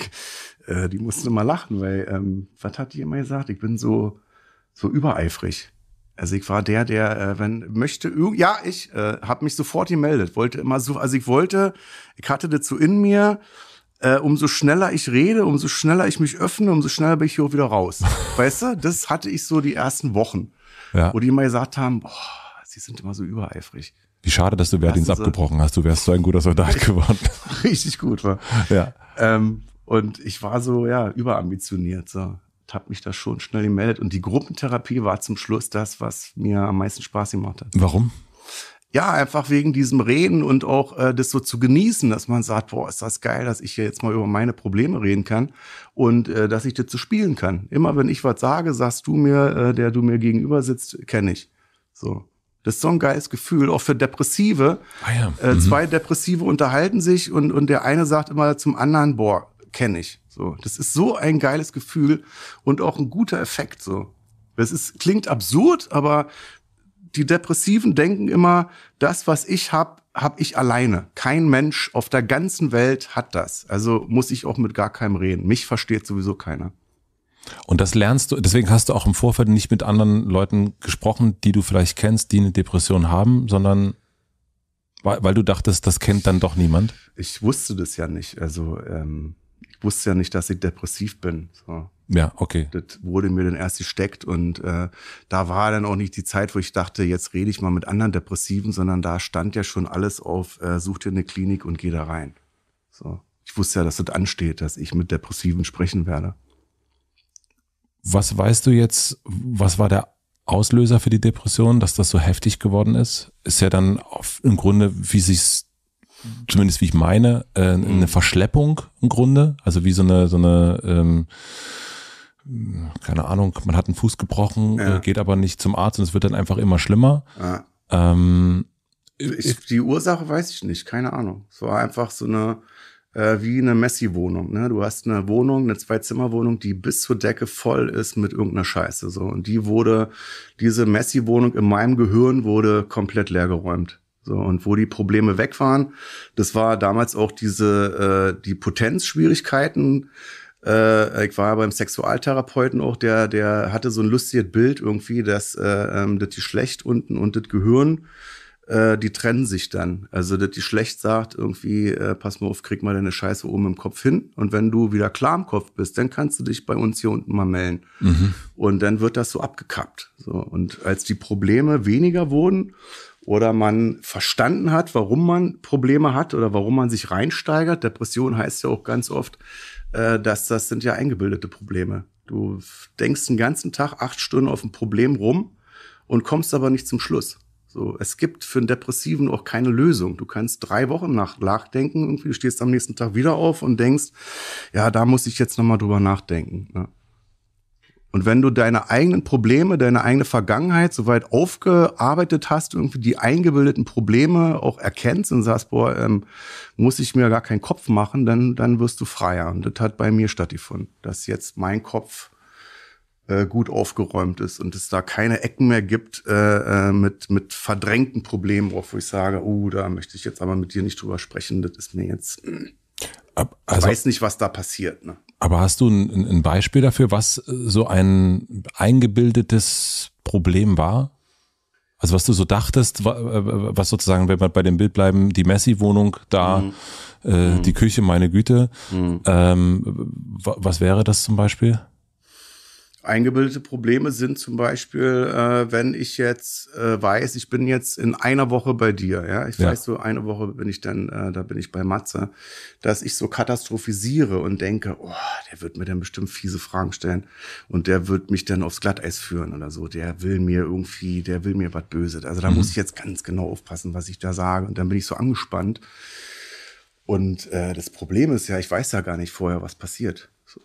äh, die mussten immer lachen, weil, ähm, was hat die immer gesagt? Ich bin so, so übereifrig. Also ich war der, der, äh, wenn möchte, ja, ich äh, habe mich sofort gemeldet, wollte immer so, also ich wollte, ich hatte das so in mir, äh, umso schneller ich rede, umso schneller ich mich öffne, umso schneller bin ich hier auch wieder raus. weißt du, das hatte ich so die ersten Wochen, ja. wo die immer gesagt haben, boah, sie sind immer so übereifrig. Wie schade, dass du Wehrdienst abgebrochen hast. Du wärst so ein guter Soldat geworden. Richtig gut, war. Ja. Ähm, und ich war so, ja, überambitioniert. So. Hab mich da schon schnell gemeldet. Und die Gruppentherapie war zum Schluss das, was mir am meisten Spaß gemacht hat. Warum? ja, einfach wegen diesem Reden und auch äh, das so zu genießen, dass man sagt, boah, ist das geil, dass ich hier jetzt mal über meine Probleme reden kann und äh, dass ich das so spielen kann. Immer wenn ich was sage, sagst du mir, äh, der du mir gegenüber sitzt, kenne ich. So. Das ist so ein geiles Gefühl, auch für Depressive. Ah ja. Äh, mhm. äh, zwei Depressive unterhalten sich und, und der eine sagt immer zum anderen, boah, kenne ich. So. Das ist so ein geiles Gefühl und auch ein guter Effekt. So. Das ist, klingt absurd, aber die Depressiven denken immer, das, was ich habe, habe ich alleine. Kein Mensch auf der ganzen Welt hat das. Also muss ich auch mit gar keinem reden. Mich versteht sowieso keiner. Und das lernst du, deswegen hast du auch im Vorfeld nicht mit anderen Leuten gesprochen, die du vielleicht kennst, die eine Depression haben, sondern weil, weil du dachtest, das kennt dann doch niemand? Ich wusste das ja nicht. Also ähm, ich wusste ja nicht, dass ich depressiv bin. So. Ja, okay. Das wurde mir dann erst gesteckt und äh, da war dann auch nicht die Zeit, wo ich dachte, jetzt rede ich mal mit anderen Depressiven, sondern da stand ja schon alles auf, äh, such dir eine Klinik und geh da rein. So. Ich wusste ja, dass das ansteht, dass ich mit Depressiven sprechen werde. Was weißt du jetzt, was war der Auslöser für die Depression, dass das so heftig geworden ist? Ist ja dann auf, im Grunde, wie sich's zumindest wie ich meine, äh, eine mhm. Verschleppung im Grunde, also wie so eine, so eine ähm, keine Ahnung, man hat einen Fuß gebrochen, ja. geht aber nicht zum Arzt und es wird dann einfach immer schlimmer. Ja. Ähm, ich, die Ursache weiß ich nicht, keine Ahnung. Es war einfach so eine, äh, wie eine Messi-Wohnung. Ne? Du hast eine Wohnung, eine Zwei-Zimmer-Wohnung, die bis zur Decke voll ist mit irgendeiner Scheiße. So. Und die wurde, diese Messi-Wohnung in meinem Gehirn wurde komplett leergeräumt. So, und wo die Probleme weg waren, das war damals auch diese, äh, die Potenzschwierigkeiten, äh, ich war beim Sexualtherapeuten auch, der, der hatte so ein lustiges Bild irgendwie, dass äh, ähm, das Geschlecht unten und das Gehirn, äh, die trennen sich dann. Also das Geschlecht sagt irgendwie, äh, pass mal auf, krieg mal deine Scheiße oben im Kopf hin. Und wenn du wieder klar im Kopf bist, dann kannst du dich bei uns hier unten mal melden. Mhm. Und dann wird das so abgekappt. So. Und als die Probleme weniger wurden oder man verstanden hat, warum man Probleme hat oder warum man sich reinsteigert. Depression heißt ja auch ganz oft, äh, dass das sind ja eingebildete Probleme. Du denkst den ganzen Tag acht Stunden auf ein Problem rum und kommst aber nicht zum Schluss. So, es gibt für einen Depressiven auch keine Lösung. Du kannst drei Wochen nach nachdenken, irgendwie, du stehst am nächsten Tag wieder auf und denkst, ja, da muss ich jetzt nochmal drüber nachdenken. Ne? Und wenn du deine eigenen Probleme, deine eigene Vergangenheit soweit aufgearbeitet hast, irgendwie die eingebildeten Probleme auch erkennst und sagst, boah, ähm, muss ich mir gar keinen Kopf machen, dann, dann wirst du freier. Und das hat bei mir stattgefunden, dass jetzt mein Kopf äh, gut aufgeräumt ist und es da keine Ecken mehr gibt äh, äh mit, mit verdrängten Problemen, wo ich sage, oh, da möchte ich jetzt aber mit dir nicht drüber sprechen, das ist mir jetzt... Also, ich weiß nicht, was da passiert. Ne? Aber hast du ein, ein Beispiel dafür, was äh, so ein eingebildetes Problem war? Also was du so dachtest, äh, was sozusagen, wenn wir bei dem Bild bleiben, die Messi-Wohnung da, mhm. äh, mhm. die Küche, meine Güte. Mhm. Ähm, was wäre das zum Beispiel? Eingebildete Probleme sind zum Beispiel, äh, wenn ich jetzt äh, weiß, ich bin jetzt in einer Woche bei dir, ja, ich ja. weiß so eine Woche bin ich dann, äh, da bin ich bei Matze, dass ich so katastrophisiere und denke, oh, der wird mir dann bestimmt fiese Fragen stellen und der wird mich dann aufs Glatteis führen oder so, der will mir irgendwie, der will mir was Böses. Also da mhm. muss ich jetzt ganz genau aufpassen, was ich da sage und dann bin ich so angespannt. Und äh, das Problem ist ja, ich weiß ja gar nicht vorher, was passiert. So.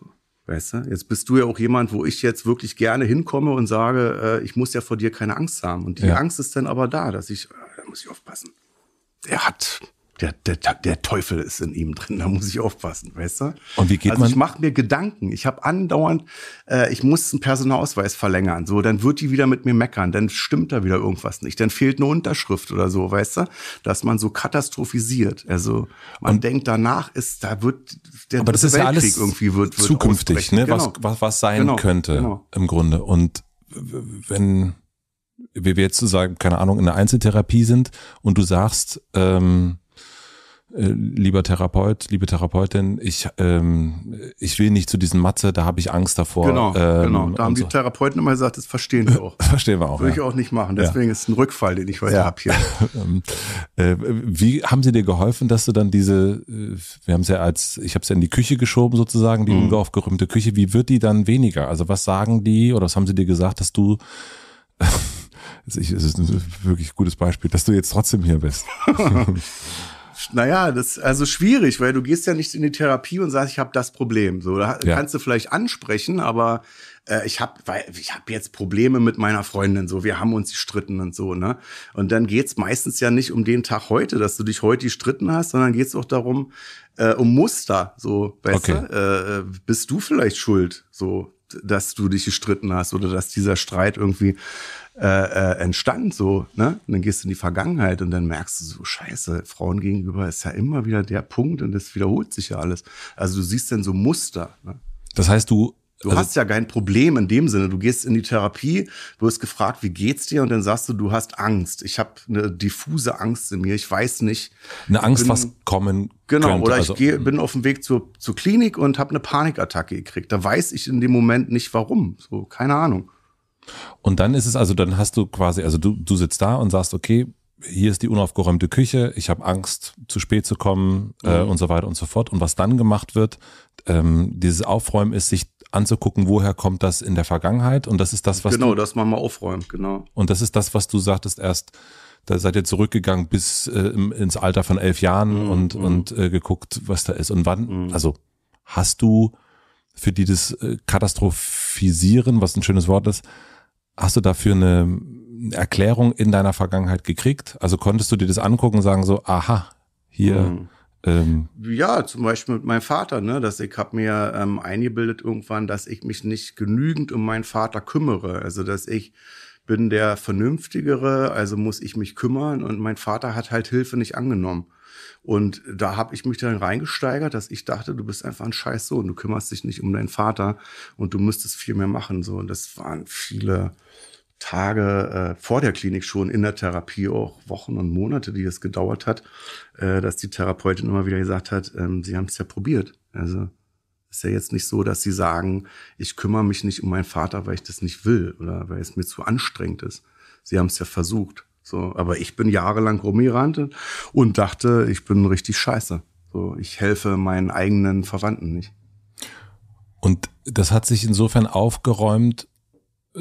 Weißt du? Jetzt bist du ja auch jemand, wo ich jetzt wirklich gerne hinkomme und sage, äh, ich muss ja vor dir keine Angst haben. Und die ja. Angst ist dann aber da, dass ich, äh, da muss ich aufpassen. Der hat der, der, der Teufel ist in ihm drin, da muss ich aufpassen, weißt du? Und wie geht also man? ich mache mir Gedanken. Ich habe andauernd, äh, ich muss einen Personalausweis verlängern. So, dann wird die wieder mit mir meckern, dann stimmt da wieder irgendwas nicht, dann fehlt eine Unterschrift oder so, weißt du? Dass man so katastrophisiert. Also man Und denkt, danach ist, da wird der aber das ist Weltkrieg ja alles irgendwie wird, wird zukünftig, ne? Genau. Was, was, was sein genau, könnte genau. im Grunde. Und wenn wie wir jetzt zu sagen, keine Ahnung, in der Einzeltherapie sind und du sagst, ähm, äh, lieber Therapeut, liebe Therapeutin, ich, ähm, ich will nicht zu diesem Matze, da habe ich Angst davor. Genau, ähm, genau. Da haben die so. Therapeuten immer gesagt, das verstehen wir auch. verstehen wir auch. Würde ja. ich auch nicht machen. Deswegen ja. ist es ein Rückfall, den ich heute ja. habe hier. Ähm, äh, wie haben sie dir geholfen, dass du dann diese, äh, wir haben es ja als, ich habe es ja in die Küche geschoben sozusagen, die mhm. unaufgeräumte Küche, wie wird die dann weniger? Also was sagen die oder was haben sie dir gesagt, dass du Es ist ein wirklich gutes Beispiel, dass du jetzt trotzdem hier bist. Naja, das also schwierig, weil du gehst ja nicht in die Therapie und sagst, ich habe das Problem. So, da ja. kannst du vielleicht ansprechen, aber äh, ich habe, weil ich habe jetzt Probleme mit meiner Freundin, so wir haben uns gestritten und so, ne? Und dann geht's meistens ja nicht um den Tag heute, dass du dich heute gestritten hast, sondern geht's auch darum äh, um Muster, so, weißt okay. du? Äh, äh bist du vielleicht schuld, so? dass du dich gestritten hast oder dass dieser Streit irgendwie äh, äh, entstand. So, ne? Und dann gehst du in die Vergangenheit und dann merkst du so, scheiße, Frauen gegenüber ist ja immer wieder der Punkt und das wiederholt sich ja alles. Also du siehst dann so Muster. Ne? Das heißt, du Du also, hast ja kein Problem in dem Sinne. Du gehst in die Therapie, du wirst gefragt, wie geht's dir? Und dann sagst du, du hast Angst. Ich habe eine diffuse Angst in mir. Ich weiß nicht. Eine Angst, bin, was kommen Genau. Könnte. Oder also, ich geh, mm. bin auf dem Weg zur, zur Klinik und habe eine Panikattacke gekriegt. Da weiß ich in dem Moment nicht, warum. So, keine Ahnung. Und dann ist es also, dann hast du quasi, also du, du sitzt da und sagst, okay, hier ist die unaufgeräumte Küche, ich habe Angst, zu spät zu kommen äh, mhm. äh, und so weiter und so fort. Und was dann gemacht wird, ähm, dieses Aufräumen ist, sich anzugucken, woher kommt das in der Vergangenheit. Und das ist das, was. Genau, du, das machen wir aufräumt, genau. Und das ist das, was du sagtest, erst, da seid ihr zurückgegangen bis äh, ins Alter von elf Jahren mm, und, mhm. und äh, geguckt, was da ist. Und wann, mm. also hast du für die das äh, Katastrophisieren, was ein schönes Wort ist, hast du dafür eine Erklärung in deiner Vergangenheit gekriegt? Also konntest du dir das angucken und sagen so, aha, hier mhm. Ähm. Ja, zum Beispiel mit meinem Vater, ne? Dass ich habe mir ähm, eingebildet irgendwann, dass ich mich nicht genügend um meinen Vater kümmere. Also dass ich bin der Vernünftigere, also muss ich mich kümmern und mein Vater hat halt Hilfe nicht angenommen. Und da habe ich mich dann reingesteigert, dass ich dachte, du bist einfach ein scheiß Sohn, du kümmerst dich nicht um deinen Vater und du müsstest viel mehr machen. So, und das waren viele Tage äh, vor der Klinik schon in der Therapie, auch Wochen und Monate, die es gedauert hat, äh, dass die Therapeutin immer wieder gesagt hat, ähm, sie haben es ja probiert. Also ist ja jetzt nicht so, dass sie sagen, ich kümmere mich nicht um meinen Vater, weil ich das nicht will oder weil es mir zu anstrengend ist. Sie haben es ja versucht. So, aber ich bin jahrelang rumgerannt und dachte, ich bin richtig scheiße. So, ich helfe meinen eigenen Verwandten nicht. Und das hat sich insofern aufgeräumt,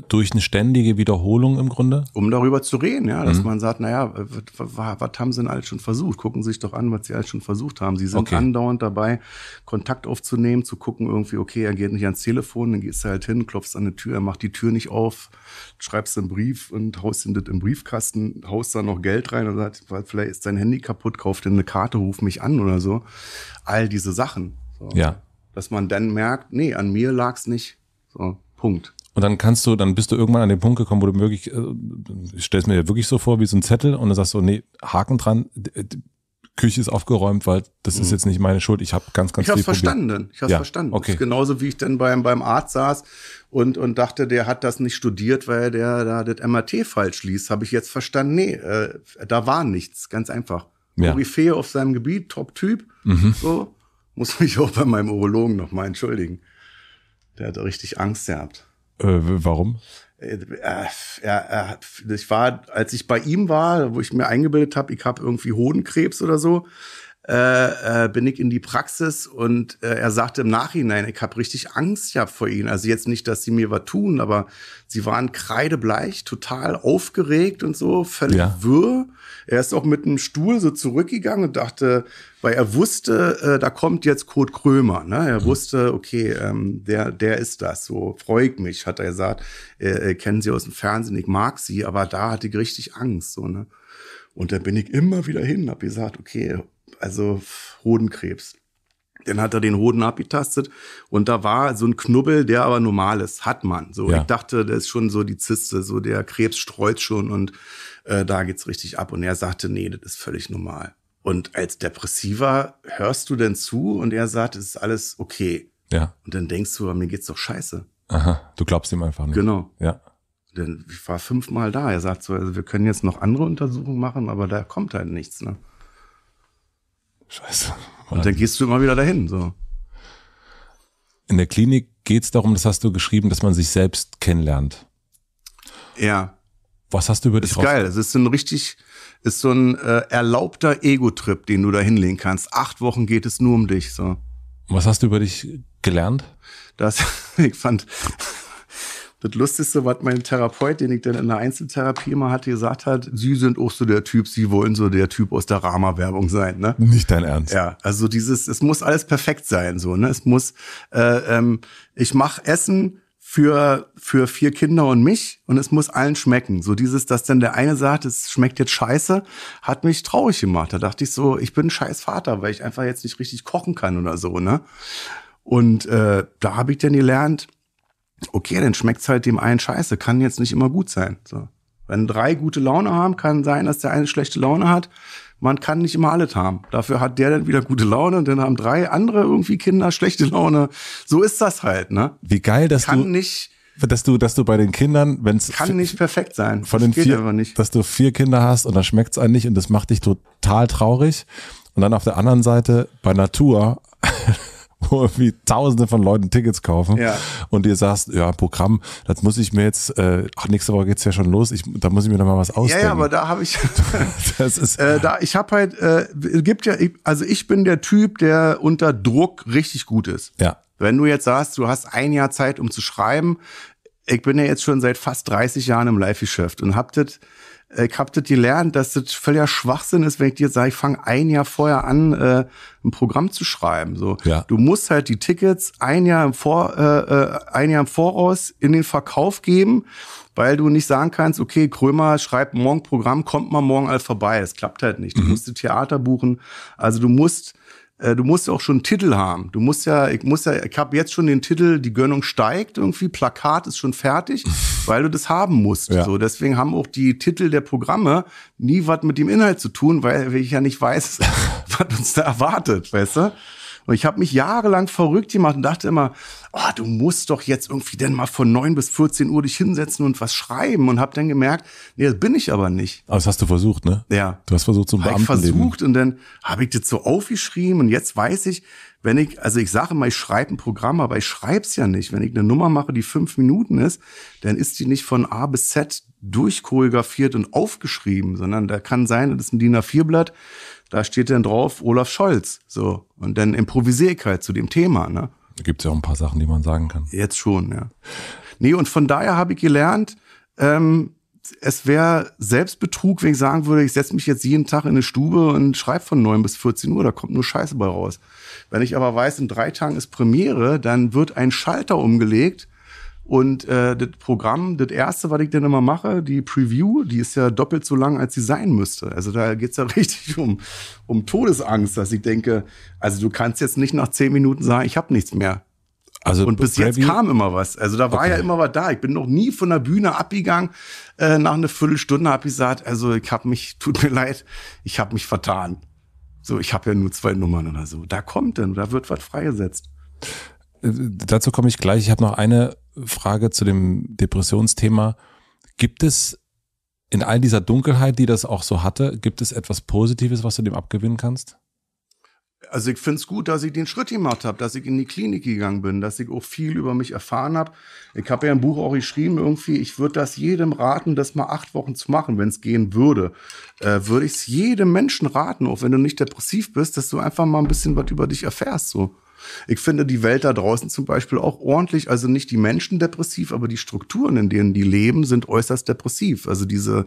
durch eine ständige Wiederholung im Grunde? Um darüber zu reden, ja, dass mhm. man sagt, naja, was haben sie denn alles schon versucht? Gucken Sie sich doch an, was sie alles schon versucht haben. Sie sind okay. andauernd dabei, Kontakt aufzunehmen, zu gucken irgendwie, okay, er geht nicht ans Telefon, dann gehst du halt hin, klopfst an eine Tür, er macht die Tür nicht auf, schreibst einen Brief und haust ihn das im Briefkasten, haust da noch Geld rein und sagt, vielleicht ist dein Handy kaputt, kauf dir eine Karte, ruf mich an oder so. All diese Sachen. So. Ja. Dass man dann merkt, nee, an mir lag's nicht. So, Punkt. Und dann kannst du, dann bist du irgendwann an den Punkt gekommen, wo du wirklich, äh, ich stelle es mir wirklich so vor, wie so ein Zettel und dann sagst du, nee, Haken dran, äh, Küche ist aufgeräumt, weil das mhm. ist jetzt nicht meine Schuld. Ich habe ganz, ganz ich viel verstanden. Ich hab's verstanden. Okay. genauso wie ich dann beim beim Arzt saß und und dachte, der hat das nicht studiert, weil der da das MAT falsch liest. Habe ich jetzt verstanden? Nee, äh, da war nichts. Ganz einfach. Ja. Orifee auf seinem Gebiet, Top-Typ. Mhm. So muss mich auch bei meinem Urologen nochmal entschuldigen. Der hat richtig Angst gehabt. Äh, warum? Er, er, er, ich war, als ich bei ihm war, wo ich mir eingebildet habe, ich habe irgendwie Hodenkrebs oder so, äh, äh, bin ich in die Praxis und äh, er sagte im Nachhinein, ich habe richtig Angst gehabt vor ihnen. Also jetzt nicht, dass sie mir was tun, aber sie waren kreidebleich, total aufgeregt und so, völlig ja. wirr. Er ist auch mit einem Stuhl so zurückgegangen und dachte, weil er wusste, äh, da kommt jetzt Kurt Krömer. Ne? Er mhm. wusste, okay, ähm, der, der ist das. So freut mich, hat er gesagt. Äh, äh, kennen Sie aus dem Fernsehen, ich mag Sie, aber da hatte ich richtig Angst. So, ne? Und da bin ich immer wieder hin, habe gesagt, okay, also Hodenkrebs. Dann hat er den Hoden abgetastet und da war so ein Knubbel, der aber normal ist, hat man. So, ja. ich dachte, das ist schon so die Zyste, so der Krebs streut schon und äh, da geht's richtig ab. Und er sagte, nee, das ist völlig normal. Und als Depressiver hörst du denn zu und er sagt, es ist alles okay. Ja. Und dann denkst du, mir geht's doch scheiße. Aha, du glaubst ihm einfach nicht. Genau. Ja. Denn ich war fünfmal da. Er sagt so, also wir können jetzt noch andere Untersuchungen machen, aber da kommt halt nichts, ne? Scheiße. Mann. Und dann gehst du immer wieder dahin, so. In der Klinik geht es darum, das hast du geschrieben, dass man sich selbst kennenlernt. Ja. Was hast du über dich Ist geil. das ist so ein richtig, ist so ein äh, erlaubter Ego-Trip, den du da hinlegen kannst. Acht Wochen geht es nur um dich. So. Was hast du über dich gelernt? Das, ich fand das Lustigste, was mein Therapeut, den ich dann in der Einzeltherapie immer hatte, gesagt hat, Sie sind auch so der Typ, Sie wollen so der Typ aus der Rama-Werbung sein, ne? Nicht dein Ernst. Ja, also dieses, es muss alles perfekt sein, so, ne? Es muss, äh, ähm, ich mache Essen, für, für vier Kinder und mich und es muss allen schmecken. So dieses, dass dann der eine sagt, es schmeckt jetzt scheiße, hat mich traurig gemacht. Da dachte ich so, ich bin ein scheiß Vater, weil ich einfach jetzt nicht richtig kochen kann oder so, ne? Und äh, da habe ich dann gelernt, okay, dann schmeckt's halt dem einen scheiße, kann jetzt nicht immer gut sein. So. Wenn drei gute Laune haben, kann sein, dass der eine schlechte Laune hat. Man kann nicht immer alles haben. Dafür hat der dann wieder gute Laune und dann haben drei andere irgendwie Kinder schlechte Laune. So ist das halt, ne? Wie geil, dass kann du nicht dass du, dass du bei den Kindern, wenn es kann nicht perfekt sein, von den vier, dass du vier Kinder hast und dann es einem nicht und das macht dich total traurig. Und dann auf der anderen Seite bei Natur wo irgendwie tausende von Leuten Tickets kaufen ja. und dir sagst, ja, Programm, das muss ich mir jetzt, äh, ach, nächste Woche geht's ja schon los, ich, da muss ich mir noch was ausdenken. Ja, ja aber da habe ich, das ist, äh, da, ich habe halt, äh, gibt ja, also ich bin der Typ, der unter Druck richtig gut ist. Ja. Wenn du jetzt sagst, du hast ein Jahr Zeit, um zu schreiben, ich bin ja jetzt schon seit fast 30 Jahren im Live-Geschäft und hab das äh, ich habt das gelernt, dass das völliger Schwachsinn ist, wenn ich dir sage, ich fange ein Jahr vorher an, äh, ein Programm zu schreiben. So, ja. du musst halt die Tickets ein Jahr im Vor, äh, äh ein Jahr im Voraus in den Verkauf geben, weil du nicht sagen kannst, okay, Krömer schreibt morgen Programm, kommt mal morgen alles vorbei. Es klappt halt nicht. Du mhm. musst ein Theater buchen. Also du musst äh, du musst ja auch schon einen Titel haben. Du musst ja, ich muss ja, ich habe jetzt schon den Titel, die Gönnung steigt irgendwie, Plakat ist schon fertig, weil du das haben musst. Ja. So, deswegen haben auch die Titel der Programme nie was mit dem Inhalt zu tun, weil ich ja nicht weiß, was uns da erwartet, weißt du? Und ich habe mich jahrelang verrückt gemacht und dachte immer, oh, du musst doch jetzt irgendwie denn mal von 9 bis 14 Uhr dich hinsetzen und was schreiben. Und habe dann gemerkt, nee, das bin ich aber nicht. Aber das hast du versucht, ne? Ja. Du hast versucht zum Beamten. Ich versucht und dann habe ich das so aufgeschrieben und jetzt weiß ich, wenn ich, also ich sage mal, ich schreibe ein Programm, aber ich schreibe es ja nicht. Wenn ich eine Nummer mache, die fünf Minuten ist, dann ist die nicht von A bis Z durchchoreografiert und aufgeschrieben, sondern da kann sein, das ist ein DIN A4-Blatt, da steht dann drauf Olaf Scholz. So. Und dann improvisiere ich halt zu dem Thema, ne? Da gibt's ja auch ein paar Sachen, die man sagen kann. Jetzt schon, ja. Nee, und von daher habe ich gelernt, ähm, es wäre Selbstbetrug, wenn ich sagen würde, ich setze mich jetzt jeden Tag in eine Stube und schreibe von 9 bis 14 Uhr, da kommt nur Scheiße bei raus. Wenn ich aber weiß, in drei Tagen ist Premiere, dann wird ein Schalter umgelegt und äh, das Programm, das erste, was ich denn immer mache, die Preview, die ist ja doppelt so lang, als sie sein müsste. Also da geht's ja richtig um, um Todesangst, dass ich denke, also du kannst jetzt nicht nach zehn Minuten sagen, ich habe nichts mehr. Also und bis Preview? jetzt kam immer was. Also da war okay. ja immer was da. Ich bin noch nie von der Bühne abgegangen. Äh, nach einer Viertelstunde habe ich gesagt, also ich habe mich, tut mir leid, ich habe mich vertan. So, ich habe ja nur zwei Nummern oder so. Da kommt denn, da wird was freigesetzt. Dazu komme ich gleich. Ich habe noch eine Frage zu dem Depressionsthema. Gibt es in all dieser Dunkelheit, die das auch so hatte, gibt es etwas Positives, was du dem abgewinnen kannst? Also ich finde es gut, dass ich den Schritt gemacht habe, dass ich in die Klinik gegangen bin, dass ich auch viel über mich erfahren habe. Ich habe ja ein Buch auch geschrieben, irgendwie, ich würde das jedem raten, das mal acht Wochen zu machen, wenn es gehen würde. Äh, würde ich es jedem Menschen raten, auch wenn du nicht depressiv bist, dass du einfach mal ein bisschen was über dich erfährst. So. Ich finde die Welt da draußen zum Beispiel auch ordentlich, also nicht die Menschen depressiv, aber die Strukturen, in denen die leben, sind äußerst depressiv. Also diese,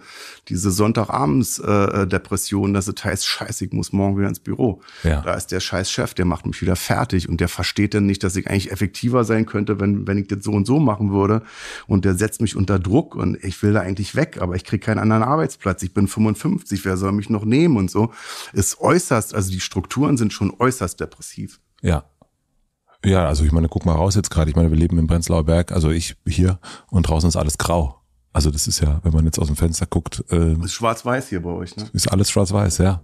diese Sonntagabends-Depression, äh, äh dass es heißt, scheiße, ich muss morgen wieder ins Büro. Ja. Da ist der scheiß Chef, der macht mich wieder fertig und der versteht dann nicht, dass ich eigentlich effektiver sein könnte, wenn, wenn ich das so und so machen würde. Und der setzt mich unter Druck und ich will da eigentlich weg, aber ich kriege keinen anderen Arbeitsplatz. Ich bin 55, wer soll mich noch nehmen und so. Ist äußerst, also die Strukturen sind schon äußerst depressiv. Ja. Ja, also ich meine, guck mal raus jetzt gerade. Ich meine, wir leben im Prenzlauer Berg, also ich hier und draußen ist alles grau. Also das ist ja, wenn man jetzt aus dem Fenster guckt. Äh, ist schwarz-weiß hier bei euch, ne? Ist alles schwarz-weiß, ja.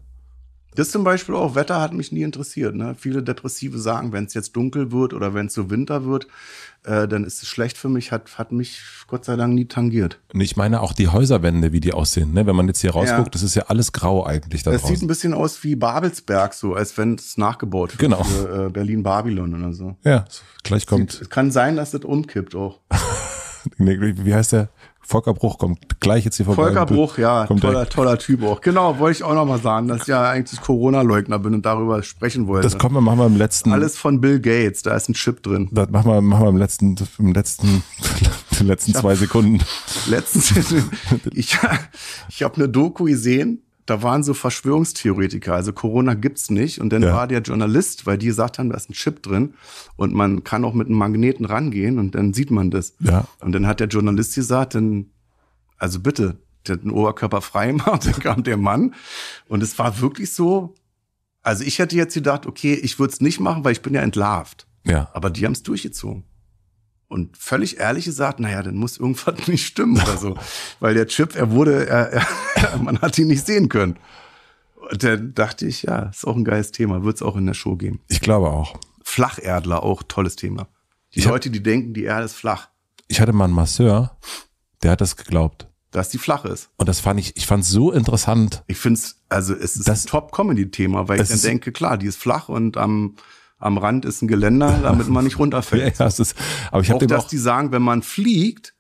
Das zum Beispiel auch, Wetter hat mich nie interessiert. Ne? Viele Depressive sagen, wenn es jetzt dunkel wird oder wenn es so Winter wird, äh, dann ist es schlecht für mich, hat, hat mich Gott sei Dank nie tangiert. Und ich meine auch die Häuserwände, wie die aussehen. Ne? Wenn man jetzt hier rausguckt, ja. das ist ja alles grau eigentlich da Das draußen. sieht ein bisschen aus wie Babelsberg, so als wenn es nachgebaut wird. Genau. äh, Berlin-Babylon oder so. Ja, gleich kommt. Sieht, es kann sein, dass das umkippt auch. wie heißt der? Volker Bruch kommt gleich jetzt hier vorbei. Volker Bruch, ja, toller, toller Typ auch. Genau, wollte ich auch nochmal sagen, dass ich ja eigentlich Corona-Leugner bin und darüber sprechen wollte. Das kommen wir, machen wir im letzten. Alles von Bill Gates, da ist ein Chip drin. Das machen wir, machen wir im letzten, im letzten, den letzten ja, zwei Sekunden. Letzten, ich, ich habe eine Doku gesehen, da waren so Verschwörungstheoretiker, also Corona gibt's nicht. Und dann ja. war der Journalist, weil die gesagt haben, da ist ein Chip drin und man kann auch mit einem Magneten rangehen und dann sieht man das. Ja. Und dann hat der Journalist gesagt, dann, also bitte, den Oberkörper frei macht, dann kam der Mann. Und es war wirklich so, also ich hätte jetzt gedacht, okay, ich würde es nicht machen, weil ich bin ja entlarvt. Ja. Aber die haben es durchgezogen und völlig ehrlich gesagt, naja, dann muss irgendwas nicht stimmen oder so. Weil der Chip, er wurde, er, er, man hat ihn nicht sehen können. Und dann dachte ich, ja, ist auch ein geiles Thema, wird es auch in der Show geben. Ich glaube auch. Flacherdler, auch tolles Thema. Die ich Leute, die denken, die Erde ist flach. Ich hatte mal einen Masseur, der hat das geglaubt. Dass die flach ist. Und das fand ich, ich fand es so interessant. Ich finde es, also es ist das, ein Top-Comedy-Thema, weil ich dann denke, klar, die ist flach und am ähm, am Rand ist ein Geländer, damit man nicht runterfällt. ja, das ist, aber ich auch dass auch die sagen, wenn man fliegt,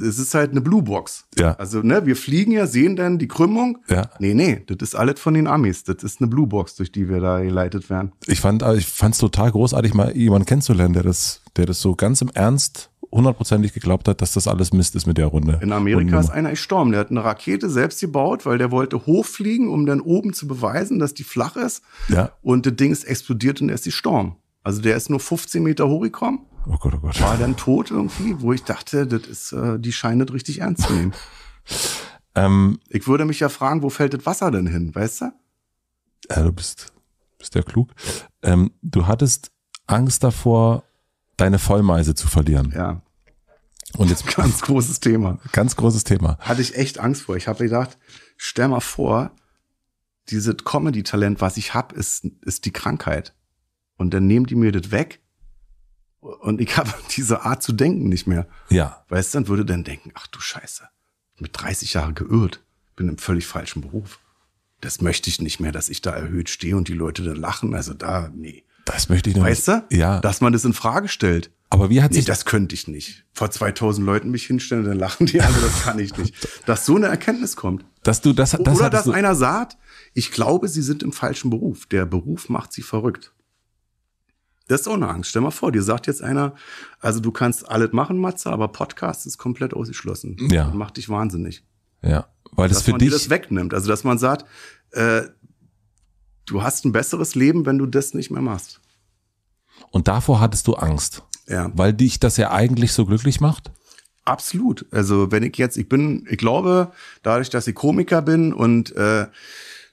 es ist halt eine Blue Box. Ja. Also, ne, wir fliegen ja, sehen dann die Krümmung. Ja. Nee, nee, das ist alles von den Amis. Das ist eine Blue Box, durch die wir da geleitet werden. Ich fand ich fand's total großartig, mal jemanden kennenzulernen, der das, der das so ganz im Ernst hundertprozentig geglaubt hat, dass das alles Mist ist mit der Runde. In Amerika ist einer gestorben. Der hat eine Rakete selbst gebaut, weil der wollte hochfliegen, um dann oben zu beweisen, dass die flach ist. Ja. Und das Ding ist explodiert und er ist gestorben. Also der ist nur 15 Meter hochgekommen. Oh Gott, oh Gott. War dann tot irgendwie, wo ich dachte, das ist, äh, die scheinen das richtig ernst zu nehmen. ähm, ich würde mich ja fragen, wo fällt das Wasser denn hin, weißt du? Ja, du bist, bist ja klug. Ähm, du hattest Angst davor, deine Vollmeise zu verlieren. Ja. Und jetzt ganz großes Thema. Ganz großes Thema. Hatte ich echt Angst vor. Ich habe gedacht, stell mal vor, dieses Comedy-Talent, was ich habe, ist, ist die Krankheit. Und dann nehmen die mir das weg und ich habe diese Art zu denken nicht mehr. Ja. Weißt du, dann würde dann denken, ach du Scheiße, mit 30 Jahren geirrt, bin im völlig falschen Beruf. Das möchte ich nicht mehr, dass ich da erhöht stehe und die Leute dann lachen. Also da, nee. Das möchte ich noch Weißt nicht. du? Ja. Dass man das in Frage stellt. Aber wie hat sich. Nee, das könnte ich nicht. Vor 2000 Leuten mich hinstellen und dann lachen die alle, also das kann ich nicht. Dass so eine Erkenntnis kommt. Dass du das, das Oder dass du... einer sagt, ich glaube, sie sind im falschen Beruf. Der Beruf macht sie verrückt. Das ist auch eine Angst. Stell mal vor, dir sagt jetzt einer, also du kannst alles machen, Matze, aber Podcast ist komplett ausgeschlossen. Ja. macht dich wahnsinnig. Ja, weil das dass für man dich. das wegnimmt. Also, dass man sagt, äh, du hast ein besseres Leben, wenn du das nicht mehr machst. Und davor hattest du Angst. Ja. Weil dich das ja eigentlich so glücklich macht? Absolut. Also wenn ich jetzt, ich bin, ich glaube, dadurch, dass ich Komiker bin und äh,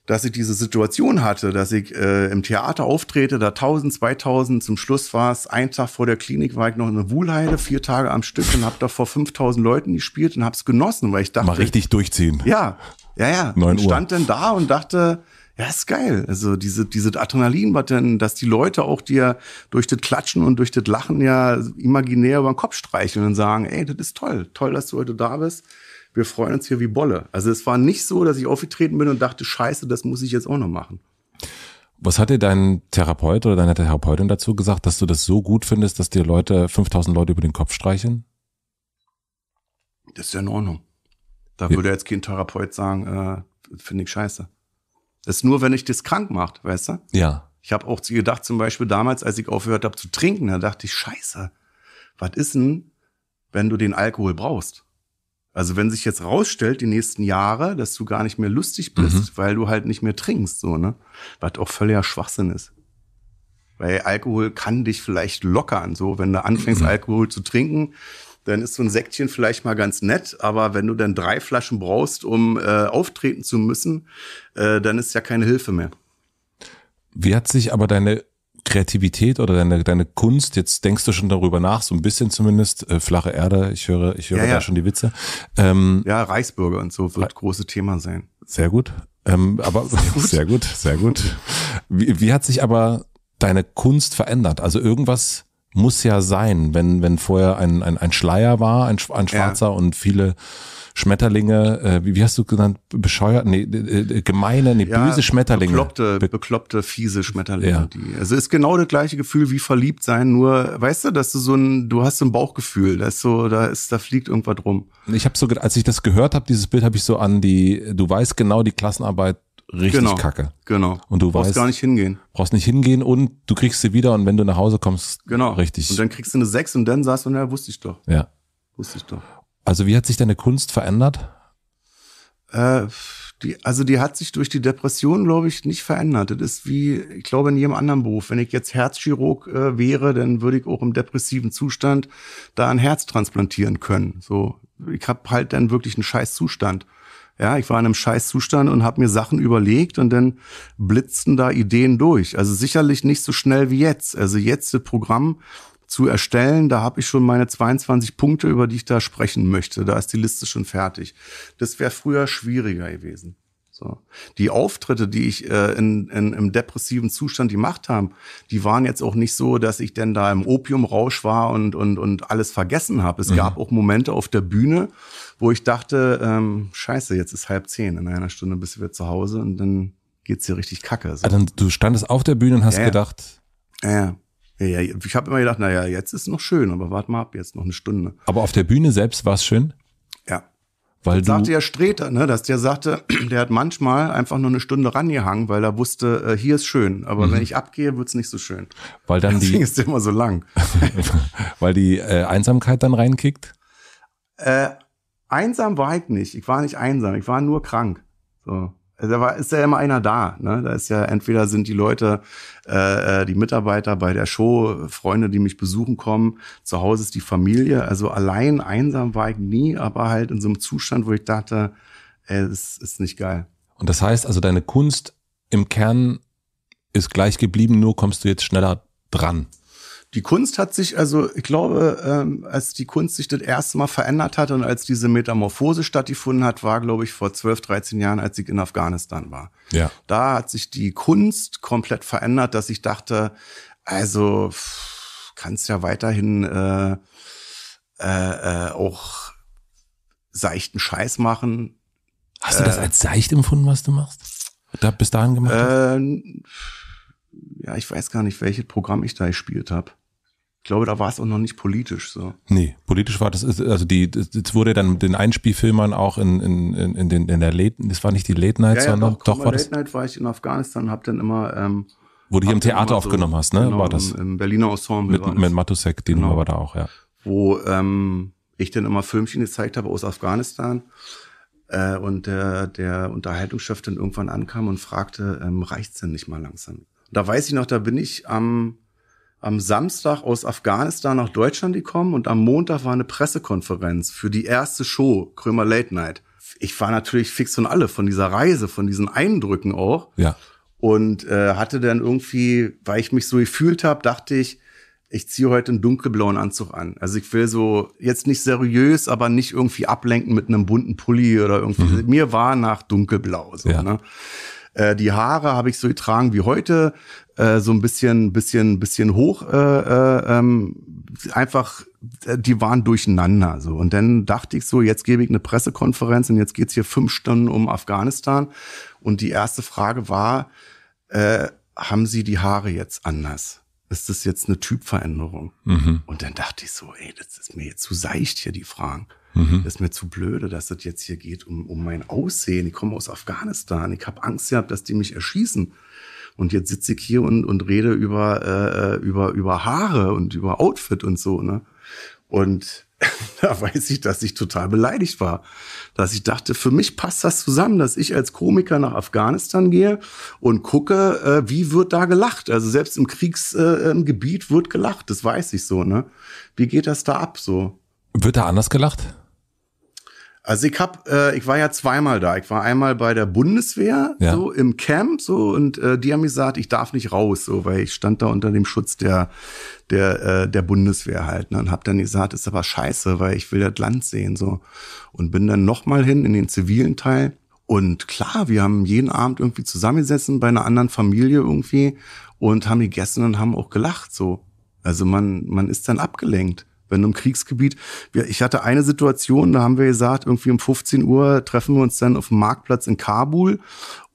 dass ich diese Situation hatte, dass ich äh, im Theater auftrete, da 1000, 2000, zum Schluss war es, ein Tag vor der Klinik war ich noch in der Wuhlheide, vier Tage am Stück und habe da vor 5000 Leuten gespielt und habe es genossen, weil ich dachte... Mal richtig durchziehen. Ja, ja, ja. Und stand dann da und dachte, ja, ist geil. Also diese, diese Adrenalin, was denn, dass die Leute auch dir durch das Klatschen und durch das Lachen ja imaginär über den Kopf streicheln und sagen, ey, das ist toll, toll, dass du heute da bist. Wir freuen uns hier wie Bolle. Also es war nicht so, dass ich aufgetreten bin und dachte, scheiße, das muss ich jetzt auch noch machen. Was hat dir dein Therapeut oder deine Therapeutin dazu gesagt, dass du das so gut findest, dass dir Leute, 5000 Leute über den Kopf streicheln? Das ist ja in Ordnung. Da ja. würde jetzt kein Therapeut sagen, äh, finde ich scheiße. Das ist nur, wenn ich das krank macht, weißt du? Ja. Ich habe auch gedacht, zum Beispiel damals, als ich aufgehört habe zu trinken, da dachte ich, scheiße, was ist denn, wenn du den Alkohol brauchst? Also wenn sich jetzt rausstellt die nächsten Jahre, dass du gar nicht mehr lustig bist, mhm. weil du halt nicht mehr trinkst, so, ne? Was auch völliger Schwachsinn ist. Weil Alkohol kann dich vielleicht lockern, so wenn du anfängst, mhm. Alkohol zu trinken, dann ist so ein Säckchen vielleicht mal ganz nett, aber wenn du dann drei Flaschen brauchst, um äh, auftreten zu müssen, äh, dann ist ja keine Hilfe mehr. Wie hat sich aber deine Kreativität oder deine, deine Kunst, jetzt denkst du schon darüber nach, so ein bisschen zumindest, äh, flache Erde, ich höre, ich höre ja, ja. da schon die Witze. Ähm, ja, Reichsbürger und so wird Re große Thema sein. Sehr gut. Ähm, aber sehr gut, sehr gut. Sehr gut. Wie, wie hat sich aber deine Kunst verändert? Also irgendwas muss ja sein, wenn, wenn vorher ein, ein, ein Schleier war, ein, ein schwarzer ja. und viele Schmetterlinge, äh, wie, wie, hast du genannt, bescheuert, nee, äh, gemeine, nee, ja, böse Schmetterlinge. Bekloppte, Be bekloppte, fiese Schmetterlinge. Ja. Die, also ist genau das gleiche Gefühl wie verliebt sein, nur, weißt du, dass du so ein, du hast so ein Bauchgefühl, da ist so, da ist, da fliegt irgendwas rum. Ich habe so, als ich das gehört habe, dieses Bild, habe ich so an die, du weißt genau, die Klassenarbeit richtig genau, kacke. Genau. Und du brauchst weißt, gar nicht hingehen. Brauchst nicht hingehen und du kriegst sie wieder und wenn du nach Hause kommst, genau. richtig. Und dann kriegst du eine 6 und dann sagst du, naja, wusste ich doch. Ja. Wusste ich doch. Also wie hat sich deine Kunst verändert? Äh, die, also die hat sich durch die Depression, glaube ich, nicht verändert. Das ist wie, ich glaube, in jedem anderen Beruf. Wenn ich jetzt Herzchirurg äh, wäre, dann würde ich auch im depressiven Zustand da ein Herz transplantieren können. So, ich habe halt dann wirklich einen scheiß Zustand. Ja, ich war in einem Scheißzustand und habe mir Sachen überlegt und dann blitzten da Ideen durch. Also sicherlich nicht so schnell wie jetzt. Also jetzt das Programm zu erstellen, da habe ich schon meine 22 Punkte, über die ich da sprechen möchte. Da ist die Liste schon fertig. Das wäre früher schwieriger gewesen. So. Die Auftritte, die ich äh, in, in, im depressiven Zustand gemacht habe, die waren jetzt auch nicht so, dass ich denn da im Opiumrausch war und, und, und alles vergessen habe. Es mhm. gab auch Momente auf der Bühne, wo ich dachte, ähm, scheiße, jetzt ist halb zehn, in einer Stunde bist du wieder zu Hause und dann geht's dir richtig kacke. So. Also du standest auf der Bühne und hast ja, gedacht. Ja. ja, ja. Ich habe immer gedacht, naja, jetzt ist noch schön, aber warte mal ab, jetzt noch eine Stunde. Aber auf der Bühne selbst war es schön? Ja. Weil das du sagte ja Streter, ne, dass der sagte, der hat manchmal einfach nur eine Stunde rangehangen, weil er wusste, äh, hier ist schön, aber mhm. wenn ich abgehe, wird's nicht so schön. Weil dann Deswegen die, ist der immer so lang. weil die äh, Einsamkeit dann reinkickt? Äh, einsam war ich nicht. Ich war nicht einsam, ich war nur krank. So. Also da war, ist ja immer einer da. Ne? Da ist ja entweder sind die Leute, äh, äh, die Mitarbeiter bei der Show, Freunde, die mich besuchen kommen. Zu Hause ist die Familie. Also allein einsam war ich nie, aber halt in so einem Zustand, wo ich dachte, ey, ist, ist nicht geil. Und das heißt also, deine Kunst im Kern ist gleich geblieben, nur kommst du jetzt schneller dran. Die Kunst hat sich, also ich glaube, ähm, als die Kunst sich das erste Mal verändert hat und als diese Metamorphose stattgefunden hat, war, glaube ich, vor 12, 13 Jahren, als ich in Afghanistan war. Ja. Da hat sich die Kunst komplett verändert, dass ich dachte, also kannst ja weiterhin äh, äh, äh, auch seichten Scheiß machen. Hast du das äh, als seicht empfunden, was du machst? Da bis dahin gemacht? Äh, ja, ich weiß gar nicht, welches Programm ich da gespielt habe ich glaube, da war es auch noch nicht politisch so. Nee, politisch war das, also die, das wurde dann den Einspielfilmern auch in, in, in, in, den, in der Late, das war nicht die Late Night, ja, ja, sondern doch, doch war Late das. Late Night war ich in Afghanistan, hab dann immer. Ähm, Wo du hier im Theater so, aufgenommen hast, ne? Genau, war das? Im, Berliner Ensemble. Mit, mit Matusek, die genau. Nummer war da auch, ja. Wo ähm, ich dann immer Filmchen gezeigt habe aus Afghanistan. Äh, und der, der Unterhaltungschef dann irgendwann ankam und fragte, ähm, reicht's denn nicht mal langsam? Da weiß ich noch, da bin ich am am Samstag aus Afghanistan nach Deutschland gekommen und am Montag war eine Pressekonferenz für die erste Show, Krömer Late Night. Ich war natürlich fix von alle von dieser Reise, von diesen Eindrücken auch. Ja. Und äh, hatte dann irgendwie, weil ich mich so gefühlt habe, dachte ich, ich ziehe heute einen dunkelblauen Anzug an. Also ich will so jetzt nicht seriös, aber nicht irgendwie ablenken mit einem bunten Pulli oder irgendwie. Mhm. Mir war nach dunkelblau so, ja. ne? Äh, die Haare habe ich so getragen wie heute, äh, so ein bisschen, bisschen, bisschen hoch. Äh, äh ähm, einfach, äh, die waren durcheinander. So. Und dann dachte ich so, jetzt gebe ich eine Pressekonferenz und jetzt geht's hier fünf Stunden um Afghanistan. Und die erste Frage war, äh, haben Sie die Haare jetzt anders? Ist das jetzt eine Typveränderung? Mhm. Und dann dachte ich so, ey, das ist mir jetzt zu seicht hier, die Fragen. Mhm. Das ist mir zu blöde, dass das jetzt hier geht um, um mein Aussehen. Ich komme aus Afghanistan. Ich habe Angst gehabt, dass die mich erschießen. Und jetzt sitze ich hier und, und rede über, äh, über, über Haare und über Outfit und so. Ne? Und da weiß ich, dass ich total beleidigt war. Dass ich dachte, für mich passt das zusammen, dass ich als Komiker nach Afghanistan gehe und gucke, äh, wie wird da gelacht. Also selbst im Kriegsgebiet äh, wird gelacht, das weiß ich so. Ne? Wie geht das da ab so? Wird da anders gelacht? Also ich hab, äh, ich war ja zweimal da. Ich war einmal bei der Bundeswehr, ja. so im Camp, so und äh, die haben mir gesagt, ich darf nicht raus, so, weil ich stand da unter dem Schutz der der äh, der Bundeswehr halt. Ne, und hab dann gesagt, ist aber scheiße, weil ich will das Land sehen, so und bin dann noch mal hin in den zivilen Teil. Und klar, wir haben jeden Abend irgendwie zusammengesessen bei einer anderen Familie irgendwie und haben gegessen und haben auch gelacht so. Also man man ist dann abgelenkt wenn im Kriegsgebiet, ich hatte eine Situation, da haben wir gesagt, irgendwie um 15 Uhr treffen wir uns dann auf dem Marktplatz in Kabul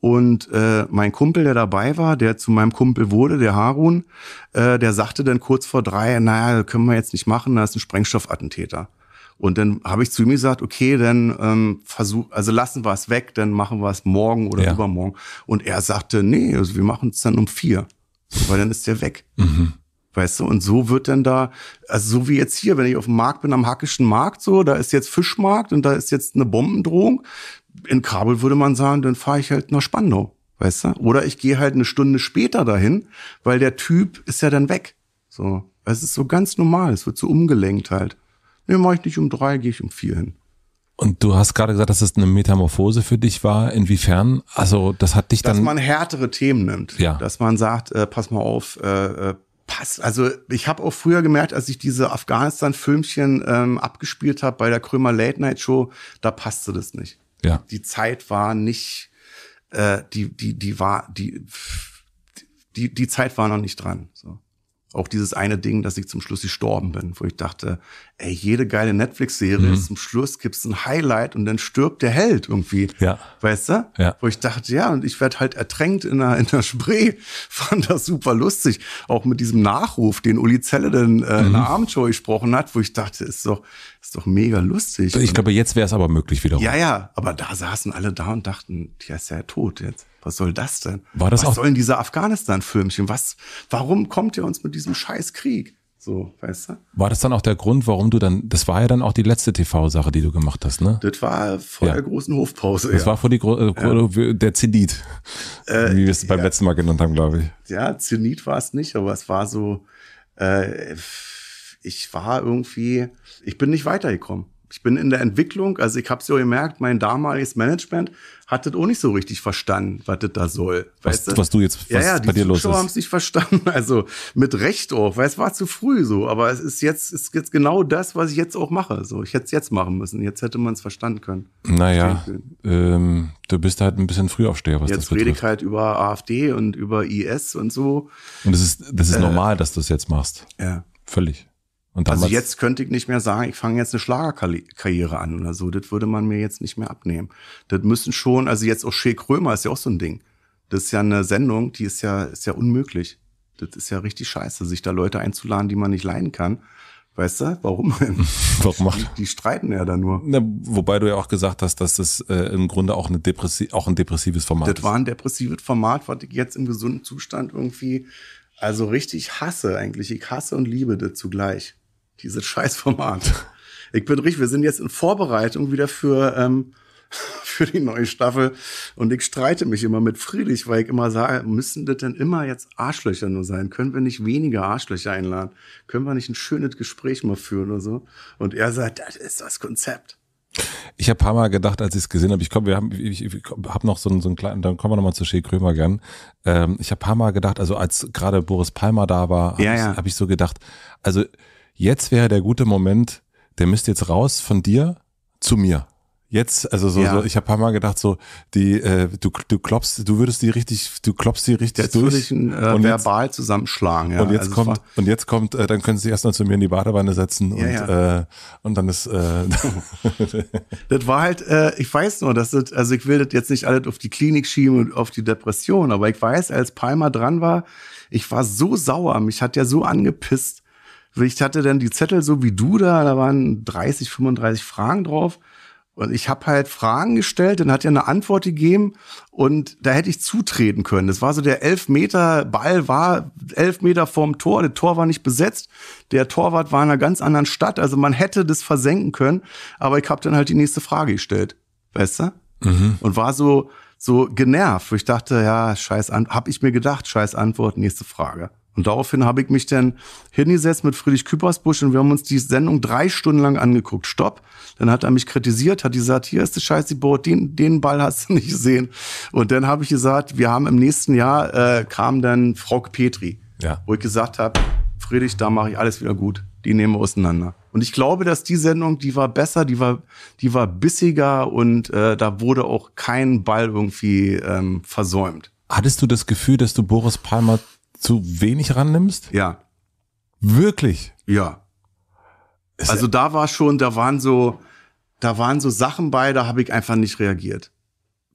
und äh, mein Kumpel, der dabei war, der zu meinem Kumpel wurde, der Harun, äh, der sagte dann kurz vor drei, naja, können wir jetzt nicht machen, da ist ein Sprengstoffattentäter. Und dann habe ich zu ihm gesagt, okay, dann ähm, versuch, also lassen wir es weg, dann machen wir es morgen oder ja. übermorgen. Und er sagte, nee, also wir machen es dann um vier, weil dann ist der weg. Mhm. Weißt du, und so wird dann da, also so wie jetzt hier, wenn ich auf dem Markt bin, am hackischen Markt, so, da ist jetzt Fischmarkt und da ist jetzt eine Bombendrohung. In Kabel würde man sagen, dann fahre ich halt nach Spandau, weißt du? Oder ich gehe halt eine Stunde später dahin, weil der Typ ist ja dann weg. So, es ist so ganz normal, es wird so umgelenkt halt. Nee, mache ich nicht um drei, gehe ich um vier hin. Und du hast gerade gesagt, dass es eine Metamorphose für dich war. Inwiefern? Also das hat dich dass dann... Dass man härtere Themen nimmt. Ja. Dass man sagt, äh, pass mal auf, äh, äh passt. Also ich habe auch früher gemerkt, als ich diese Afghanistan-Filmchen ähm, abgespielt habe bei der Krömer Late Night Show, da passte das nicht. Ja. Die Zeit war nicht, äh, die, die, die war, die, die, die Zeit war noch nicht dran. So. Auch dieses eine Ding, dass ich zum Schluss gestorben bin, wo ich dachte, ey, jede geile Netflix-Serie, mhm. zum Schluss gibt's ein Highlight und dann stirbt der Held irgendwie. Ja. Weißt du? Ja. Wo ich dachte, ja, und ich werde halt ertränkt in der, in der Spree. Fand das super lustig. Auch mit diesem Nachruf, den Uli Zelle dann äh, mhm. in der mhm. Abendshow gesprochen hat, wo ich dachte, ist doch, ist doch mega lustig. Ich glaube, jetzt wäre es aber möglich wiederum. Ja, ja, aber da saßen alle da und dachten, der ist ja tot jetzt. Was soll das denn? War das was auch sollen diese Afghanistan-Filmchen? Was, warum kommt ihr uns mit diesem scheiß Krieg? So, weißt du? War das dann auch der Grund, warum du dann, das war ja dann auch die letzte TV-Sache, die du gemacht hast, ne? Das war vor ja. der großen Hofpause. Das ja. war vor die, äh, der Zenit, äh, wie wir es beim letzten Mal genannt haben, glaube ich. Ja, Zenit war es nicht, aber es war so, äh, ich war irgendwie, ich bin nicht weitergekommen ich bin in der Entwicklung, also ich habe es ja gemerkt, mein damaliges Management hat das auch nicht so richtig verstanden, was das da soll. Was, weißt du? was du jetzt was ja, ja, bei dir los ist. Die haben es nicht verstanden, also mit Recht auch, weil es war zu früh so, aber es ist jetzt, ist jetzt genau das, was ich jetzt auch mache. So, ich hätte es jetzt machen müssen, jetzt hätte man es verstanden können. Naja, Ähm, du bist halt ein bisschen Frühaufsteher, was jetzt das betrifft. Jetzt rede ich halt über AfD und über IS und so. Und das ist, das ist äh, normal, dass du es jetzt machst. Ja. Völlig also jetzt könnte ich nicht mehr sagen, ich fange jetzt eine Schlagerkarriere an oder so. Das würde man mir jetzt nicht mehr abnehmen. Das müssen schon, also jetzt auch Shea Krömer ist ja auch so ein Ding. Das ist ja eine Sendung, die ist ja, ist ja unmöglich. Das ist ja richtig scheiße, sich da Leute einzuladen, die man nicht leiden kann. Weißt du, warum? warum macht? Die, die, streiten ja da nur. Na, wobei du ja auch gesagt hast, dass das äh, im Grunde auch, eine Depressi auch ein depressives Format das ist. Das war ein depressives Format, was ich jetzt im gesunden Zustand irgendwie, also richtig hasse eigentlich. Ich hasse und liebe das zugleich. Dieses Scheißformat. Ich bin richtig, wir sind jetzt in Vorbereitung wieder für, ähm, für die neue Staffel und ich streite mich immer mit Friedrich, weil ich immer sage, müssen das denn immer jetzt Arschlöcher nur sein? Können wir nicht weniger Arschlöcher einladen? Können wir nicht ein schönes Gespräch mal führen oder so? Und er sagt, das ist das Konzept. Ich habe ein paar Mal gedacht, als ich es gesehen habe, ich komme, wir haben, ich, ich habe noch so einen, so einen kleinen, dann kommen wir nochmal zu Shea Krömer gern. Ähm, ich habe ein paar Mal gedacht, also als gerade Boris Palmer da war, habe ja, ich, hab ich so gedacht, also jetzt wäre der gute Moment, der müsste jetzt raus von dir zu mir. Jetzt, also so, ja. so ich habe paar Mal gedacht, so, die, äh, du, du klopfst, du würdest die richtig, du klopfst die richtig jetzt durch. Ich äh, und verbal jetzt, zusammenschlagen, ja. Und jetzt also kommt, und jetzt kommt, äh, dann können sie erstmal zu mir in die Badewanne setzen ja, und, ja. Äh, und dann ist. Äh, das war halt, äh, ich weiß nur, dass das, also ich will das jetzt nicht alles auf die Klinik schieben und auf die Depression, aber ich weiß, als Palmer dran war, ich war so sauer, mich hat ja so angepisst, also ich hatte dann die Zettel so wie du da, da waren 30, 35 Fragen drauf. Und ich habe halt Fragen gestellt, dann hat er eine Antwort gegeben und da hätte ich zutreten können. Das war so der Elfmeter, Ball war elf Meter vorm Tor, der Tor war nicht besetzt, der Torwart war in einer ganz anderen Stadt, also man hätte das versenken können, aber ich habe dann halt die nächste Frage gestellt, weißt du? Mhm. Und war so, so genervt, ich dachte, ja, scheiß Antwort, hab ich mir gedacht, scheiß Antwort, nächste Frage. Und daraufhin habe ich mich dann hingesetzt mit Friedrich Küppersbusch und wir haben uns die Sendung drei Stunden lang angeguckt. Stopp. Dann hat er mich kritisiert, hat gesagt, hier ist die Scheiße, Boot, den, den Ball hast du nicht gesehen. Und dann habe ich gesagt, wir haben im nächsten Jahr, äh, kam dann Frauke Petri, ja. wo ich gesagt habe, Friedrich, da mache ich alles wieder gut. Die nehmen wir auseinander. Und ich glaube, dass die Sendung, die war besser, die war, die war bissiger und äh, da wurde auch kein Ball irgendwie ähm, versäumt. Hattest du das Gefühl, dass du Boris Palmer zu wenig rannimmst? Ja. Wirklich? Ja. Ist also da war schon, da waren so, da waren so Sachen bei, da habe ich einfach nicht reagiert.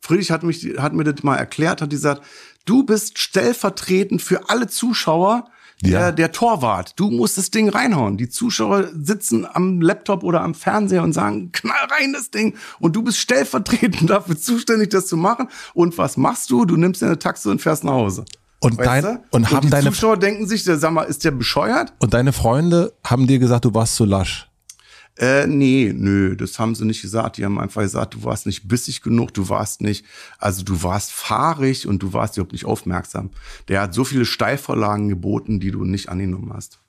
Friedrich hat, mich, hat mir das mal erklärt, hat gesagt, du bist stellvertretend für alle Zuschauer der, ja. der Torwart. Du musst das Ding reinhauen. Die Zuschauer sitzen am Laptop oder am Fernseher und sagen, knall rein das Ding. Und du bist stellvertretend dafür zuständig, das zu machen. Und was machst du? Du nimmst deine Taxe und fährst nach Hause. Und, weißt dein, du? und haben und die deine Zuschauer denken sich, der sag mal, ist der bescheuert? Und deine Freunde haben dir gesagt, du warst zu lasch. Äh, nee, nö, das haben sie nicht gesagt. Die haben einfach gesagt, du warst nicht bissig genug, du warst nicht, also du warst fahrig und du warst überhaupt nicht aufmerksam. Der hat so viele Steilvorlagen geboten, die du nicht angenommen hast.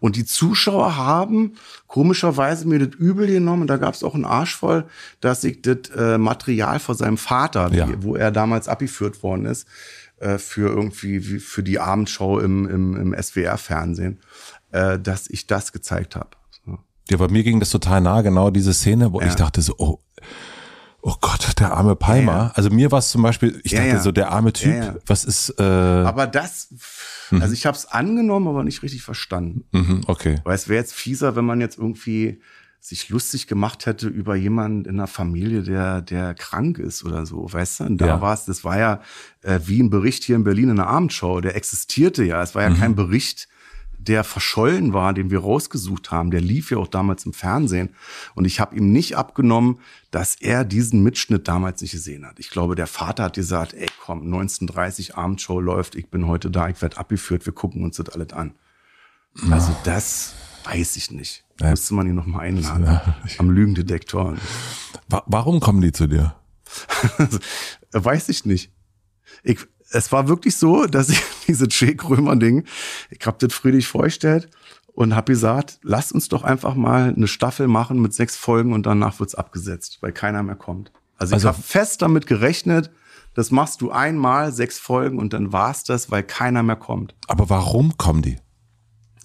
Und die Zuschauer haben komischerweise mir das übel genommen, und da gab es auch einen Arsch voll, dass ich das äh, Material von seinem Vater, ja. wo er damals abgeführt worden ist, äh, für irgendwie für die Abendshow im, im, im SWR-Fernsehen, äh, dass ich das gezeigt habe. So. Ja, bei mir ging das total nah, genau diese Szene, wo ja. ich dachte so, oh, oh Gott, der arme Palmer. Ja, ja. Also mir war es zum Beispiel, ich dachte so, der arme Typ, was ist. Äh, aber das, mhm. also ich habe es angenommen, aber nicht richtig verstanden. Mhm, okay. Weil es wäre jetzt fieser, wenn man jetzt irgendwie sich lustig gemacht hätte über jemanden in der Familie, der, der krank ist oder so, weißt du? Und da ja. war es, das war ja äh, wie ein Bericht hier in Berlin in einer Abendshow, der existierte ja. Es war ja mhm. kein Bericht, der verschollen war, den wir rausgesucht haben. Der lief ja auch damals im Fernsehen. Und ich habe ihm nicht abgenommen, dass er diesen Mitschnitt damals nicht gesehen hat. Ich glaube, der Vater hat gesagt, ey komm, 1930 Abendshow läuft, ich bin heute da, ich werde abgeführt, wir gucken uns das alles an. Also das weiß ich nicht. Ja. Müsste man ihn nochmal einladen. Ja. Am Lügendetektor. Warum kommen die zu dir? weiß ich nicht. Ich, es war wirklich so, dass ich diese Che Krömer-Ding, ich habe das Friedrich vorgestellt und habe gesagt, lasst uns doch einfach mal eine Staffel machen mit sechs Folgen und danach wird's abgesetzt, weil keiner mehr kommt. Also, also ich habe fest damit gerechnet, das machst du einmal, sechs Folgen und dann war's das, weil keiner mehr kommt. Aber warum kommen die?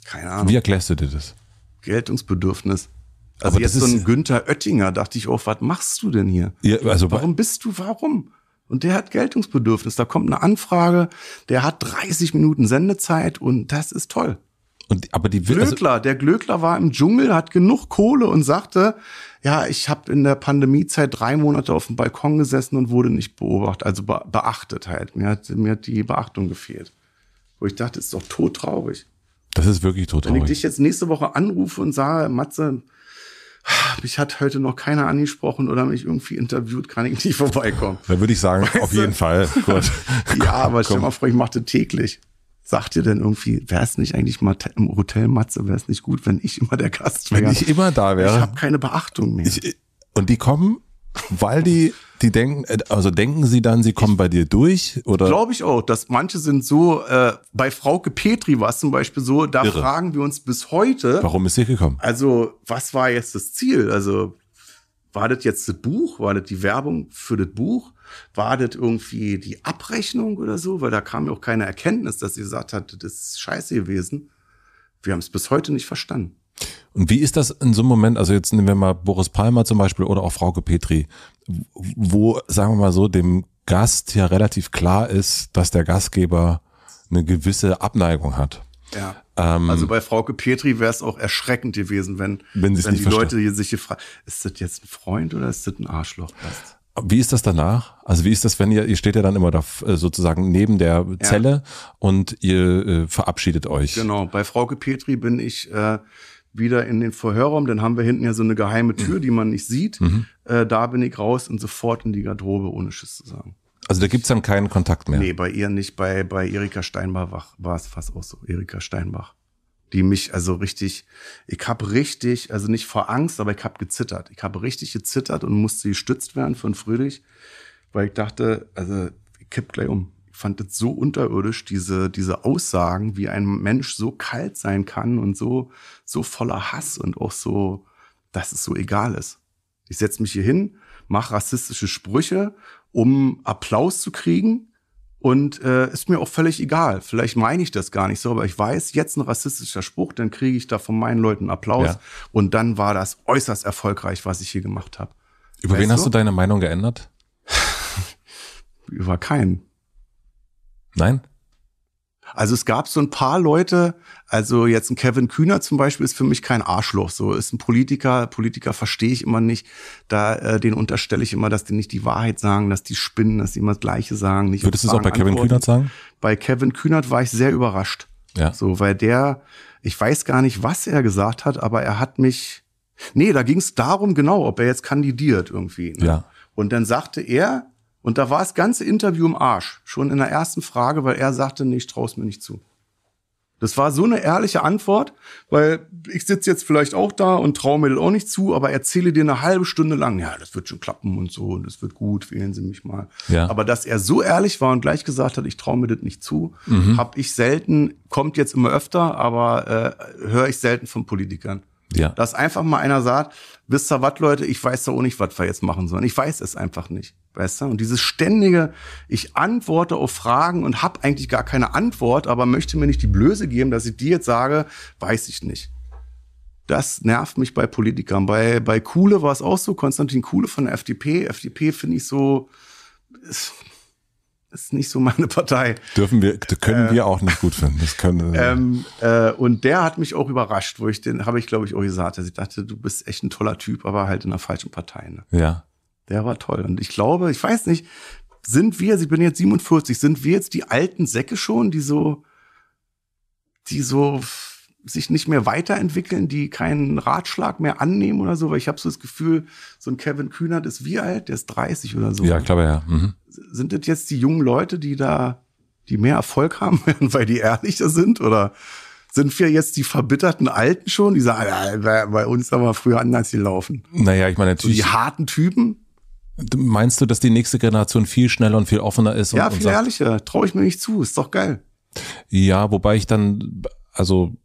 Keine Ahnung. Wie erklärst du dir das? Geltungsbedürfnis. Also aber jetzt so ein Günther Oettinger, dachte ich auch, oh, was machst du denn hier? Ja, also warum bist du, warum? Und der hat Geltungsbedürfnis. Da kommt eine Anfrage, der hat 30 Minuten Sendezeit und das ist toll. Und, aber die also Glöckler, also der Glöckler war im Dschungel, hat genug Kohle und sagte, ja, ich habe in der Pandemiezeit drei Monate auf dem Balkon gesessen und wurde nicht beobachtet, also be beachtet halt. Mir hat, mir hat die Beachtung gefehlt. Wo ich dachte, ist doch todtraurig. Das ist wirklich total. Wenn ich dich jetzt nächste Woche anrufe und sage, Matze, mich hat heute noch keiner angesprochen oder mich irgendwie interviewt, kann ich nicht vorbeikommen. Dann würde ich sagen, weißt auf du? jeden Fall. Gut. ja, aber stell mal vor, ich mache das täglich. Sagt ihr denn irgendwie, wäre es nicht eigentlich mal im Hotel Matze, wäre es nicht gut, wenn ich immer der Gast wäre? Wenn ich immer da wäre. Ich habe keine Beachtung mehr. Ich, und die kommen, weil die die denken, äh, also denken sie dann, sie kommen ich, bei dir durch? Oder? Glaube ich auch, dass manche sind so, äh, bei Frauke Petri war es zum Beispiel so, da Irre. fragen wir uns bis heute. Warum ist sie gekommen? Also, was war jetzt das Ziel? Also, war das jetzt das Buch? War das die Werbung für das Buch? War das irgendwie die Abrechnung oder so? Weil da kam ja auch keine Erkenntnis, dass sie gesagt hat, das ist scheiße gewesen. Wir haben es bis heute nicht verstanden. Und wie ist das in so einem Moment, also jetzt nehmen wir mal Boris Palmer zum Beispiel oder auch Frauke Petri, wo, sagen wir mal so, dem Gast ja relativ klar ist, dass der Gastgeber eine gewisse Abneigung hat. Ja. Ähm, also bei Frauke Petri wäre es auch erschreckend gewesen, wenn, wenn, wenn die verstehen. Leute hier sich gefragt, ist das jetzt ein Freund oder ist das ein Arschloch? Wie ist das danach? Also wie ist das, wenn ihr, ihr steht ja dann immer da äh, sozusagen neben der Zelle ja. und ihr äh, verabschiedet euch? Genau, bei Frauke Petri bin ich äh, wieder in den Verhörraum, dann haben wir hinten ja so eine geheime mhm. Tür, die man nicht sieht. Mhm. Äh, da bin ich raus und sofort in die Garderobe, ohne Schiss zu sagen. Also da gibt's dann keinen Kontakt mehr? Nee, bei ihr nicht. Bei, bei Erika Steinbach war es fast auch so. Erika Steinbach. Die mich also richtig, ich habe richtig, also nicht vor Angst, aber ich habe gezittert. Ich habe richtig gezittert und musste gestützt werden von Fröhlich, weil ich dachte, also ich kipp gleich um fand es so unterirdisch, diese, diese Aussagen, wie ein Mensch so kalt sein kann und so, so voller Hass und auch so, dass es so egal ist. Ich setze mich hier hin, mache rassistische Sprüche, um Applaus zu kriegen. Und äh, ist mir auch völlig egal. Vielleicht meine ich das gar nicht so, aber ich weiß, jetzt ein rassistischer Spruch, dann kriege ich da von meinen Leuten Applaus. Ja. Und dann war das äußerst erfolgreich, was ich hier gemacht habe. Über weißt wen hast du deine Meinung geändert? Über keinen. Nein? Also es gab so ein paar Leute, also jetzt ein Kevin Kühner zum Beispiel ist für mich kein Arschloch. So ist ein Politiker, Politiker verstehe ich immer nicht. Da äh, den unterstelle ich immer, dass die nicht die Wahrheit sagen, dass die spinnen, dass die immer das Gleiche sagen. Nicht Würdest du es auch bei Kevin antworten. Kühnert sagen? Bei Kevin Kühnert war ich sehr überrascht. Ja. So, weil der, ich weiß gar nicht, was er gesagt hat, aber er hat mich. Nee, da ging es darum, genau, ob er jetzt kandidiert irgendwie. Ne? Ja. Und dann sagte er, und da war das ganze Interview im Arsch, schon in der ersten Frage, weil er sagte, nee, ich traue mir nicht zu. Das war so eine ehrliche Antwort, weil ich sitze jetzt vielleicht auch da und traue mir das auch nicht zu, aber erzähle dir eine halbe Stunde lang, ja, das wird schon klappen und so und das wird gut, wählen Sie mich mal. Ja. Aber dass er so ehrlich war und gleich gesagt hat, ich traue mir das nicht zu, mhm. habe ich selten, kommt jetzt immer öfter, aber äh, höre ich selten von Politikern. Ja. Dass einfach mal einer sagt, wisst ihr was, Leute, ich weiß doch auch nicht, was wir jetzt machen sollen. Ich weiß es einfach nicht. Weißt du? Und dieses ständige, ich antworte auf Fragen und habe eigentlich gar keine Antwort, aber möchte mir nicht die Blöße geben, dass ich dir jetzt sage, weiß ich nicht. Das nervt mich bei Politikern. Bei, bei Kuhle war es auch so, Konstantin Kuhle von der FDP. FDP finde ich so, ist, ist nicht so meine Partei. Dürfen wir, können äh, wir auch nicht gut finden. Das können, äh. ähm, äh, und der hat mich auch überrascht, wo ich den, habe ich glaube ich auch gesagt, dass ich dachte, du bist echt ein toller Typ, aber halt in der falschen Partei. Ne? Ja. Der war toll. Und ich glaube, ich weiß nicht, sind wir, ich bin jetzt 47, sind wir jetzt die alten Säcke schon, die so, die so sich nicht mehr weiterentwickeln, die keinen Ratschlag mehr annehmen oder so, weil ich habe so das Gefühl, so ein Kevin Kühnert ist wie alt? Der ist 30 oder so. Ja, ich glaube ja. Mhm. Sind das jetzt die jungen Leute, die da, die mehr Erfolg haben werden, weil die ehrlicher sind? Oder sind wir jetzt die verbitterten Alten schon? Die sagen, ja, bei uns haben wir früher anders gelaufen. Naja, ich meine natürlich. So die harten Typen? Meinst du, dass die nächste Generation viel schneller und viel offener ist? Und, ja, viel und sagt, ehrlicher. Traue ich mir nicht zu. Ist doch geil. Ja, wobei ich dann, also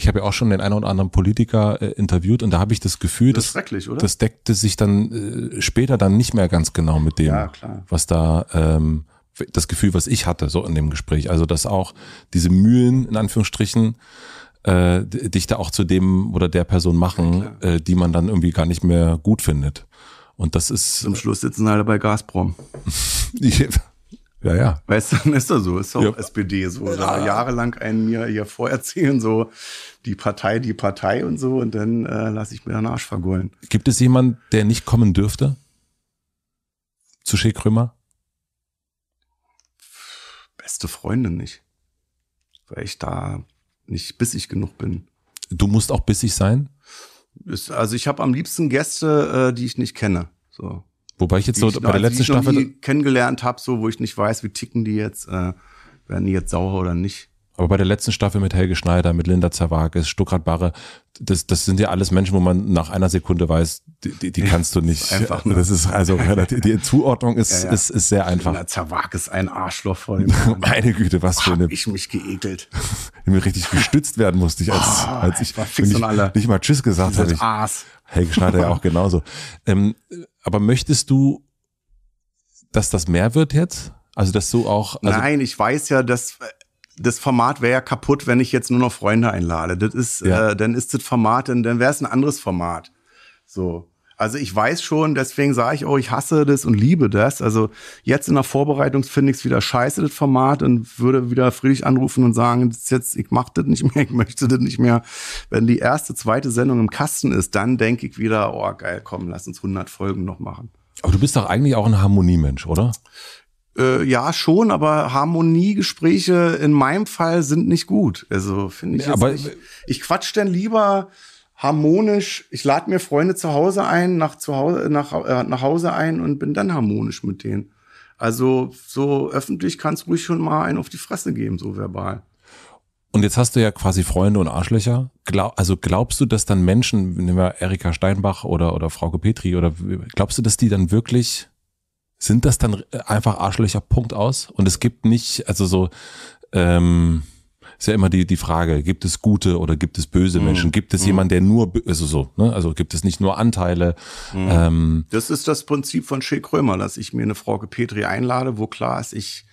ich habe ja auch schon den einen oder anderen Politiker äh, interviewt und da habe ich das Gefühl, das, dass, das deckte sich dann äh, später dann nicht mehr ganz genau mit dem, ja, was da ähm, das Gefühl, was ich hatte, so in dem Gespräch. Also, dass auch diese Mühlen, in Anführungsstrichen, äh, dich da auch zu dem oder der Person machen, ja, äh, die man dann irgendwie gar nicht mehr gut findet. Und das ist. Zum Schluss sitzen alle bei Gazprom. Ja, ja. Weißt du, dann ist das so, ist doch ja. SPD so. Ja. jahrelang einen mir hier vorerzählen, so die Partei, die Partei und so, und dann äh, lasse ich mir den Arsch vergollen. Gibt es jemanden, der nicht kommen dürfte? Zu Schickrömer? Beste Freunde nicht. Weil ich da nicht bissig genug bin. Du musst auch bissig sein? Ist, also ich habe am liebsten Gäste, äh, die ich nicht kenne. So. Wobei ich jetzt so ich, bei der letzten ich Staffel ich nie kennengelernt habe, so wo ich nicht weiß, wie ticken die jetzt, äh, werden die jetzt sauer oder nicht. Aber bei der letzten Staffel mit Helge Schneider, mit Linda Zerwakis, Stuckrad Barre, das, das sind ja alles Menschen, wo man nach einer Sekunde weiß, die, die, die kannst du nicht. Das einfach, ne? Das ist also die, die Zuordnung ist, ja, ja. ist, ist sehr einfach. Linda Zerwakis, ein Arschloch von dem. Meine Güte, was für eine. Hab ich mich geekelt. ich mir richtig gestützt werden musste ich als, als ich, war fix ich, alle. nicht mal Tschüss gesagt habe. Ich, Aas. Helge Schneider ja auch genauso. Ähm, aber möchtest du, dass das mehr wird jetzt? Also, dass du auch. Also Nein, ich weiß ja, dass das Format wäre ja kaputt, wenn ich jetzt nur noch Freunde einlade. Das ist, ja. äh, dann ist das Format, dann, dann wäre es ein anderes Format. So. Also ich weiß schon, deswegen sage ich auch, oh, ich hasse das und liebe das. Also jetzt in der Vorbereitung finde ich es wieder scheiße, das Format, und würde wieder Friedrich anrufen und sagen, jetzt, ich mache das nicht mehr, ich möchte das nicht mehr. Wenn die erste, zweite Sendung im Kasten ist, dann denke ich wieder, oh geil, komm, lass uns 100 Folgen noch machen. Aber du bist doch eigentlich auch ein Harmoniemensch, oder? Äh, ja, schon, aber Harmoniegespräche in meinem Fall sind nicht gut. Also finde ich. Ja, aber nicht. ich quatsch denn lieber harmonisch. Ich lade mir Freunde zu Hause ein, nach, zu Hause, nach, äh, nach Hause ein und bin dann harmonisch mit denen. Also so öffentlich kann es ruhig schon mal einen auf die Fresse geben, so verbal. Und jetzt hast du ja quasi Freunde und Arschlöcher. Glaub, also glaubst du, dass dann Menschen, nehmen wir Erika Steinbach oder, oder Frauke Petri, oder glaubst du, dass die dann wirklich, sind das dann einfach Arschlöcher, Punkt aus? Und es gibt nicht, also so, ähm, ist ja immer die, die Frage, gibt es gute oder gibt es böse mhm. Menschen? Gibt es mhm. jemand, der nur, also so, ne? also gibt es nicht nur Anteile? Mhm. Ähm, das ist das Prinzip von Schill Krömer, dass ich mir eine Frau Petri einlade, wo klar ist, ich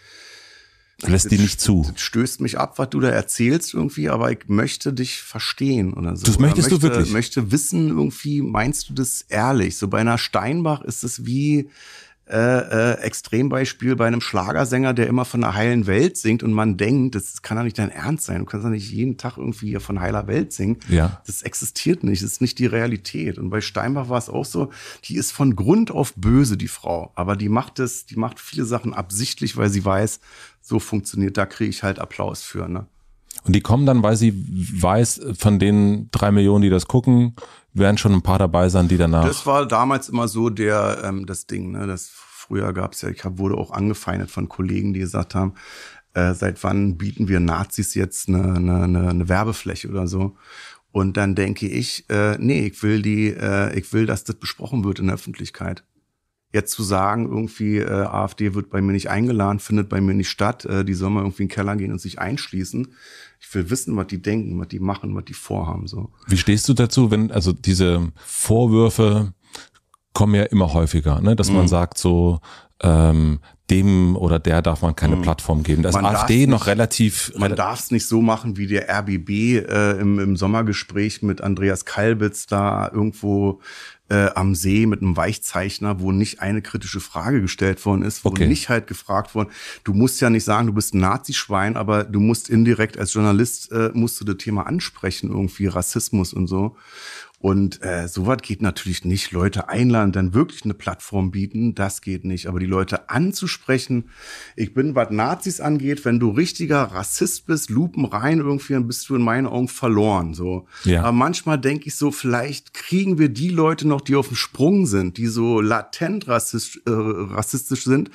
lässt die nicht zu. Stößt mich ab, was du da erzählst irgendwie, aber ich möchte dich verstehen oder so. Das möchtest möchte, du wirklich? Möchte wissen irgendwie, meinst du das ehrlich? So bei einer Steinbach ist es wie äh, äh, Extrembeispiel bei einem Schlagersänger, der immer von einer heilen Welt singt und man denkt, das kann doch nicht dein Ernst sein. Du kannst doch nicht jeden Tag irgendwie hier von heiler Welt singen. Ja. Das existiert nicht, das ist nicht die Realität. Und bei Steinbach war es auch so, die ist von Grund auf böse, die Frau. Aber die macht das, die macht viele Sachen absichtlich, weil sie weiß, so funktioniert, da kriege ich halt Applaus für. Ne? Und die kommen dann, weil sie weiß, von den drei Millionen, die das gucken, werden schon ein paar dabei sein, die danach. Das war damals immer so der ähm, das Ding, ne? Das früher gab es ja, ich hab, wurde auch angefeindet von Kollegen, die gesagt haben, äh, seit wann bieten wir Nazis jetzt eine, eine, eine ne Werbefläche oder so? Und dann denke ich, äh, nee, ich will die, äh, ich will, dass das besprochen wird in der Öffentlichkeit. Jetzt zu sagen, irgendwie äh, AfD wird bei mir nicht eingeladen, findet bei mir nicht statt, äh, die soll mal irgendwie in den Keller gehen und sich einschließen, ich will wissen, was die denken, was die machen, was die vorhaben. So. Wie stehst du dazu, wenn also diese Vorwürfe kommen ja immer häufiger, ne? dass mhm. man sagt so ähm, dem oder der darf man keine mhm. Plattform geben. Das man AfD nicht, noch relativ. Man darf es nicht so machen wie der RBB äh, im, im Sommergespräch mit Andreas Kalbitz da irgendwo äh, am See mit einem Weichzeichner, wo nicht eine kritische Frage gestellt worden ist, wo okay. nicht halt gefragt worden, du musst ja nicht sagen, du bist ein Nazischwein, aber du musst indirekt als Journalist, äh, musst du das Thema ansprechen, irgendwie Rassismus und so. Und äh, sowas geht natürlich nicht. Leute einladen, dann wirklich eine Plattform bieten, das geht nicht. Aber die Leute anzusprechen, ich bin, was Nazis angeht, wenn du richtiger Rassist bist, lupen rein irgendwie, dann bist du in meinen Augen verloren. So. Ja. Aber manchmal denke ich so, vielleicht kriegen wir die Leute noch, die auf dem Sprung sind, die so latent rassistisch, äh, rassistisch sind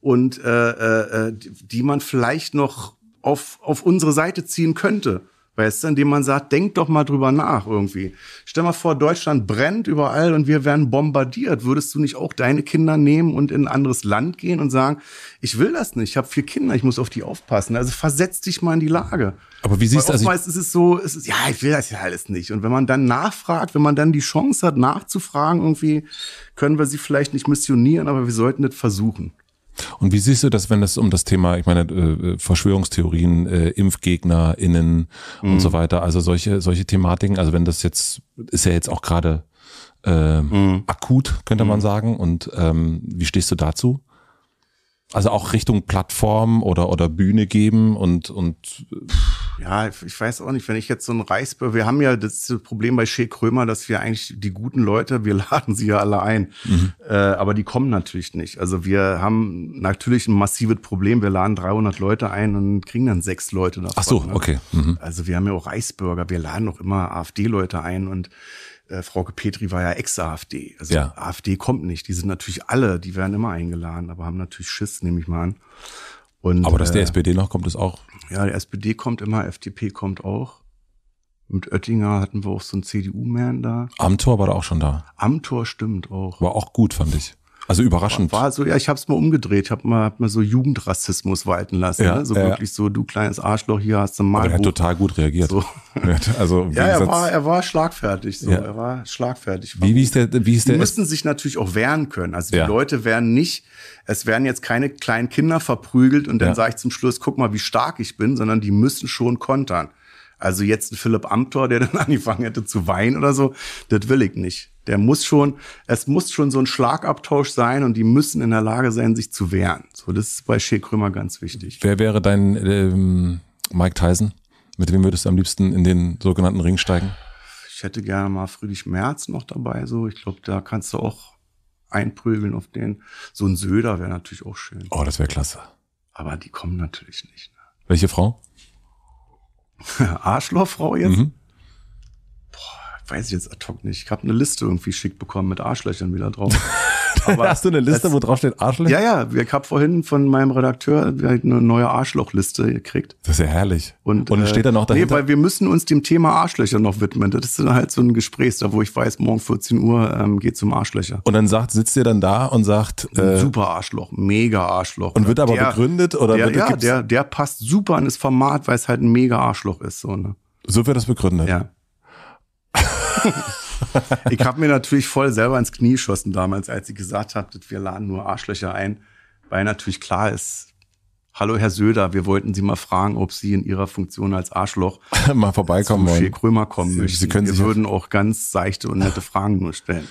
und äh, äh, äh die man vielleicht noch auf, auf unsere Seite ziehen könnte. Weißt du, indem man sagt, denk doch mal drüber nach irgendwie. Stell mal vor, Deutschland brennt überall und wir werden bombardiert. Würdest du nicht auch deine Kinder nehmen und in ein anderes Land gehen und sagen, ich will das nicht, ich habe vier Kinder, ich muss auf die aufpassen. Also versetz dich mal in die Lage. Aber wie siehst du das? Oftmals also ist es so, es ist, ja, ich will das ja alles nicht. Und wenn man dann nachfragt, wenn man dann die Chance hat, nachzufragen, irgendwie können wir sie vielleicht nicht missionieren, aber wir sollten das versuchen. Und wie siehst du das, wenn es um das Thema, ich meine, äh, äh, Verschwörungstheorien, äh, ImpfgegnerInnen mhm. und so weiter, also solche, solche Thematiken, also wenn das jetzt, ist ja jetzt auch gerade äh, mhm. akut, könnte mhm. man sagen. Und ähm, wie stehst du dazu? Also auch Richtung Plattform oder, oder Bühne geben und, und pff äh, ja, ich weiß auch nicht, wenn ich jetzt so ein Reichsbürger, wir haben ja das Problem bei Shea Krömer, dass wir eigentlich die guten Leute, wir laden sie ja alle ein, mhm. äh, aber die kommen natürlich nicht. Also wir haben natürlich ein massives Problem, wir laden 300 Leute ein und kriegen dann sechs Leute davon. Ach so, ne? okay. Mhm. Also wir haben ja auch Reichsbürger, wir laden auch immer AfD-Leute ein und äh, Frauke Petri war ja Ex-AfD. Also ja. AfD kommt nicht, die sind natürlich alle, die werden immer eingeladen, aber haben natürlich Schiss, nehme ich mal an. Und, Aber dass äh, die SPD noch kommt, ist auch. Ja, die SPD kommt immer, FDP kommt auch. Mit Oettinger hatten wir auch so einen CDU-Man da. Amtor war da auch schon da. Amtor stimmt auch. War auch gut, fand ich. Also überraschend. War, war so, ja, ich habe es mal umgedreht. Ich habe mal, hab mal so Jugendrassismus walten lassen. Ja, ne? So ja, wirklich so, du kleines Arschloch, hier hast du mal. Er hat total gut reagiert. So. also ja, er war, er war schlagfertig. So. Ja. Er war schlagfertig. Wie, wie ist der? Wie ist der? Die müssten sich natürlich auch wehren können. Also die Leute werden nicht, es werden jetzt keine kleinen Kinder verprügelt und dann ja. sage ich zum Schluss, guck mal, wie stark ich bin, sondern die müssen schon kontern. Also jetzt ein Philipp Amthor, der dann angefangen hätte zu weinen oder so, das will ich nicht. Der muss schon, es muss schon so ein Schlagabtausch sein und die müssen in der Lage sein, sich zu wehren. So, das ist bei Shea Krömer ganz wichtig. Wer wäre dein ähm, Mike Tyson? Mit wem würdest du am liebsten in den sogenannten Ring steigen? Ich hätte gerne mal Friedrich Merz noch dabei. So, ich glaube, da kannst du auch einprügeln auf den. So ein Söder wäre natürlich auch schön. Oh, das wäre klasse. Aber die kommen natürlich nicht. Ne? Welche Frau? Arschlochfrau jetzt? Mhm. Boah, weiß ich jetzt ad hoc nicht. Ich habe eine Liste irgendwie schick bekommen mit Arschlöchern wieder drauf. Aber Hast du eine Liste, das, wo drauf steht Arschlöcher? Ja, ja. Ich habe vorhin von meinem Redakteur eine neue Arschlochliste gekriegt. Das ist ja herrlich. Und, Und äh, steht da noch dahinter? Nee, weil wir müssen uns dem Thema Arschlöcher noch widmen. Das ist dann halt so ein Gespräch, da wo ich weiß, morgen 14 Uhr ähm, geht's um Arschlöcher. Und dann sagt, sitzt ihr dann da und sagt. Äh, super Arschloch, mega Arschloch. Und wird aber der, begründet oder der, wird, ja, der, der passt super an das Format, weil es halt ein mega Arschloch ist. So, ne? so wird das begründet. Ja. ich habe mir natürlich voll selber ins Knie geschossen damals, als sie gesagt hat, wir laden nur Arschlöcher ein, weil natürlich klar ist, Hallo Herr Söder, wir wollten Sie mal fragen, ob Sie in Ihrer Funktion als Arschloch mal vorbeikommen wollen. Krömer kommen Sie, möchten. Sie können wir würden auch ganz seichte und nette Fragen nur stellen.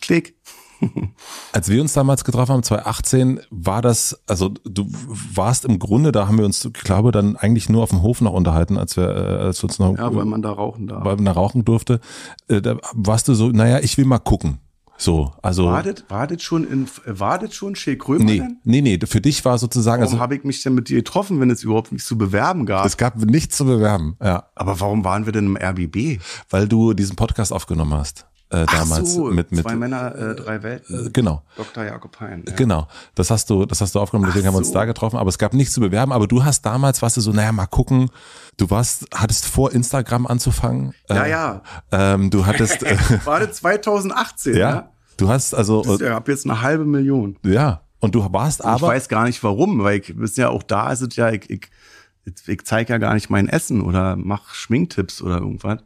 Klick. Als wir uns damals getroffen haben, 2018, war das, also du warst im Grunde, da haben wir uns, ich glaube, dann eigentlich nur auf dem Hof noch unterhalten, als wir, äh, als wir uns noch. Ja, weil man da rauchen darf. Weil man da rauchen durfte. Äh, da warst du so, naja, ich will mal gucken. So, also. Wartet, wartet schon in, wartet schon Schill Krömer nee, denn? Nee, nee, für dich war sozusagen. Warum also, habe ich mich denn mit dir getroffen, wenn es überhaupt nichts zu bewerben gab? Es gab nichts zu bewerben, ja. Aber warum waren wir denn im RBB? Weil du diesen Podcast aufgenommen hast äh, damals so, mit, mit zwei Männer, äh, drei Welten. Äh, genau. Dr. Jakob Hein. Ja. Genau. Das hast du, das hast du aufgenommen, deswegen Ach haben wir uns da getroffen, aber es gab nichts zu bewerben, aber du hast damals, warst du so, naja, mal gucken, du warst, hattest vor, Instagram anzufangen. Ja, ähm, ja. Ähm, du hattest. Äh, Warte 2018, ja? ja? Du hast also. Ich äh, habe jetzt eine halbe Million. Ja. Und du warst aber. Ich weiß gar nicht warum, weil ich bist ja auch da, ist es ja, ich, ich, ich zeige ja gar nicht mein Essen oder mach Schminktipps oder irgendwas.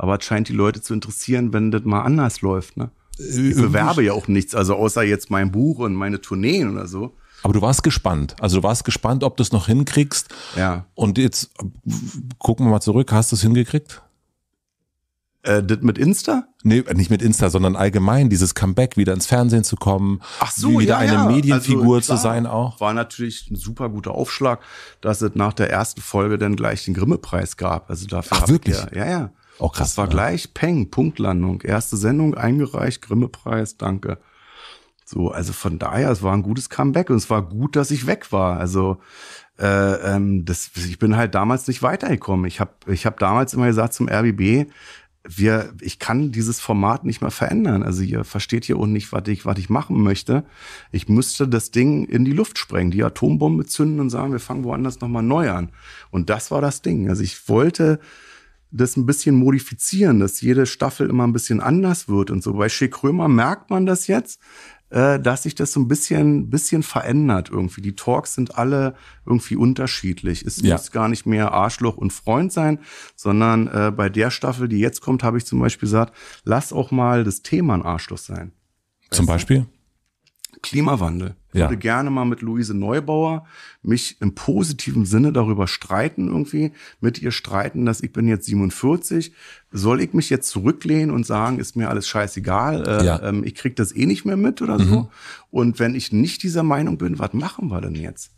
Aber es scheint die Leute zu interessieren, wenn das mal anders läuft. Ne? Ich bewerbe ja auch nichts, also außer jetzt mein Buch und meine Tourneen oder so. Aber du warst gespannt. Also du warst gespannt, ob du es noch hinkriegst. Ja. Und jetzt gucken wir mal zurück. Hast du es hingekriegt? Äh, das mit Insta? Nee, nicht mit Insta, sondern allgemein dieses Comeback, wieder ins Fernsehen zu kommen, Ach so, wieder ja, eine ja. Medienfigur also, klar, zu sein auch. War natürlich ein super guter Aufschlag, dass es nach der ersten Folge dann gleich den Grimme-Preis gab. Also dafür Ach, wirklich? Ja, ja, ja. Auch krass. Das war ne? gleich Peng, Punktlandung. Erste Sendung eingereicht, Grimme-Preis, danke. So, also von daher, es war ein gutes Comeback und es war gut, dass ich weg war. Also äh, ähm, das, ich bin halt damals nicht weitergekommen. Ich habe ich hab damals immer gesagt zum RBB, wir, ich kann dieses Format nicht mehr verändern. Also ihr versteht hier unten nicht, was ich, was ich machen möchte. Ich müsste das Ding in die Luft sprengen, die Atombombe zünden und sagen, wir fangen woanders nochmal neu an. Und das war das Ding. Also ich wollte das ein bisschen modifizieren, dass jede Staffel immer ein bisschen anders wird und so. Bei Shea Römer merkt man das jetzt, äh, dass sich das so ein bisschen, bisschen verändert irgendwie. Die Talks sind alle irgendwie unterschiedlich. Es ja. muss gar nicht mehr Arschloch und Freund sein, sondern äh, bei der Staffel, die jetzt kommt, habe ich zum Beispiel gesagt, lass auch mal das Thema ein Arschloch sein. Zum Beispiel? Du? Klimawandel. Ich ja. würde gerne mal mit Luise Neubauer mich im positiven Sinne darüber streiten, irgendwie mit ihr streiten, dass ich bin jetzt 47. Soll ich mich jetzt zurücklehnen und sagen, ist mir alles scheißegal, äh, ja. ähm, ich krieg das eh nicht mehr mit oder mhm. so? Und wenn ich nicht dieser Meinung bin, was machen wir denn jetzt?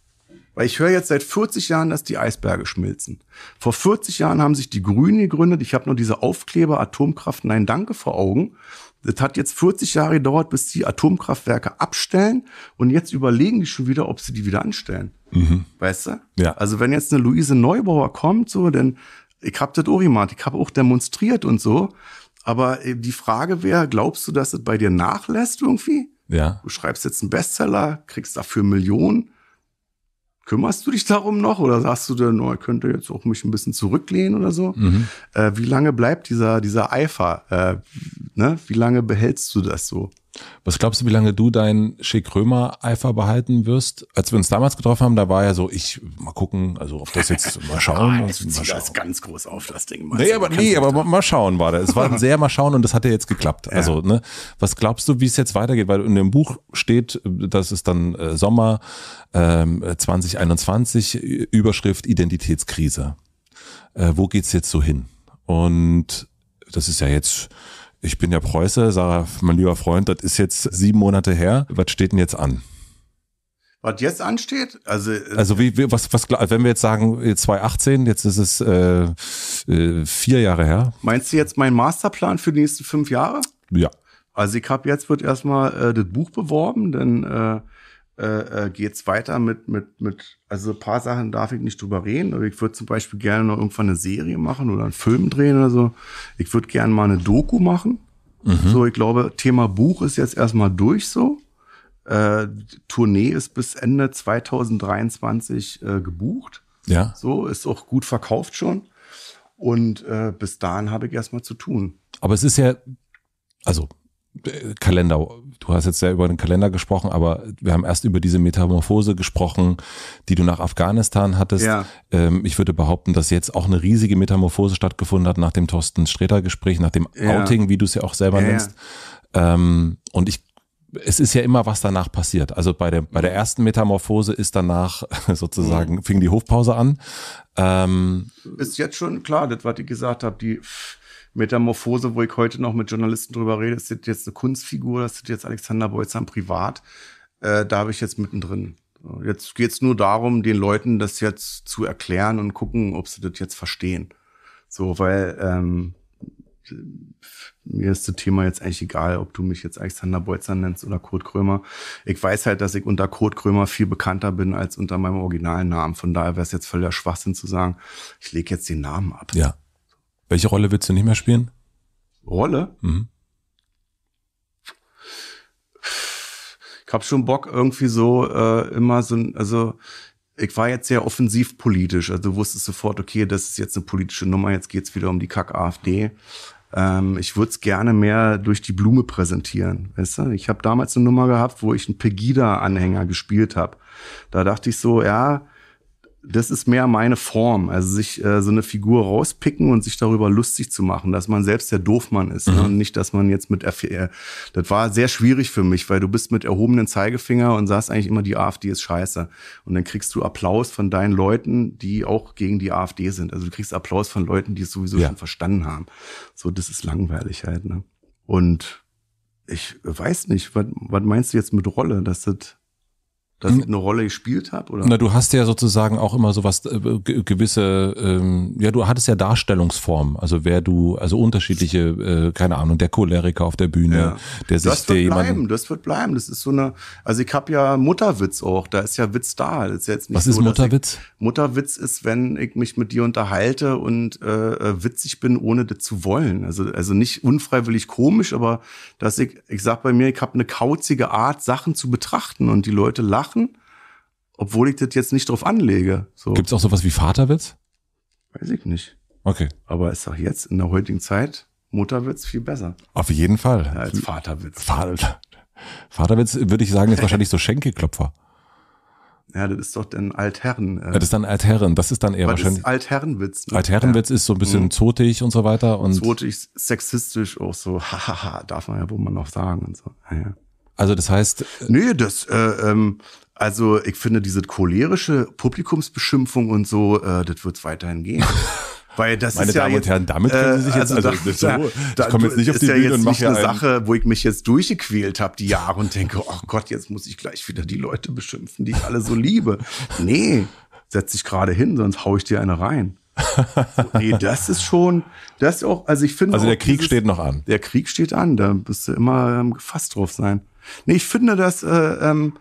Weil ich höre jetzt seit 40 Jahren, dass die Eisberge schmilzen. Vor 40 Jahren haben sich die Grünen gegründet. Ich habe nur diese Aufkleber Atomkraft Nein Danke vor Augen. Das hat jetzt 40 Jahre gedauert, bis die Atomkraftwerke abstellen und jetzt überlegen die schon wieder, ob sie die wieder anstellen. Mhm. Weißt du? Ja. Also wenn jetzt eine Luise Neubauer kommt, so, denn ich hab das auch gemacht, ich habe auch demonstriert und so. Aber äh, die Frage wäre, glaubst du, dass es das bei dir nachlässt irgendwie? Ja. Du schreibst jetzt einen Bestseller, kriegst dafür Millionen Kümmerst du dich darum noch oder sagst du denn, oh, ich könnte jetzt auch mich ein bisschen zurücklehnen oder so? Mhm. Äh, wie lange bleibt dieser, dieser Eifer? Äh, ne? Wie lange behältst du das so? Was glaubst du, wie lange du deinen Schick Römer Eifer behalten wirst? Als wir uns damals getroffen haben, da war ja so, ich mal gucken, also auf das jetzt mal ah, schauen. oh, jetzt mal schauen. das ganz groß auf das Ding. nee, aber nee, aber drauf. mal schauen war da. Es war sehr mal schauen und das hat ja jetzt geklappt. Ja. Also, ne, was glaubst du, wie es jetzt weitergeht, weil in dem Buch steht, das ist dann äh, Sommer äh, 2021 Überschrift Identitätskrise. Äh, wo geht's jetzt so hin? Und das ist ja jetzt ich bin ja Preuße, sage mein lieber Freund, das ist jetzt sieben Monate her. Was steht denn jetzt an? Was jetzt ansteht? Also, äh, also wie, wie was, was, wenn wir jetzt sagen, 2018, äh, jetzt ist es äh, äh, vier Jahre her. Meinst du jetzt meinen Masterplan für die nächsten fünf Jahre? Ja. Also ich habe jetzt wird erstmal äh, das Buch beworben, denn äh, äh, äh, geht's weiter mit, mit, mit, also ein paar Sachen darf ich nicht drüber reden, aber ich würde zum Beispiel gerne noch irgendwann eine Serie machen oder einen Film drehen oder so. Ich würde gerne mal eine Doku machen. Mhm. So, ich glaube, Thema Buch ist jetzt erstmal durch so. Äh, Tournee ist bis Ende 2023 äh, gebucht. Ja. So, ist auch gut verkauft schon. Und äh, bis dahin habe ich erstmal zu tun. Aber es ist ja, also äh, Kalender du hast jetzt sehr über den Kalender gesprochen, aber wir haben erst über diese Metamorphose gesprochen, die du nach Afghanistan hattest. Ja. Ähm, ich würde behaupten, dass jetzt auch eine riesige Metamorphose stattgefunden hat nach dem Thorsten streter gespräch nach dem ja. Outing, wie du es ja auch selber ja, nennst. Ähm, und ich es ist ja immer was danach passiert. Also bei der, bei der ersten Metamorphose ist danach sozusagen, mhm. fing die Hofpause an. Ähm, ist jetzt schon klar, das, was ich gesagt habe, die Metamorphose, wo ich heute noch mit Journalisten drüber rede, ist das jetzt eine Kunstfigur, das ist jetzt Alexander Beutzam privat. Äh, da habe ich jetzt mittendrin. Jetzt geht es nur darum, den Leuten das jetzt zu erklären und gucken, ob sie das jetzt verstehen. So, weil ähm, mir ist das Thema jetzt eigentlich egal, ob du mich jetzt Alexander Beutzer nennst oder Kurt Krömer. Ich weiß halt, dass ich unter Kurt Krömer viel bekannter bin als unter meinem originalen Namen. Von daher wäre es jetzt völliger Schwachsinn zu sagen, ich lege jetzt den Namen ab. Ja, welche Rolle willst du nicht mehr spielen? Rolle? Mhm. Ich habe schon Bock irgendwie so äh, immer so ein, also ich war jetzt sehr offensiv politisch, also du wusstest sofort, okay, das ist jetzt eine politische Nummer, jetzt geht es wieder um die Kack-AfD. Ähm, ich würde es gerne mehr durch die Blume präsentieren, weißt du? Ich habe damals eine Nummer gehabt, wo ich einen Pegida-Anhänger gespielt habe. Da dachte ich so, ja, das ist mehr meine Form. Also sich äh, so eine Figur rauspicken und sich darüber lustig zu machen, dass man selbst der Doofmann ist mhm. ne? und nicht, dass man jetzt mit äh, Das war sehr schwierig für mich, weil du bist mit erhobenen Zeigefinger und sagst eigentlich immer, die AfD ist scheiße. Und dann kriegst du Applaus von deinen Leuten, die auch gegen die AfD sind. Also du kriegst Applaus von Leuten, die es sowieso ja. schon verstanden haben. So, das ist langweilig halt. Ne? Und ich weiß nicht, was meinst du jetzt mit Rolle, dass das dass ich hm. eine Rolle gespielt habe? Oder? Na, du hast ja sozusagen auch immer so was äh, gewisse, ähm, ja, du hattest ja Darstellungsformen, also wer du, also unterschiedliche, äh, keine Ahnung, der Choleriker auf der Bühne, ja. der sich das wird der bleiben, das wird bleiben, das ist so eine, also ich habe ja Mutterwitz auch, da ist ja Witz da, das ist jetzt nicht Was so, ist Mutterwitz? Ich, Mutterwitz ist, wenn ich mich mit dir unterhalte und äh, äh, witzig bin, ohne das zu wollen, also also nicht unfreiwillig komisch, aber dass ich, ich sag bei mir, ich habe eine kauzige Art, Sachen zu betrachten und die Leute lachen machen, obwohl ich das jetzt nicht drauf anlege. So. Gibt es auch sowas wie Vaterwitz? Weiß ich nicht. Okay. Aber ist doch jetzt in der heutigen Zeit Mutterwitz viel besser. Auf jeden Fall. Ja, als Vaterwitz. Vater, Vaterwitz würde ich sagen, ist wahrscheinlich so Schenkelklopfer. Ja, das ist doch dann Altherren. Äh. Das ist dann Altherren, das ist dann eher Was wahrscheinlich. Ist Altherrenwitz. Ne? Altherrenwitz ja. ist so ein bisschen mhm. zotig und so weiter. Und zotig, sexistisch auch so, hahaha, darf man ja wohl mal noch sagen und so. Ja, ja. Also das heißt. Äh nee, das, äh, ähm, also ich finde diese cholerische Publikumsbeschimpfung und so, äh, das wird es weiterhin gehen. Weil das Meine ist Damen ja und Herren, damit können Sie sich äh, jetzt, also, also da, so, da, ich komme jetzt nicht auf die ja Bühne jetzt und mache nicht eine Sache, wo ich mich jetzt durchgequält habe die Jahre und denke, oh Gott, jetzt muss ich gleich wieder die Leute beschimpfen, die ich alle so liebe. Nee, setz dich gerade hin, sonst hau ich dir eine rein. So, nee, das ist schon, das ist auch, also ich finde. Also der Krieg dieses, steht noch an. Der Krieg steht an, da bist du immer ähm, gefasst drauf sein. Nee, ich finde das, äh, ähm,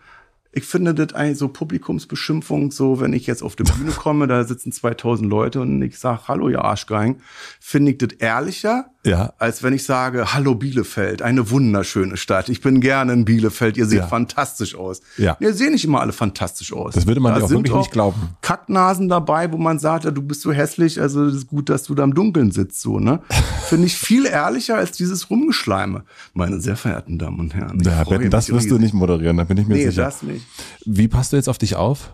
ich finde das eigentlich so Publikumsbeschimpfung, so wenn ich jetzt auf die Bühne komme, da sitzen 2000 Leute und ich sage, hallo, ihr Arschgeigen, finde ich das ehrlicher, ja. als wenn ich sage, hallo Bielefeld, eine wunderschöne Stadt. Ich bin gerne in Bielefeld, ihr seht ja. fantastisch aus. Ja. Ihr seht nicht immer alle fantastisch aus. Das würde man da ja auch wirklich auch nicht glauben. Kacknasen dabei, wo man sagt, ja, du bist so hässlich, also es ist gut, dass du da im Dunkeln sitzt. So, ne? Finde ich viel ehrlicher als dieses Rumgeschleime. Meine sehr verehrten Damen und Herren. Ja, Betten, das wirst du nicht moderieren, da bin ich mir nee, sicher. Das nicht. Wie passt du jetzt auf dich auf?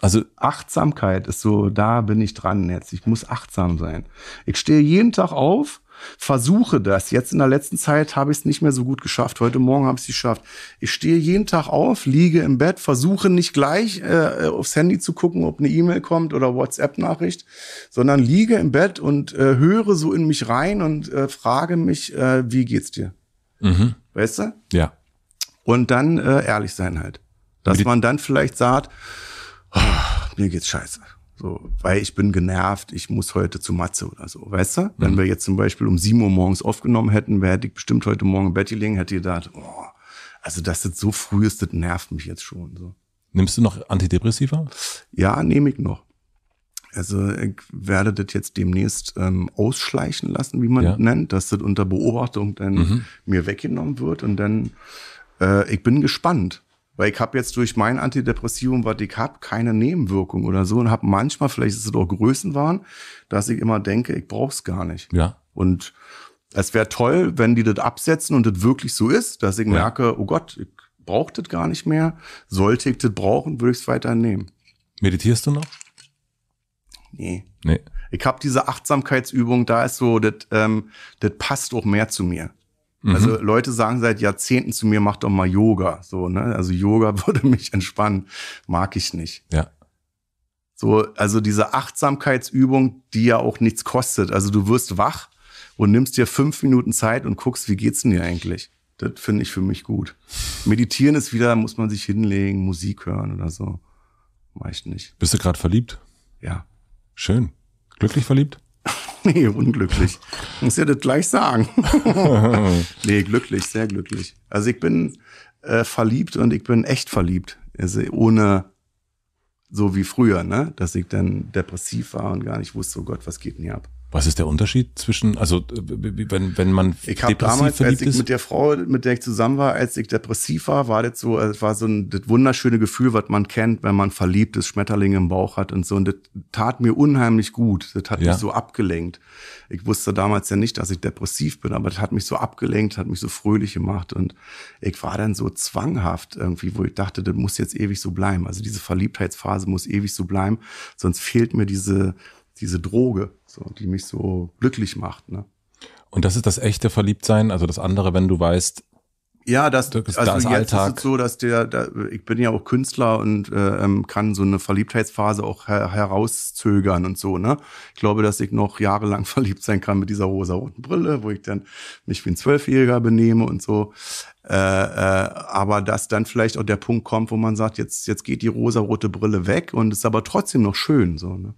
Also Achtsamkeit ist so, da bin ich dran jetzt. Ich muss achtsam sein. Ich stehe jeden Tag auf, versuche das. Jetzt in der letzten Zeit habe ich es nicht mehr so gut geschafft. Heute Morgen habe ich es geschafft. Ich stehe jeden Tag auf, liege im Bett, versuche nicht gleich äh, aufs Handy zu gucken, ob eine E-Mail kommt oder WhatsApp-Nachricht, sondern liege im Bett und äh, höre so in mich rein und äh, frage mich, äh, wie geht's dir? Mhm. Weißt du? Ja. Und dann äh, ehrlich sein halt. Dass man dann vielleicht sagt, oh, mir geht's scheiße. So, weil ich bin genervt, ich muss heute zu Matze oder so. Weißt du? Mhm. Wenn wir jetzt zum Beispiel um 7 Uhr morgens aufgenommen hätten, wäre ich bestimmt heute Morgen im Bett gelegen, hätte gedacht, oh, also das ist so früh ist, das nervt mich jetzt schon. So. Nimmst du noch Antidepressiva? Ja, nehme ich noch. Also ich werde das jetzt demnächst ähm, ausschleichen lassen, wie man ja. das nennt, dass das unter Beobachtung dann mhm. mir weggenommen wird. Und dann, äh, ich bin gespannt. Weil ich habe jetzt durch mein Antidepressivum, was ich habe, keine Nebenwirkung oder so und habe manchmal, vielleicht ist es auch Größenwahn, dass ich immer denke, ich brauche es gar nicht. Ja. Und es wäre toll, wenn die das absetzen und das wirklich so ist, dass ich ja. merke, oh Gott, ich brauche das gar nicht mehr. Sollte ich das brauchen, würde ich es weiter nehmen. Meditierst du noch? Nee. Nee. Ich habe diese Achtsamkeitsübung, da ist so, das ähm, das passt auch mehr zu mir. Also mhm. Also Leute sagen seit Jahrzehnten zu mir, mach doch mal Yoga. So, ne? Also Yoga würde mich entspannen. Mag ich nicht. Ja. So, also diese Achtsamkeitsübung, die ja auch nichts kostet. Also du wirst wach und nimmst dir fünf Minuten Zeit und guckst, wie geht's denn dir eigentlich? Das finde ich für mich gut. Meditieren ist wieder, muss man sich hinlegen, Musik hören oder so. Mach ich nicht. Bist du gerade verliebt? Ja. Schön. Glücklich verliebt? nee, unglücklich. Muss ja das gleich sagen. nee, glücklich, sehr glücklich. Also ich bin äh, verliebt und ich bin echt verliebt. Also ohne so wie früher, ne? Dass ich dann depressiv war und gar nicht wusste, oh Gott, was geht denn hier ab? Was ist der Unterschied zwischen, also äh, wenn, wenn man ich hab damals, als ich mit der Frau, mit der ich zusammen war, als ich depressiv war, war das so, das war so ein das wunderschöne Gefühl, was man kennt, wenn man verliebt ist, Schmetterlinge im Bauch hat und so. Und das tat mir unheimlich gut. Das hat ja. mich so abgelenkt. Ich wusste damals ja nicht, dass ich depressiv bin, aber das hat mich so abgelenkt, hat mich so fröhlich gemacht. Und ich war dann so zwanghaft irgendwie, wo ich dachte, das muss jetzt ewig so bleiben. Also diese Verliebtheitsphase muss ewig so bleiben, sonst fehlt mir diese, diese Droge so, die mich so glücklich macht. Ne? Und das ist das echte Verliebtsein, also das andere, wenn du weißt, ja, das, das also das jetzt Alltag. ist es so, dass der, da, ich bin ja auch Künstler und äh, ähm, kann so eine Verliebtheitsphase auch her herauszögern und so, ne? Ich glaube, dass ich noch jahrelang verliebt sein kann mit dieser rosa-roten Brille, wo ich dann mich wie ein Zwölfjähriger benehme und so. Äh, äh, aber dass dann vielleicht auch der Punkt kommt, wo man sagt, jetzt, jetzt geht die rosa-rote Brille weg und ist aber trotzdem noch schön, so, ne?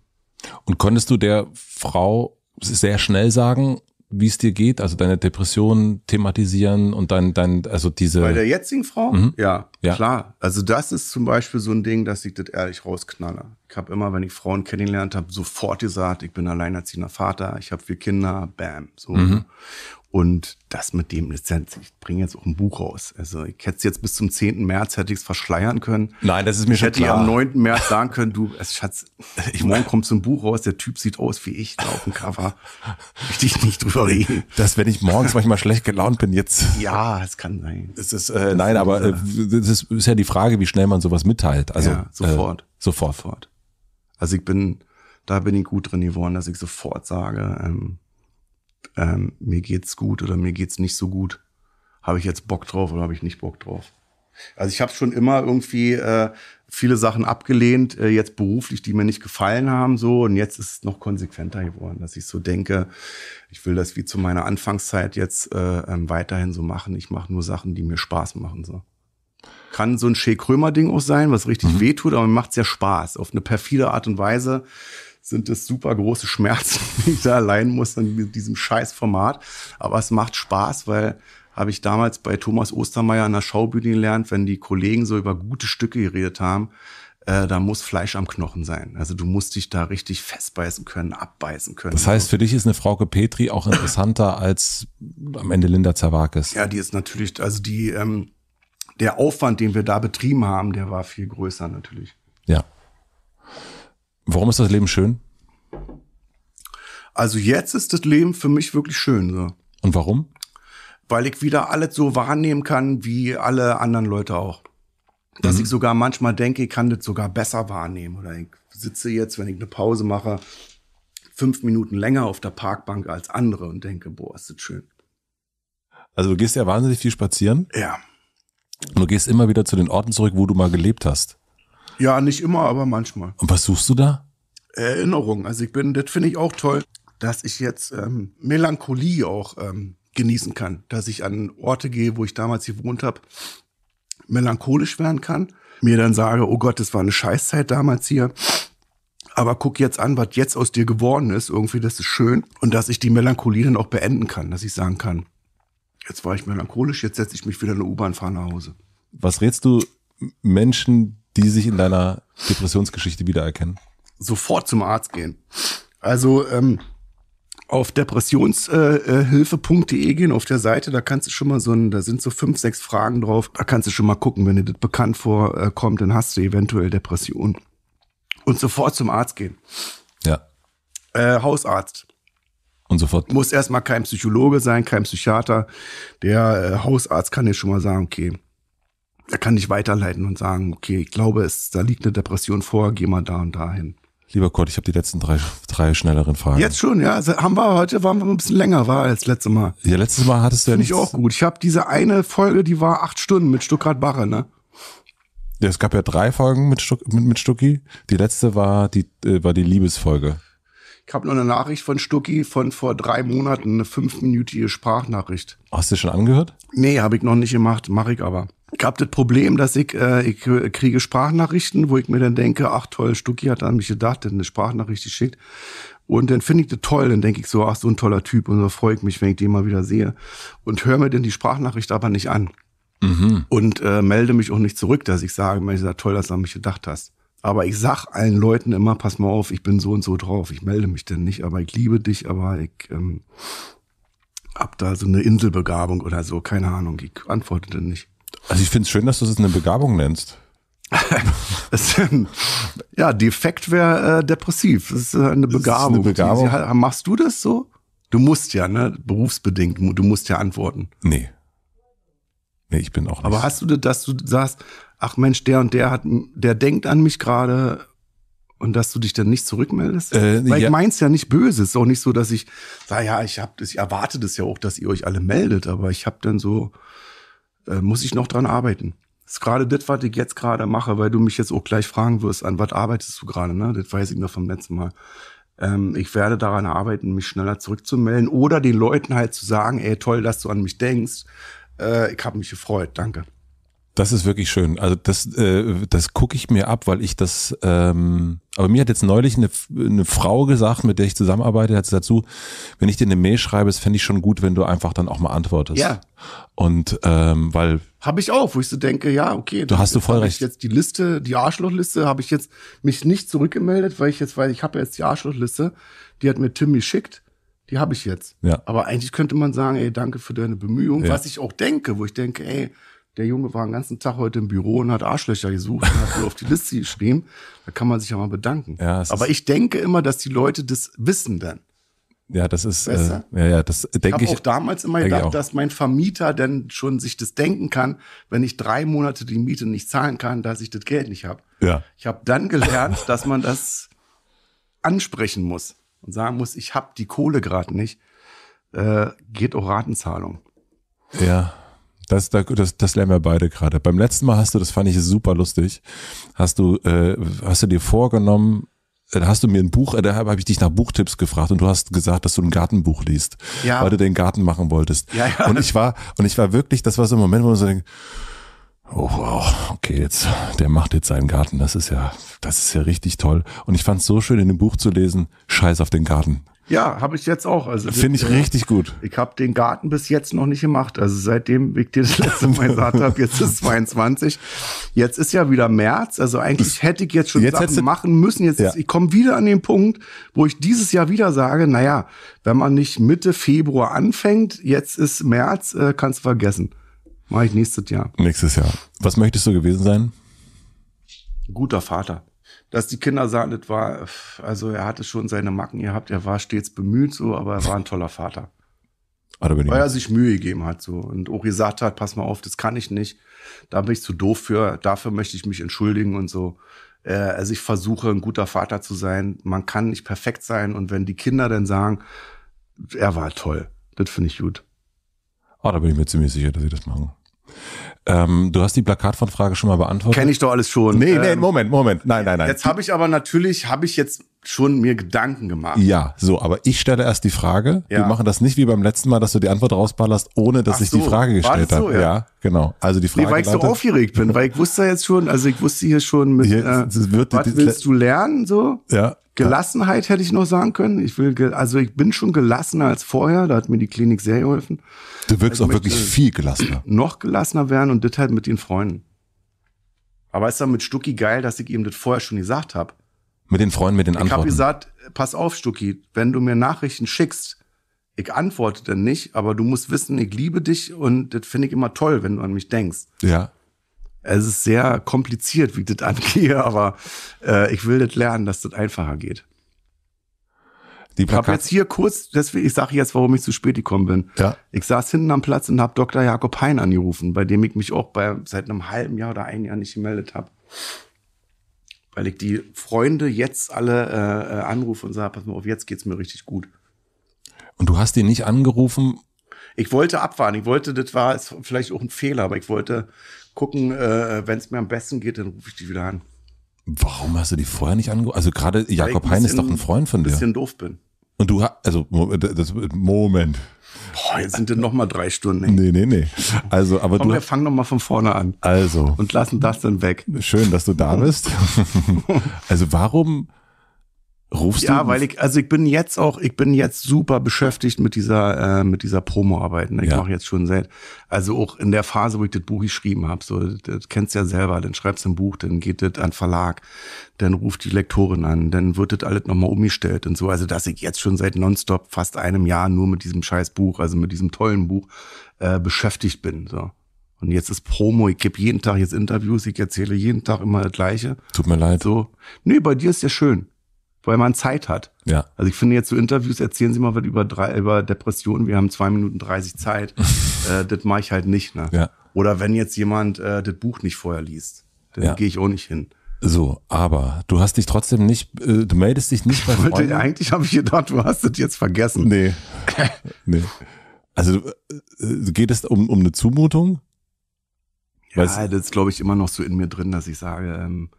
Und konntest du der Frau sehr schnell sagen, wie es dir geht, also deine Depression thematisieren und dann, dann also diese. Bei der jetzigen Frau? Mhm. Ja, ja, klar. Also das ist zum Beispiel so ein Ding, dass ich das ehrlich rausknalle. Ich habe immer, wenn ich Frauen kennengelernt habe, sofort gesagt, ich bin alleinerziehender Vater, ich habe vier Kinder, bam. So. Mhm. Ne? Und das mit dem Lizenz, ich bringe jetzt auch ein Buch raus. Also ich hätte es jetzt bis zum 10. März hätte ich es verschleiern können. Nein, das ist mir ich schon hätte am 9. März sagen können, du, Schatz, ich morgen kommt so ein Buch raus, der Typ sieht aus wie ich da auf dem Cover. Möchte ich nicht drüber reden. Dass wenn ich morgens manchmal schlecht gelaunt bin, jetzt. Ja, es kann sein. Es ist, äh, nein, aber äh, das ist, ist ja die Frage, wie schnell man sowas mitteilt. Also ja, äh, sofort. Äh, sofort. Sofort. Also ich bin, da bin ich gut drin geworden, dass ich sofort sage, ähm, ähm, mir geht's gut oder mir geht's nicht so gut. Habe ich jetzt Bock drauf oder habe ich nicht Bock drauf? Also ich habe schon immer irgendwie äh, viele Sachen abgelehnt, äh, jetzt beruflich, die mir nicht gefallen haben, so und jetzt ist es noch konsequenter geworden, dass ich so denke, ich will das wie zu meiner Anfangszeit jetzt äh, ähm, weiterhin so machen. Ich mache nur Sachen, die mir Spaß machen so. Kann so ein Shea Krömer Ding auch sein, was richtig mhm. wehtut, aber mir macht's ja Spaß auf eine perfide Art und Weise sind es super große Schmerzen, die ich da allein muss in diesem scheiß Format. Aber es macht Spaß, weil habe ich damals bei Thomas Ostermeier an der Schaubühne gelernt, wenn die Kollegen so über gute Stücke geredet haben, äh, da muss Fleisch am Knochen sein. Also du musst dich da richtig festbeißen können, abbeißen können. Das heißt, für dich ist eine Frauke Petri auch interessanter als am Ende Linda Zerwakis. Ja, die ist natürlich, also die, ähm, der Aufwand, den wir da betrieben haben, der war viel größer natürlich. Ja. Warum ist das Leben schön? Also jetzt ist das Leben für mich wirklich schön. So. Und warum? Weil ich wieder alles so wahrnehmen kann, wie alle anderen Leute auch. Dass mhm. ich sogar manchmal denke, ich kann das sogar besser wahrnehmen. Oder ich sitze jetzt, wenn ich eine Pause mache, fünf Minuten länger auf der Parkbank als andere und denke, boah, ist das schön. Also du gehst ja wahnsinnig viel spazieren. Ja. Und du gehst immer wieder zu den Orten zurück, wo du mal gelebt hast. Ja, nicht immer, aber manchmal. Und was suchst du da? Erinnerung. Also ich bin, das finde ich auch toll, dass ich jetzt ähm, Melancholie auch ähm, genießen kann, dass ich an Orte gehe, wo ich damals gewohnt habe, melancholisch werden kann, mir dann sage, oh Gott, das war eine Scheißzeit damals hier, aber guck jetzt an, was jetzt aus dir geworden ist, irgendwie, das ist schön und dass ich die Melancholie dann auch beenden kann, dass ich sagen kann, jetzt war ich melancholisch, jetzt setze ich mich wieder in eine U-Bahn, fahre nach Hause. Was rätst du Menschen, die sich in deiner Depressionsgeschichte wiedererkennen? Sofort zum Arzt gehen. Also ähm, auf depressionshilfe.de gehen auf der Seite, da kannst du schon mal so ein, da sind so fünf, sechs Fragen drauf, da kannst du schon mal gucken, wenn dir das bekannt vorkommt, äh, dann hast du eventuell Depression. Und sofort zum Arzt gehen. Ja. Äh, Hausarzt. Und sofort. Muss erstmal kein Psychologe sein, kein Psychiater. Der äh, Hausarzt kann dir schon mal sagen, okay, er kann dich weiterleiten und sagen, okay, ich glaube, es, da liegt eine Depression vor, geh mal da und dahin. Lieber Kurt, ich habe die letzten drei, drei schnelleren Fragen. Jetzt schon, ja. Also haben wir heute waren wir ein bisschen länger, war als letztes Mal. Ja, letztes Mal hattest du ja nicht. auch gut. Ich habe diese eine Folge, die war acht Stunden mit Stuttgart Barre, ne? Ja, es gab ja drei Folgen mit, Stuck, mit, mit Stucki. Die letzte war die, äh, war die Liebesfolge. Ich habe noch eine Nachricht von Stucki von vor drei Monaten, eine fünfminütige Sprachnachricht. Hast du schon angehört? Nee, habe ich noch nicht gemacht, mache ich aber gab das Problem, dass ich, äh, ich äh, kriege Sprachnachrichten, wo ich mir dann denke, ach toll, Stucki hat an mich gedacht, hat eine Sprachnachricht geschickt. Und dann finde ich das toll, dann denke ich so, ach so ein toller Typ und so freue ich mich, wenn ich den mal wieder sehe. Und höre mir denn die Sprachnachricht aber nicht an. Mhm. Und äh, melde mich auch nicht zurück, dass ich sage, Mensch, ist toll, dass du an mich gedacht hast. Aber ich sag allen Leuten immer, pass mal auf, ich bin so und so drauf, ich melde mich denn nicht, aber ich liebe dich, aber ich ähm, hab da so eine Inselbegabung oder so, keine Ahnung, ich antworte denn nicht. Also ich finde es schön, dass du es das eine Begabung nennst. ja, defekt wäre äh, depressiv. Das ist äh, eine Begabung. Ist eine Begabung. Sie, machst du das so? Du musst ja, ne? Berufsbedingt, du musst ja antworten. Nee. Nee, ich bin auch nicht. Aber hast du das, dass du sagst, ach Mensch, der und der hat, der denkt an mich gerade und dass du dich dann nicht zurückmeldest? Äh, Weil ja. ich meins ja nicht böse. Ist auch nicht so, dass ich, naja, ich hab das, ich erwarte das ja auch, dass ihr euch alle meldet, aber ich hab dann so, äh, muss ich noch dran arbeiten. Das ist gerade das, was ich jetzt gerade mache, weil du mich jetzt auch gleich fragen wirst, an was arbeitest du gerade, ne? Das weiß ich noch vom letzten Mal. Ähm, ich werde daran arbeiten, mich schneller zurückzumelden oder den Leuten halt zu sagen, ey, toll, dass du an mich denkst. Äh, ich habe mich gefreut, danke. Das ist wirklich schön. Also das, äh, das gucke ich mir ab, weil ich das. Ähm, aber mir hat jetzt neulich eine, eine Frau gesagt, mit der ich zusammenarbeite, hat sie dazu, wenn ich dir eine Mail schreibe, das fände ich schon gut, wenn du einfach dann auch mal antwortest. Ja. Und ähm, weil. Habe ich auch, wo ich so denke, ja, okay. Du hast du voll recht. Ich Jetzt die Liste, die Arschlochliste, habe ich jetzt mich nicht zurückgemeldet, weil ich jetzt, weil ich habe jetzt die Arschlochliste, die hat mir Timmy geschickt die habe ich jetzt. Ja. Aber eigentlich könnte man sagen, ey, danke für deine Bemühungen, ja. was ich auch denke, wo ich denke, ey, der Junge war den ganzen Tag heute im Büro und hat Arschlöcher gesucht und hat so auf die Liste geschrieben. Da kann man sich ja mal bedanken. Ja, Aber ich denke immer, dass die Leute das wissen dann. Ja, das ist, äh, ja, ja, das denke ich. Hab ich habe auch damals immer gedacht, dass mein Vermieter dann schon sich das denken kann, wenn ich drei Monate die Miete nicht zahlen kann, dass ich das Geld nicht habe. Ja. Ich habe dann gelernt, dass man das ansprechen muss und sagen muss, ich habe die Kohle gerade nicht. Äh, geht auch Ratenzahlung. Ja. Das, das, das lernen wir beide gerade. Beim letzten Mal hast du, das fand ich super lustig, hast du, äh, hast du dir vorgenommen, da äh, hast du mir ein Buch, äh, da habe ich dich nach Buchtipps gefragt und du hast gesagt, dass du ein Gartenbuch liest, ja. weil du den Garten machen wolltest. Ja, ja. Und ich war, und ich war wirklich, das war so ein Moment, wo man so denkt, oh wow, okay, jetzt, der macht jetzt seinen Garten, das ist ja, das ist ja richtig toll. Und ich fand es so schön, in dem Buch zu lesen, scheiß auf den Garten. Ja, habe ich jetzt auch. Also finde ich äh, richtig gut. Ich habe den Garten bis jetzt noch nicht gemacht. Also seitdem ich dir das letzte Mal gesagt habe, jetzt ist 22. Jetzt ist ja wieder März. Also eigentlich hätte ich jetzt schon jetzt Sachen machen müssen. Jetzt ja. ich komme wieder an den Punkt, wo ich dieses Jahr wieder sage, naja, wenn man nicht Mitte Februar anfängt, jetzt ist März, äh, kannst du vergessen. Mache ich nächstes Jahr. Nächstes Jahr. Was möchtest du gewesen sein? Guter Vater dass die Kinder sagen, das war, also er hatte schon seine Macken gehabt, er war stets bemüht so, aber er war ein toller Vater. Ah, Weil er sich Mühe gegeben hat so und auch gesagt hat, pass mal auf, das kann ich nicht, da bin ich zu doof für, dafür möchte ich mich entschuldigen und so. Äh, also ich versuche, ein guter Vater zu sein. Man kann nicht perfekt sein und wenn die Kinder dann sagen, er war toll, das finde ich gut. Ah, da bin ich mir ziemlich sicher, dass sie das machen. Ähm, du hast die Plakatfrage schon mal beantwortet. Kenne ich doch alles schon. Nee, nee, ähm, Moment, Moment. Nein, nein, nein. Jetzt habe ich aber natürlich, habe ich jetzt schon mir Gedanken gemacht. Ja, so, aber ich stelle erst die Frage. Ja. Wir machen das nicht wie beim letzten Mal, dass du die Antwort rausballerst, ohne dass Ach ich so, die Frage gestellt habe. So, ja. ja. genau. Also die Frage. Nee, weil ich so aufgeregt bin, weil ich wusste jetzt schon, also ich wusste hier schon mit, hier, äh, wird, was die, willst du lernen, so? Ja, Gelassenheit hätte ich noch sagen können. Ich will, also ich bin schon gelassener als vorher. Da hat mir die Klinik sehr geholfen. Du wirkst also ich auch wirklich viel gelassener. Noch gelassener werden und das halt mit den Freunden. Aber ist dann mit Stucki geil, dass ich ihm das vorher schon gesagt habe. Mit den Freunden, mit den Antworten. Ich habe gesagt, pass auf, Stucki, wenn du mir Nachrichten schickst, ich antworte dann nicht, aber du musst wissen, ich liebe dich und das finde ich immer toll, wenn du an mich denkst. Ja es ist sehr kompliziert, wie das angehe, aber äh, ich will das lernen, dass das einfacher geht. Die ich habe jetzt hier kurz, deswegen, ich sage jetzt, warum ich zu spät gekommen bin. Ja. Ich saß hinten am Platz und habe Dr. Jakob Hein angerufen, bei dem ich mich auch bei, seit einem halben Jahr oder einem Jahr nicht gemeldet habe. Weil ich die Freunde jetzt alle äh, äh anrufe und sage, pass mal auf, jetzt geht es mir richtig gut. Und du hast ihn nicht angerufen, ich wollte abwarten. Ich wollte, das war vielleicht auch ein Fehler, aber ich wollte gucken, äh, wenn es mir am besten geht, dann rufe ich die wieder an. Warum hast du die vorher nicht angerufen? Also gerade Jakob Hein ist doch ein Freund von dir. Ein bisschen doof bin. Und du hast, also, das, Moment. Boah, jetzt sind denn nochmal drei Stunden. Ey. Nee, nee, nee. Also, aber Komm, du. Wir fangen noch mal von vorne an. Also. Und lassen das dann weg. Schön, dass du da bist. also, warum Rufst ja, du? weil ich, also ich bin jetzt auch, ich bin jetzt super beschäftigt mit dieser, äh, mit dieser Promo-Arbeit. Ne? Ich ja. mache jetzt schon seit, also auch in der Phase, wo ich das Buch geschrieben habe, so, das kennst du ja selber, dann schreibst du ein Buch, dann geht das an Verlag, dann ruft die Lektorin an, dann wird das alles nochmal umgestellt und so. Also, dass ich jetzt schon seit nonstop fast einem Jahr nur mit diesem scheiß Buch, also mit diesem tollen Buch, äh, beschäftigt bin, so. Und jetzt ist Promo, ich gebe jeden Tag jetzt Interviews, ich erzähle jeden Tag immer das Gleiche. Tut mir leid. So. Nee, bei dir ist ja schön weil man Zeit hat. Ja. Also ich finde jetzt so Interviews erzählen Sie mal was über, drei, über Depressionen. Wir haben zwei Minuten dreißig Zeit. äh, das mache ich halt nicht. Ne? Ja. Oder wenn jetzt jemand äh, das Buch nicht vorher liest, dann ja. gehe ich auch nicht hin. So, aber du hast dich trotzdem nicht, äh, du meldest dich nicht bei Freunden. Eigentlich habe ich gedacht, du hast das jetzt vergessen. Nee. nee. Also äh, geht es um, um eine Zumutung? Ja, Weil's, das ist, glaube ich, immer noch so in mir drin, dass ich sage, ähm,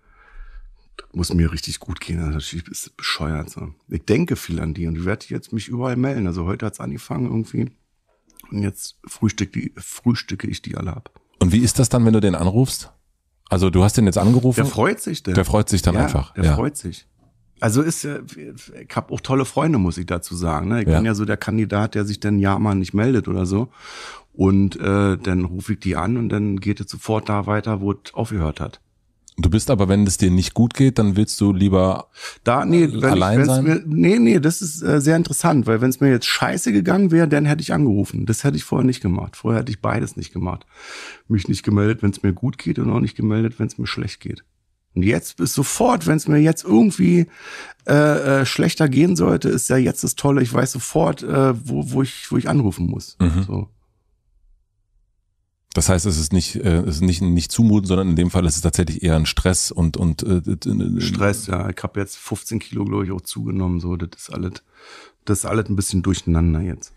muss mir richtig gut gehen. Also ich ist bescheuert. So. Ich denke viel an die und ich werde jetzt mich überall melden. Also heute hat's angefangen irgendwie. Und jetzt frühstück die, frühstücke ich die alle ab. Und wie ist das dann, wenn du den anrufst? Also du hast den jetzt angerufen. Der freut sich denn. Der freut sich dann ja, einfach. Der ja. freut sich. Also ist ja, ich habe auch tolle Freunde, muss ich dazu sagen. Ne? Ich ja. bin ja so der Kandidat, der sich dann ja mal nicht meldet oder so. Und äh, dann rufe ich die an und dann geht es sofort da weiter, wo es aufgehört hat. Du bist aber, wenn es dir nicht gut geht, dann willst du lieber da, nee, allein ich, sein? Mir, nee, nee, das ist äh, sehr interessant, weil wenn es mir jetzt scheiße gegangen wäre, dann hätte ich angerufen. Das hätte ich vorher nicht gemacht. Vorher hätte ich beides nicht gemacht. Mich nicht gemeldet, wenn es mir gut geht und auch nicht gemeldet, wenn es mir schlecht geht. Und jetzt ist sofort, wenn es mir jetzt irgendwie äh, äh, schlechter gehen sollte, ist ja jetzt das Tolle, ich weiß sofort, äh, wo, wo, ich, wo ich anrufen muss. Mhm. So. Das heißt, es ist nicht, äh, es ist nicht, nicht zumuten, sondern in dem Fall ist es tatsächlich eher ein Stress und und äh, Stress. Ja, ich habe jetzt 15 Kilo glaube ich auch zugenommen. So, das ist alles, das ist alles ein bisschen durcheinander jetzt.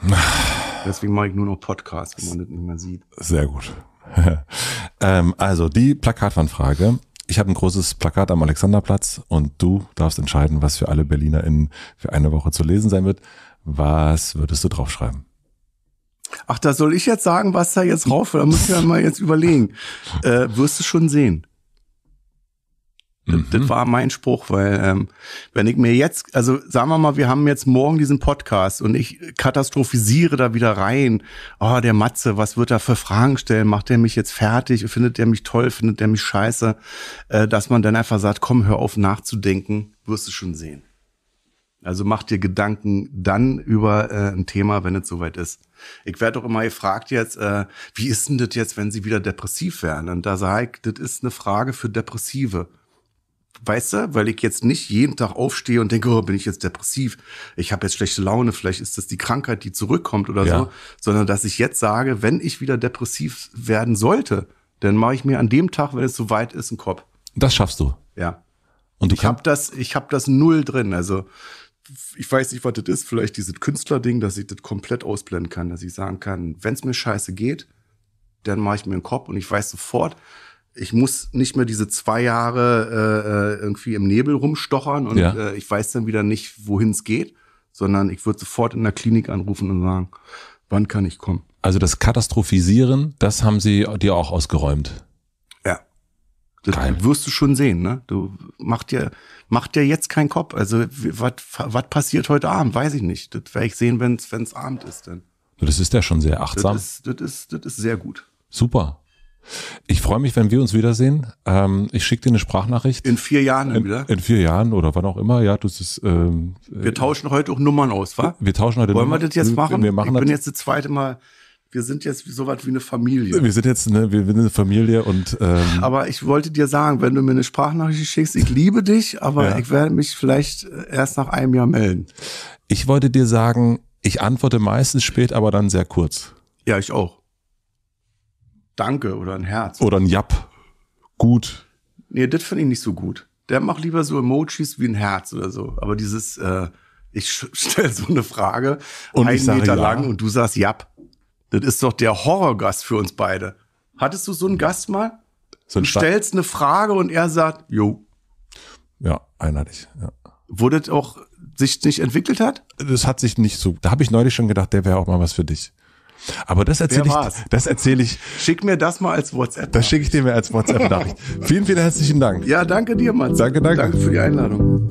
Deswegen mache ich nur noch Podcasts, wenn man das nicht mehr sieht. Sehr gut. ähm, also die Plakatwandfrage. Ich habe ein großes Plakat am Alexanderplatz und du darfst entscheiden, was für alle BerlinerInnen für eine Woche zu lesen sein wird. Was würdest du draufschreiben? Ach, da soll ich jetzt sagen, was da jetzt rauf? Da muss ich ja mal jetzt überlegen. Äh, wirst du schon sehen. Mhm. Das, das mhm. war mein Spruch, weil ähm, wenn ich mir jetzt, also sagen wir mal, wir haben jetzt morgen diesen Podcast und ich katastrophisiere da wieder rein. Oh, der Matze, was wird er für Fragen stellen? Macht der mich jetzt fertig? Findet der mich toll? Findet der mich scheiße? Äh, dass man dann einfach sagt, komm, hör auf nachzudenken, wirst du schon sehen. Also mach dir Gedanken dann über äh, ein Thema, wenn es soweit ist. Ich werde doch immer gefragt jetzt, äh, wie ist denn das jetzt, wenn sie wieder depressiv werden? Und da sage ich, das ist eine Frage für Depressive. Weißt du, weil ich jetzt nicht jeden Tag aufstehe und denke, oh, bin ich jetzt depressiv, ich habe jetzt schlechte Laune, vielleicht ist das die Krankheit, die zurückkommt oder ja. so, sondern dass ich jetzt sage, wenn ich wieder depressiv werden sollte, dann mache ich mir an dem Tag, wenn es soweit ist, einen Kopf. Das schaffst du. Ja. Und du ich habe das, ich habe das null drin. Also ich weiß nicht, was das ist, vielleicht dieses Künstlerding, dass ich das komplett ausblenden kann, dass ich sagen kann, wenn es mir scheiße geht, dann mache ich mir einen Kopf und ich weiß sofort, ich muss nicht mehr diese zwei Jahre äh, äh irgendwie im Nebel rumstochern und ja. äh, ich weiß dann wieder nicht, wohin es geht, sondern ich würde sofort in der Klinik anrufen und sagen, wann kann ich kommen? Also das Katastrophisieren, das haben Sie dir auch ausgeräumt. Das Geil. wirst du schon sehen, ne? Du macht dir, macht dir jetzt keinen Kopf. Also, was passiert heute Abend? Weiß ich nicht. Das werde ich sehen, wenn es Abend ist. Dann. Das ist ja schon sehr achtsam. Das ist, das ist, das ist sehr gut. Super. Ich freue mich, wenn wir uns wiedersehen. Ähm, ich schicke dir eine Sprachnachricht. In vier Jahren in, wieder? In vier Jahren oder wann auch immer, ja. Das ist, ähm, wir tauschen heute auch Nummern aus, wa? Wir tauschen heute Wollen Nummern. wir das jetzt machen? Wir machen ich bin jetzt das zweite Mal wir sind jetzt so was wie eine Familie. Wir sind jetzt ne, wir sind eine Familie und. Ähm aber ich wollte dir sagen, wenn du mir eine Sprachnachricht schickst, ich liebe dich, aber ja. ich werde mich vielleicht äh, erst nach einem Jahr melden. Ich wollte dir sagen, ich antworte meistens spät, aber dann sehr kurz. Ja, ich auch. Danke oder ein Herz. Oder ein Japp. Gut. Nee, das finde ich nicht so gut. Der macht lieber so Emojis wie ein Herz oder so. Aber dieses, äh, ich stelle so eine Frage, und einen Meter ja. lang und du sagst Japp. Das ist doch der Horrorgast für uns beide. Hattest du so einen Gast mal? So ein du stellst eine Frage und er sagt, jo. Ja, einheitlich. Ja. Wo das auch sich nicht entwickelt hat? Das hat sich nicht so. Da habe ich neulich schon gedacht, der wäre auch mal was für dich. Aber das erzähle ich, das erzähle ich. Schick mir das mal als WhatsApp. Das schicke ich dir mal als WhatsApp-Nachricht. vielen, vielen herzlichen Dank. Ja, danke dir, Mann. Danke, danke. Danke für die Einladung.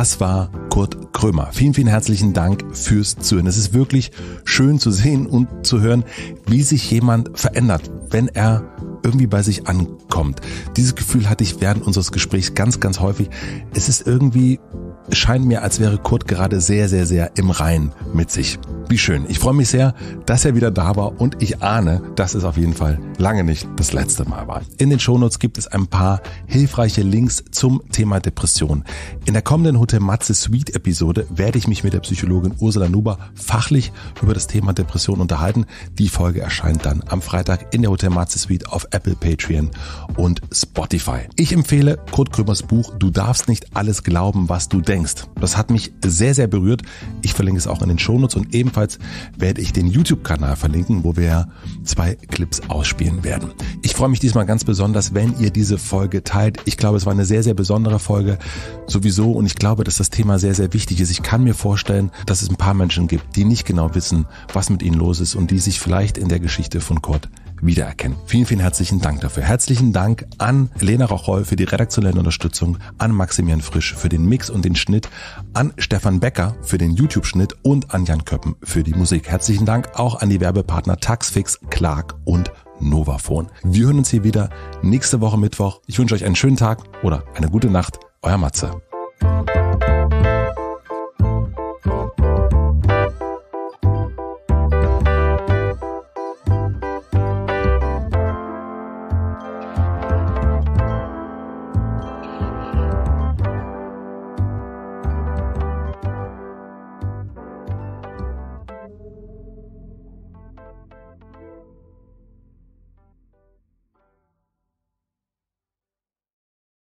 Das war Kurt Krömer. Vielen, vielen herzlichen Dank fürs Zuhören. Es ist wirklich schön zu sehen und zu hören, wie sich jemand verändert, wenn er irgendwie bei sich ankommt. Dieses Gefühl hatte ich während unseres Gesprächs ganz, ganz häufig. Es ist irgendwie scheint mir, als wäre Kurt gerade sehr, sehr, sehr im Rein mit sich. Wie schön. Ich freue mich sehr, dass er wieder da war und ich ahne, dass es auf jeden Fall lange nicht das letzte Mal war. In den Shownotes gibt es ein paar hilfreiche Links zum Thema Depression. In der kommenden Hotel Matze Suite Episode werde ich mich mit der Psychologin Ursula Nuber fachlich über das Thema Depression unterhalten. Die Folge erscheint dann am Freitag in der Hotel Matze Suite auf Apple, Patreon und Spotify. Ich empfehle Kurt Krömers Buch Du darfst nicht alles glauben, was du denkst schenkst. Das hat mich sehr, sehr berührt. Ich verlinke es auch in den Shownotes und ebenfalls werde ich den YouTube-Kanal verlinken, wo wir zwei Clips ausspielen werden. Ich freue mich diesmal ganz besonders, wenn ihr diese Folge teilt. Ich glaube, es war eine sehr, sehr besondere Folge sowieso und ich glaube, dass das Thema sehr, sehr wichtig ist. Ich kann mir vorstellen, dass es ein paar Menschen gibt, die nicht genau wissen, was mit ihnen los ist und die sich vielleicht in der Geschichte von Kurt wiedererkennen. Vielen, vielen herzlichen Dank dafür. Herzlichen Dank an Lena Rocholl für die redaktionelle Unterstützung, an Maximilian Frisch für den Mix und den Schnitt, an Stefan Becker für den YouTube-Schnitt und an Jan Köppen für die Musik. Herzlichen Dank auch an die Werbepartner Taxfix, Clark und Novaphone. Wir hören uns hier wieder nächste Woche Mittwoch. Ich wünsche euch einen schönen Tag oder eine gute Nacht. Euer Matze.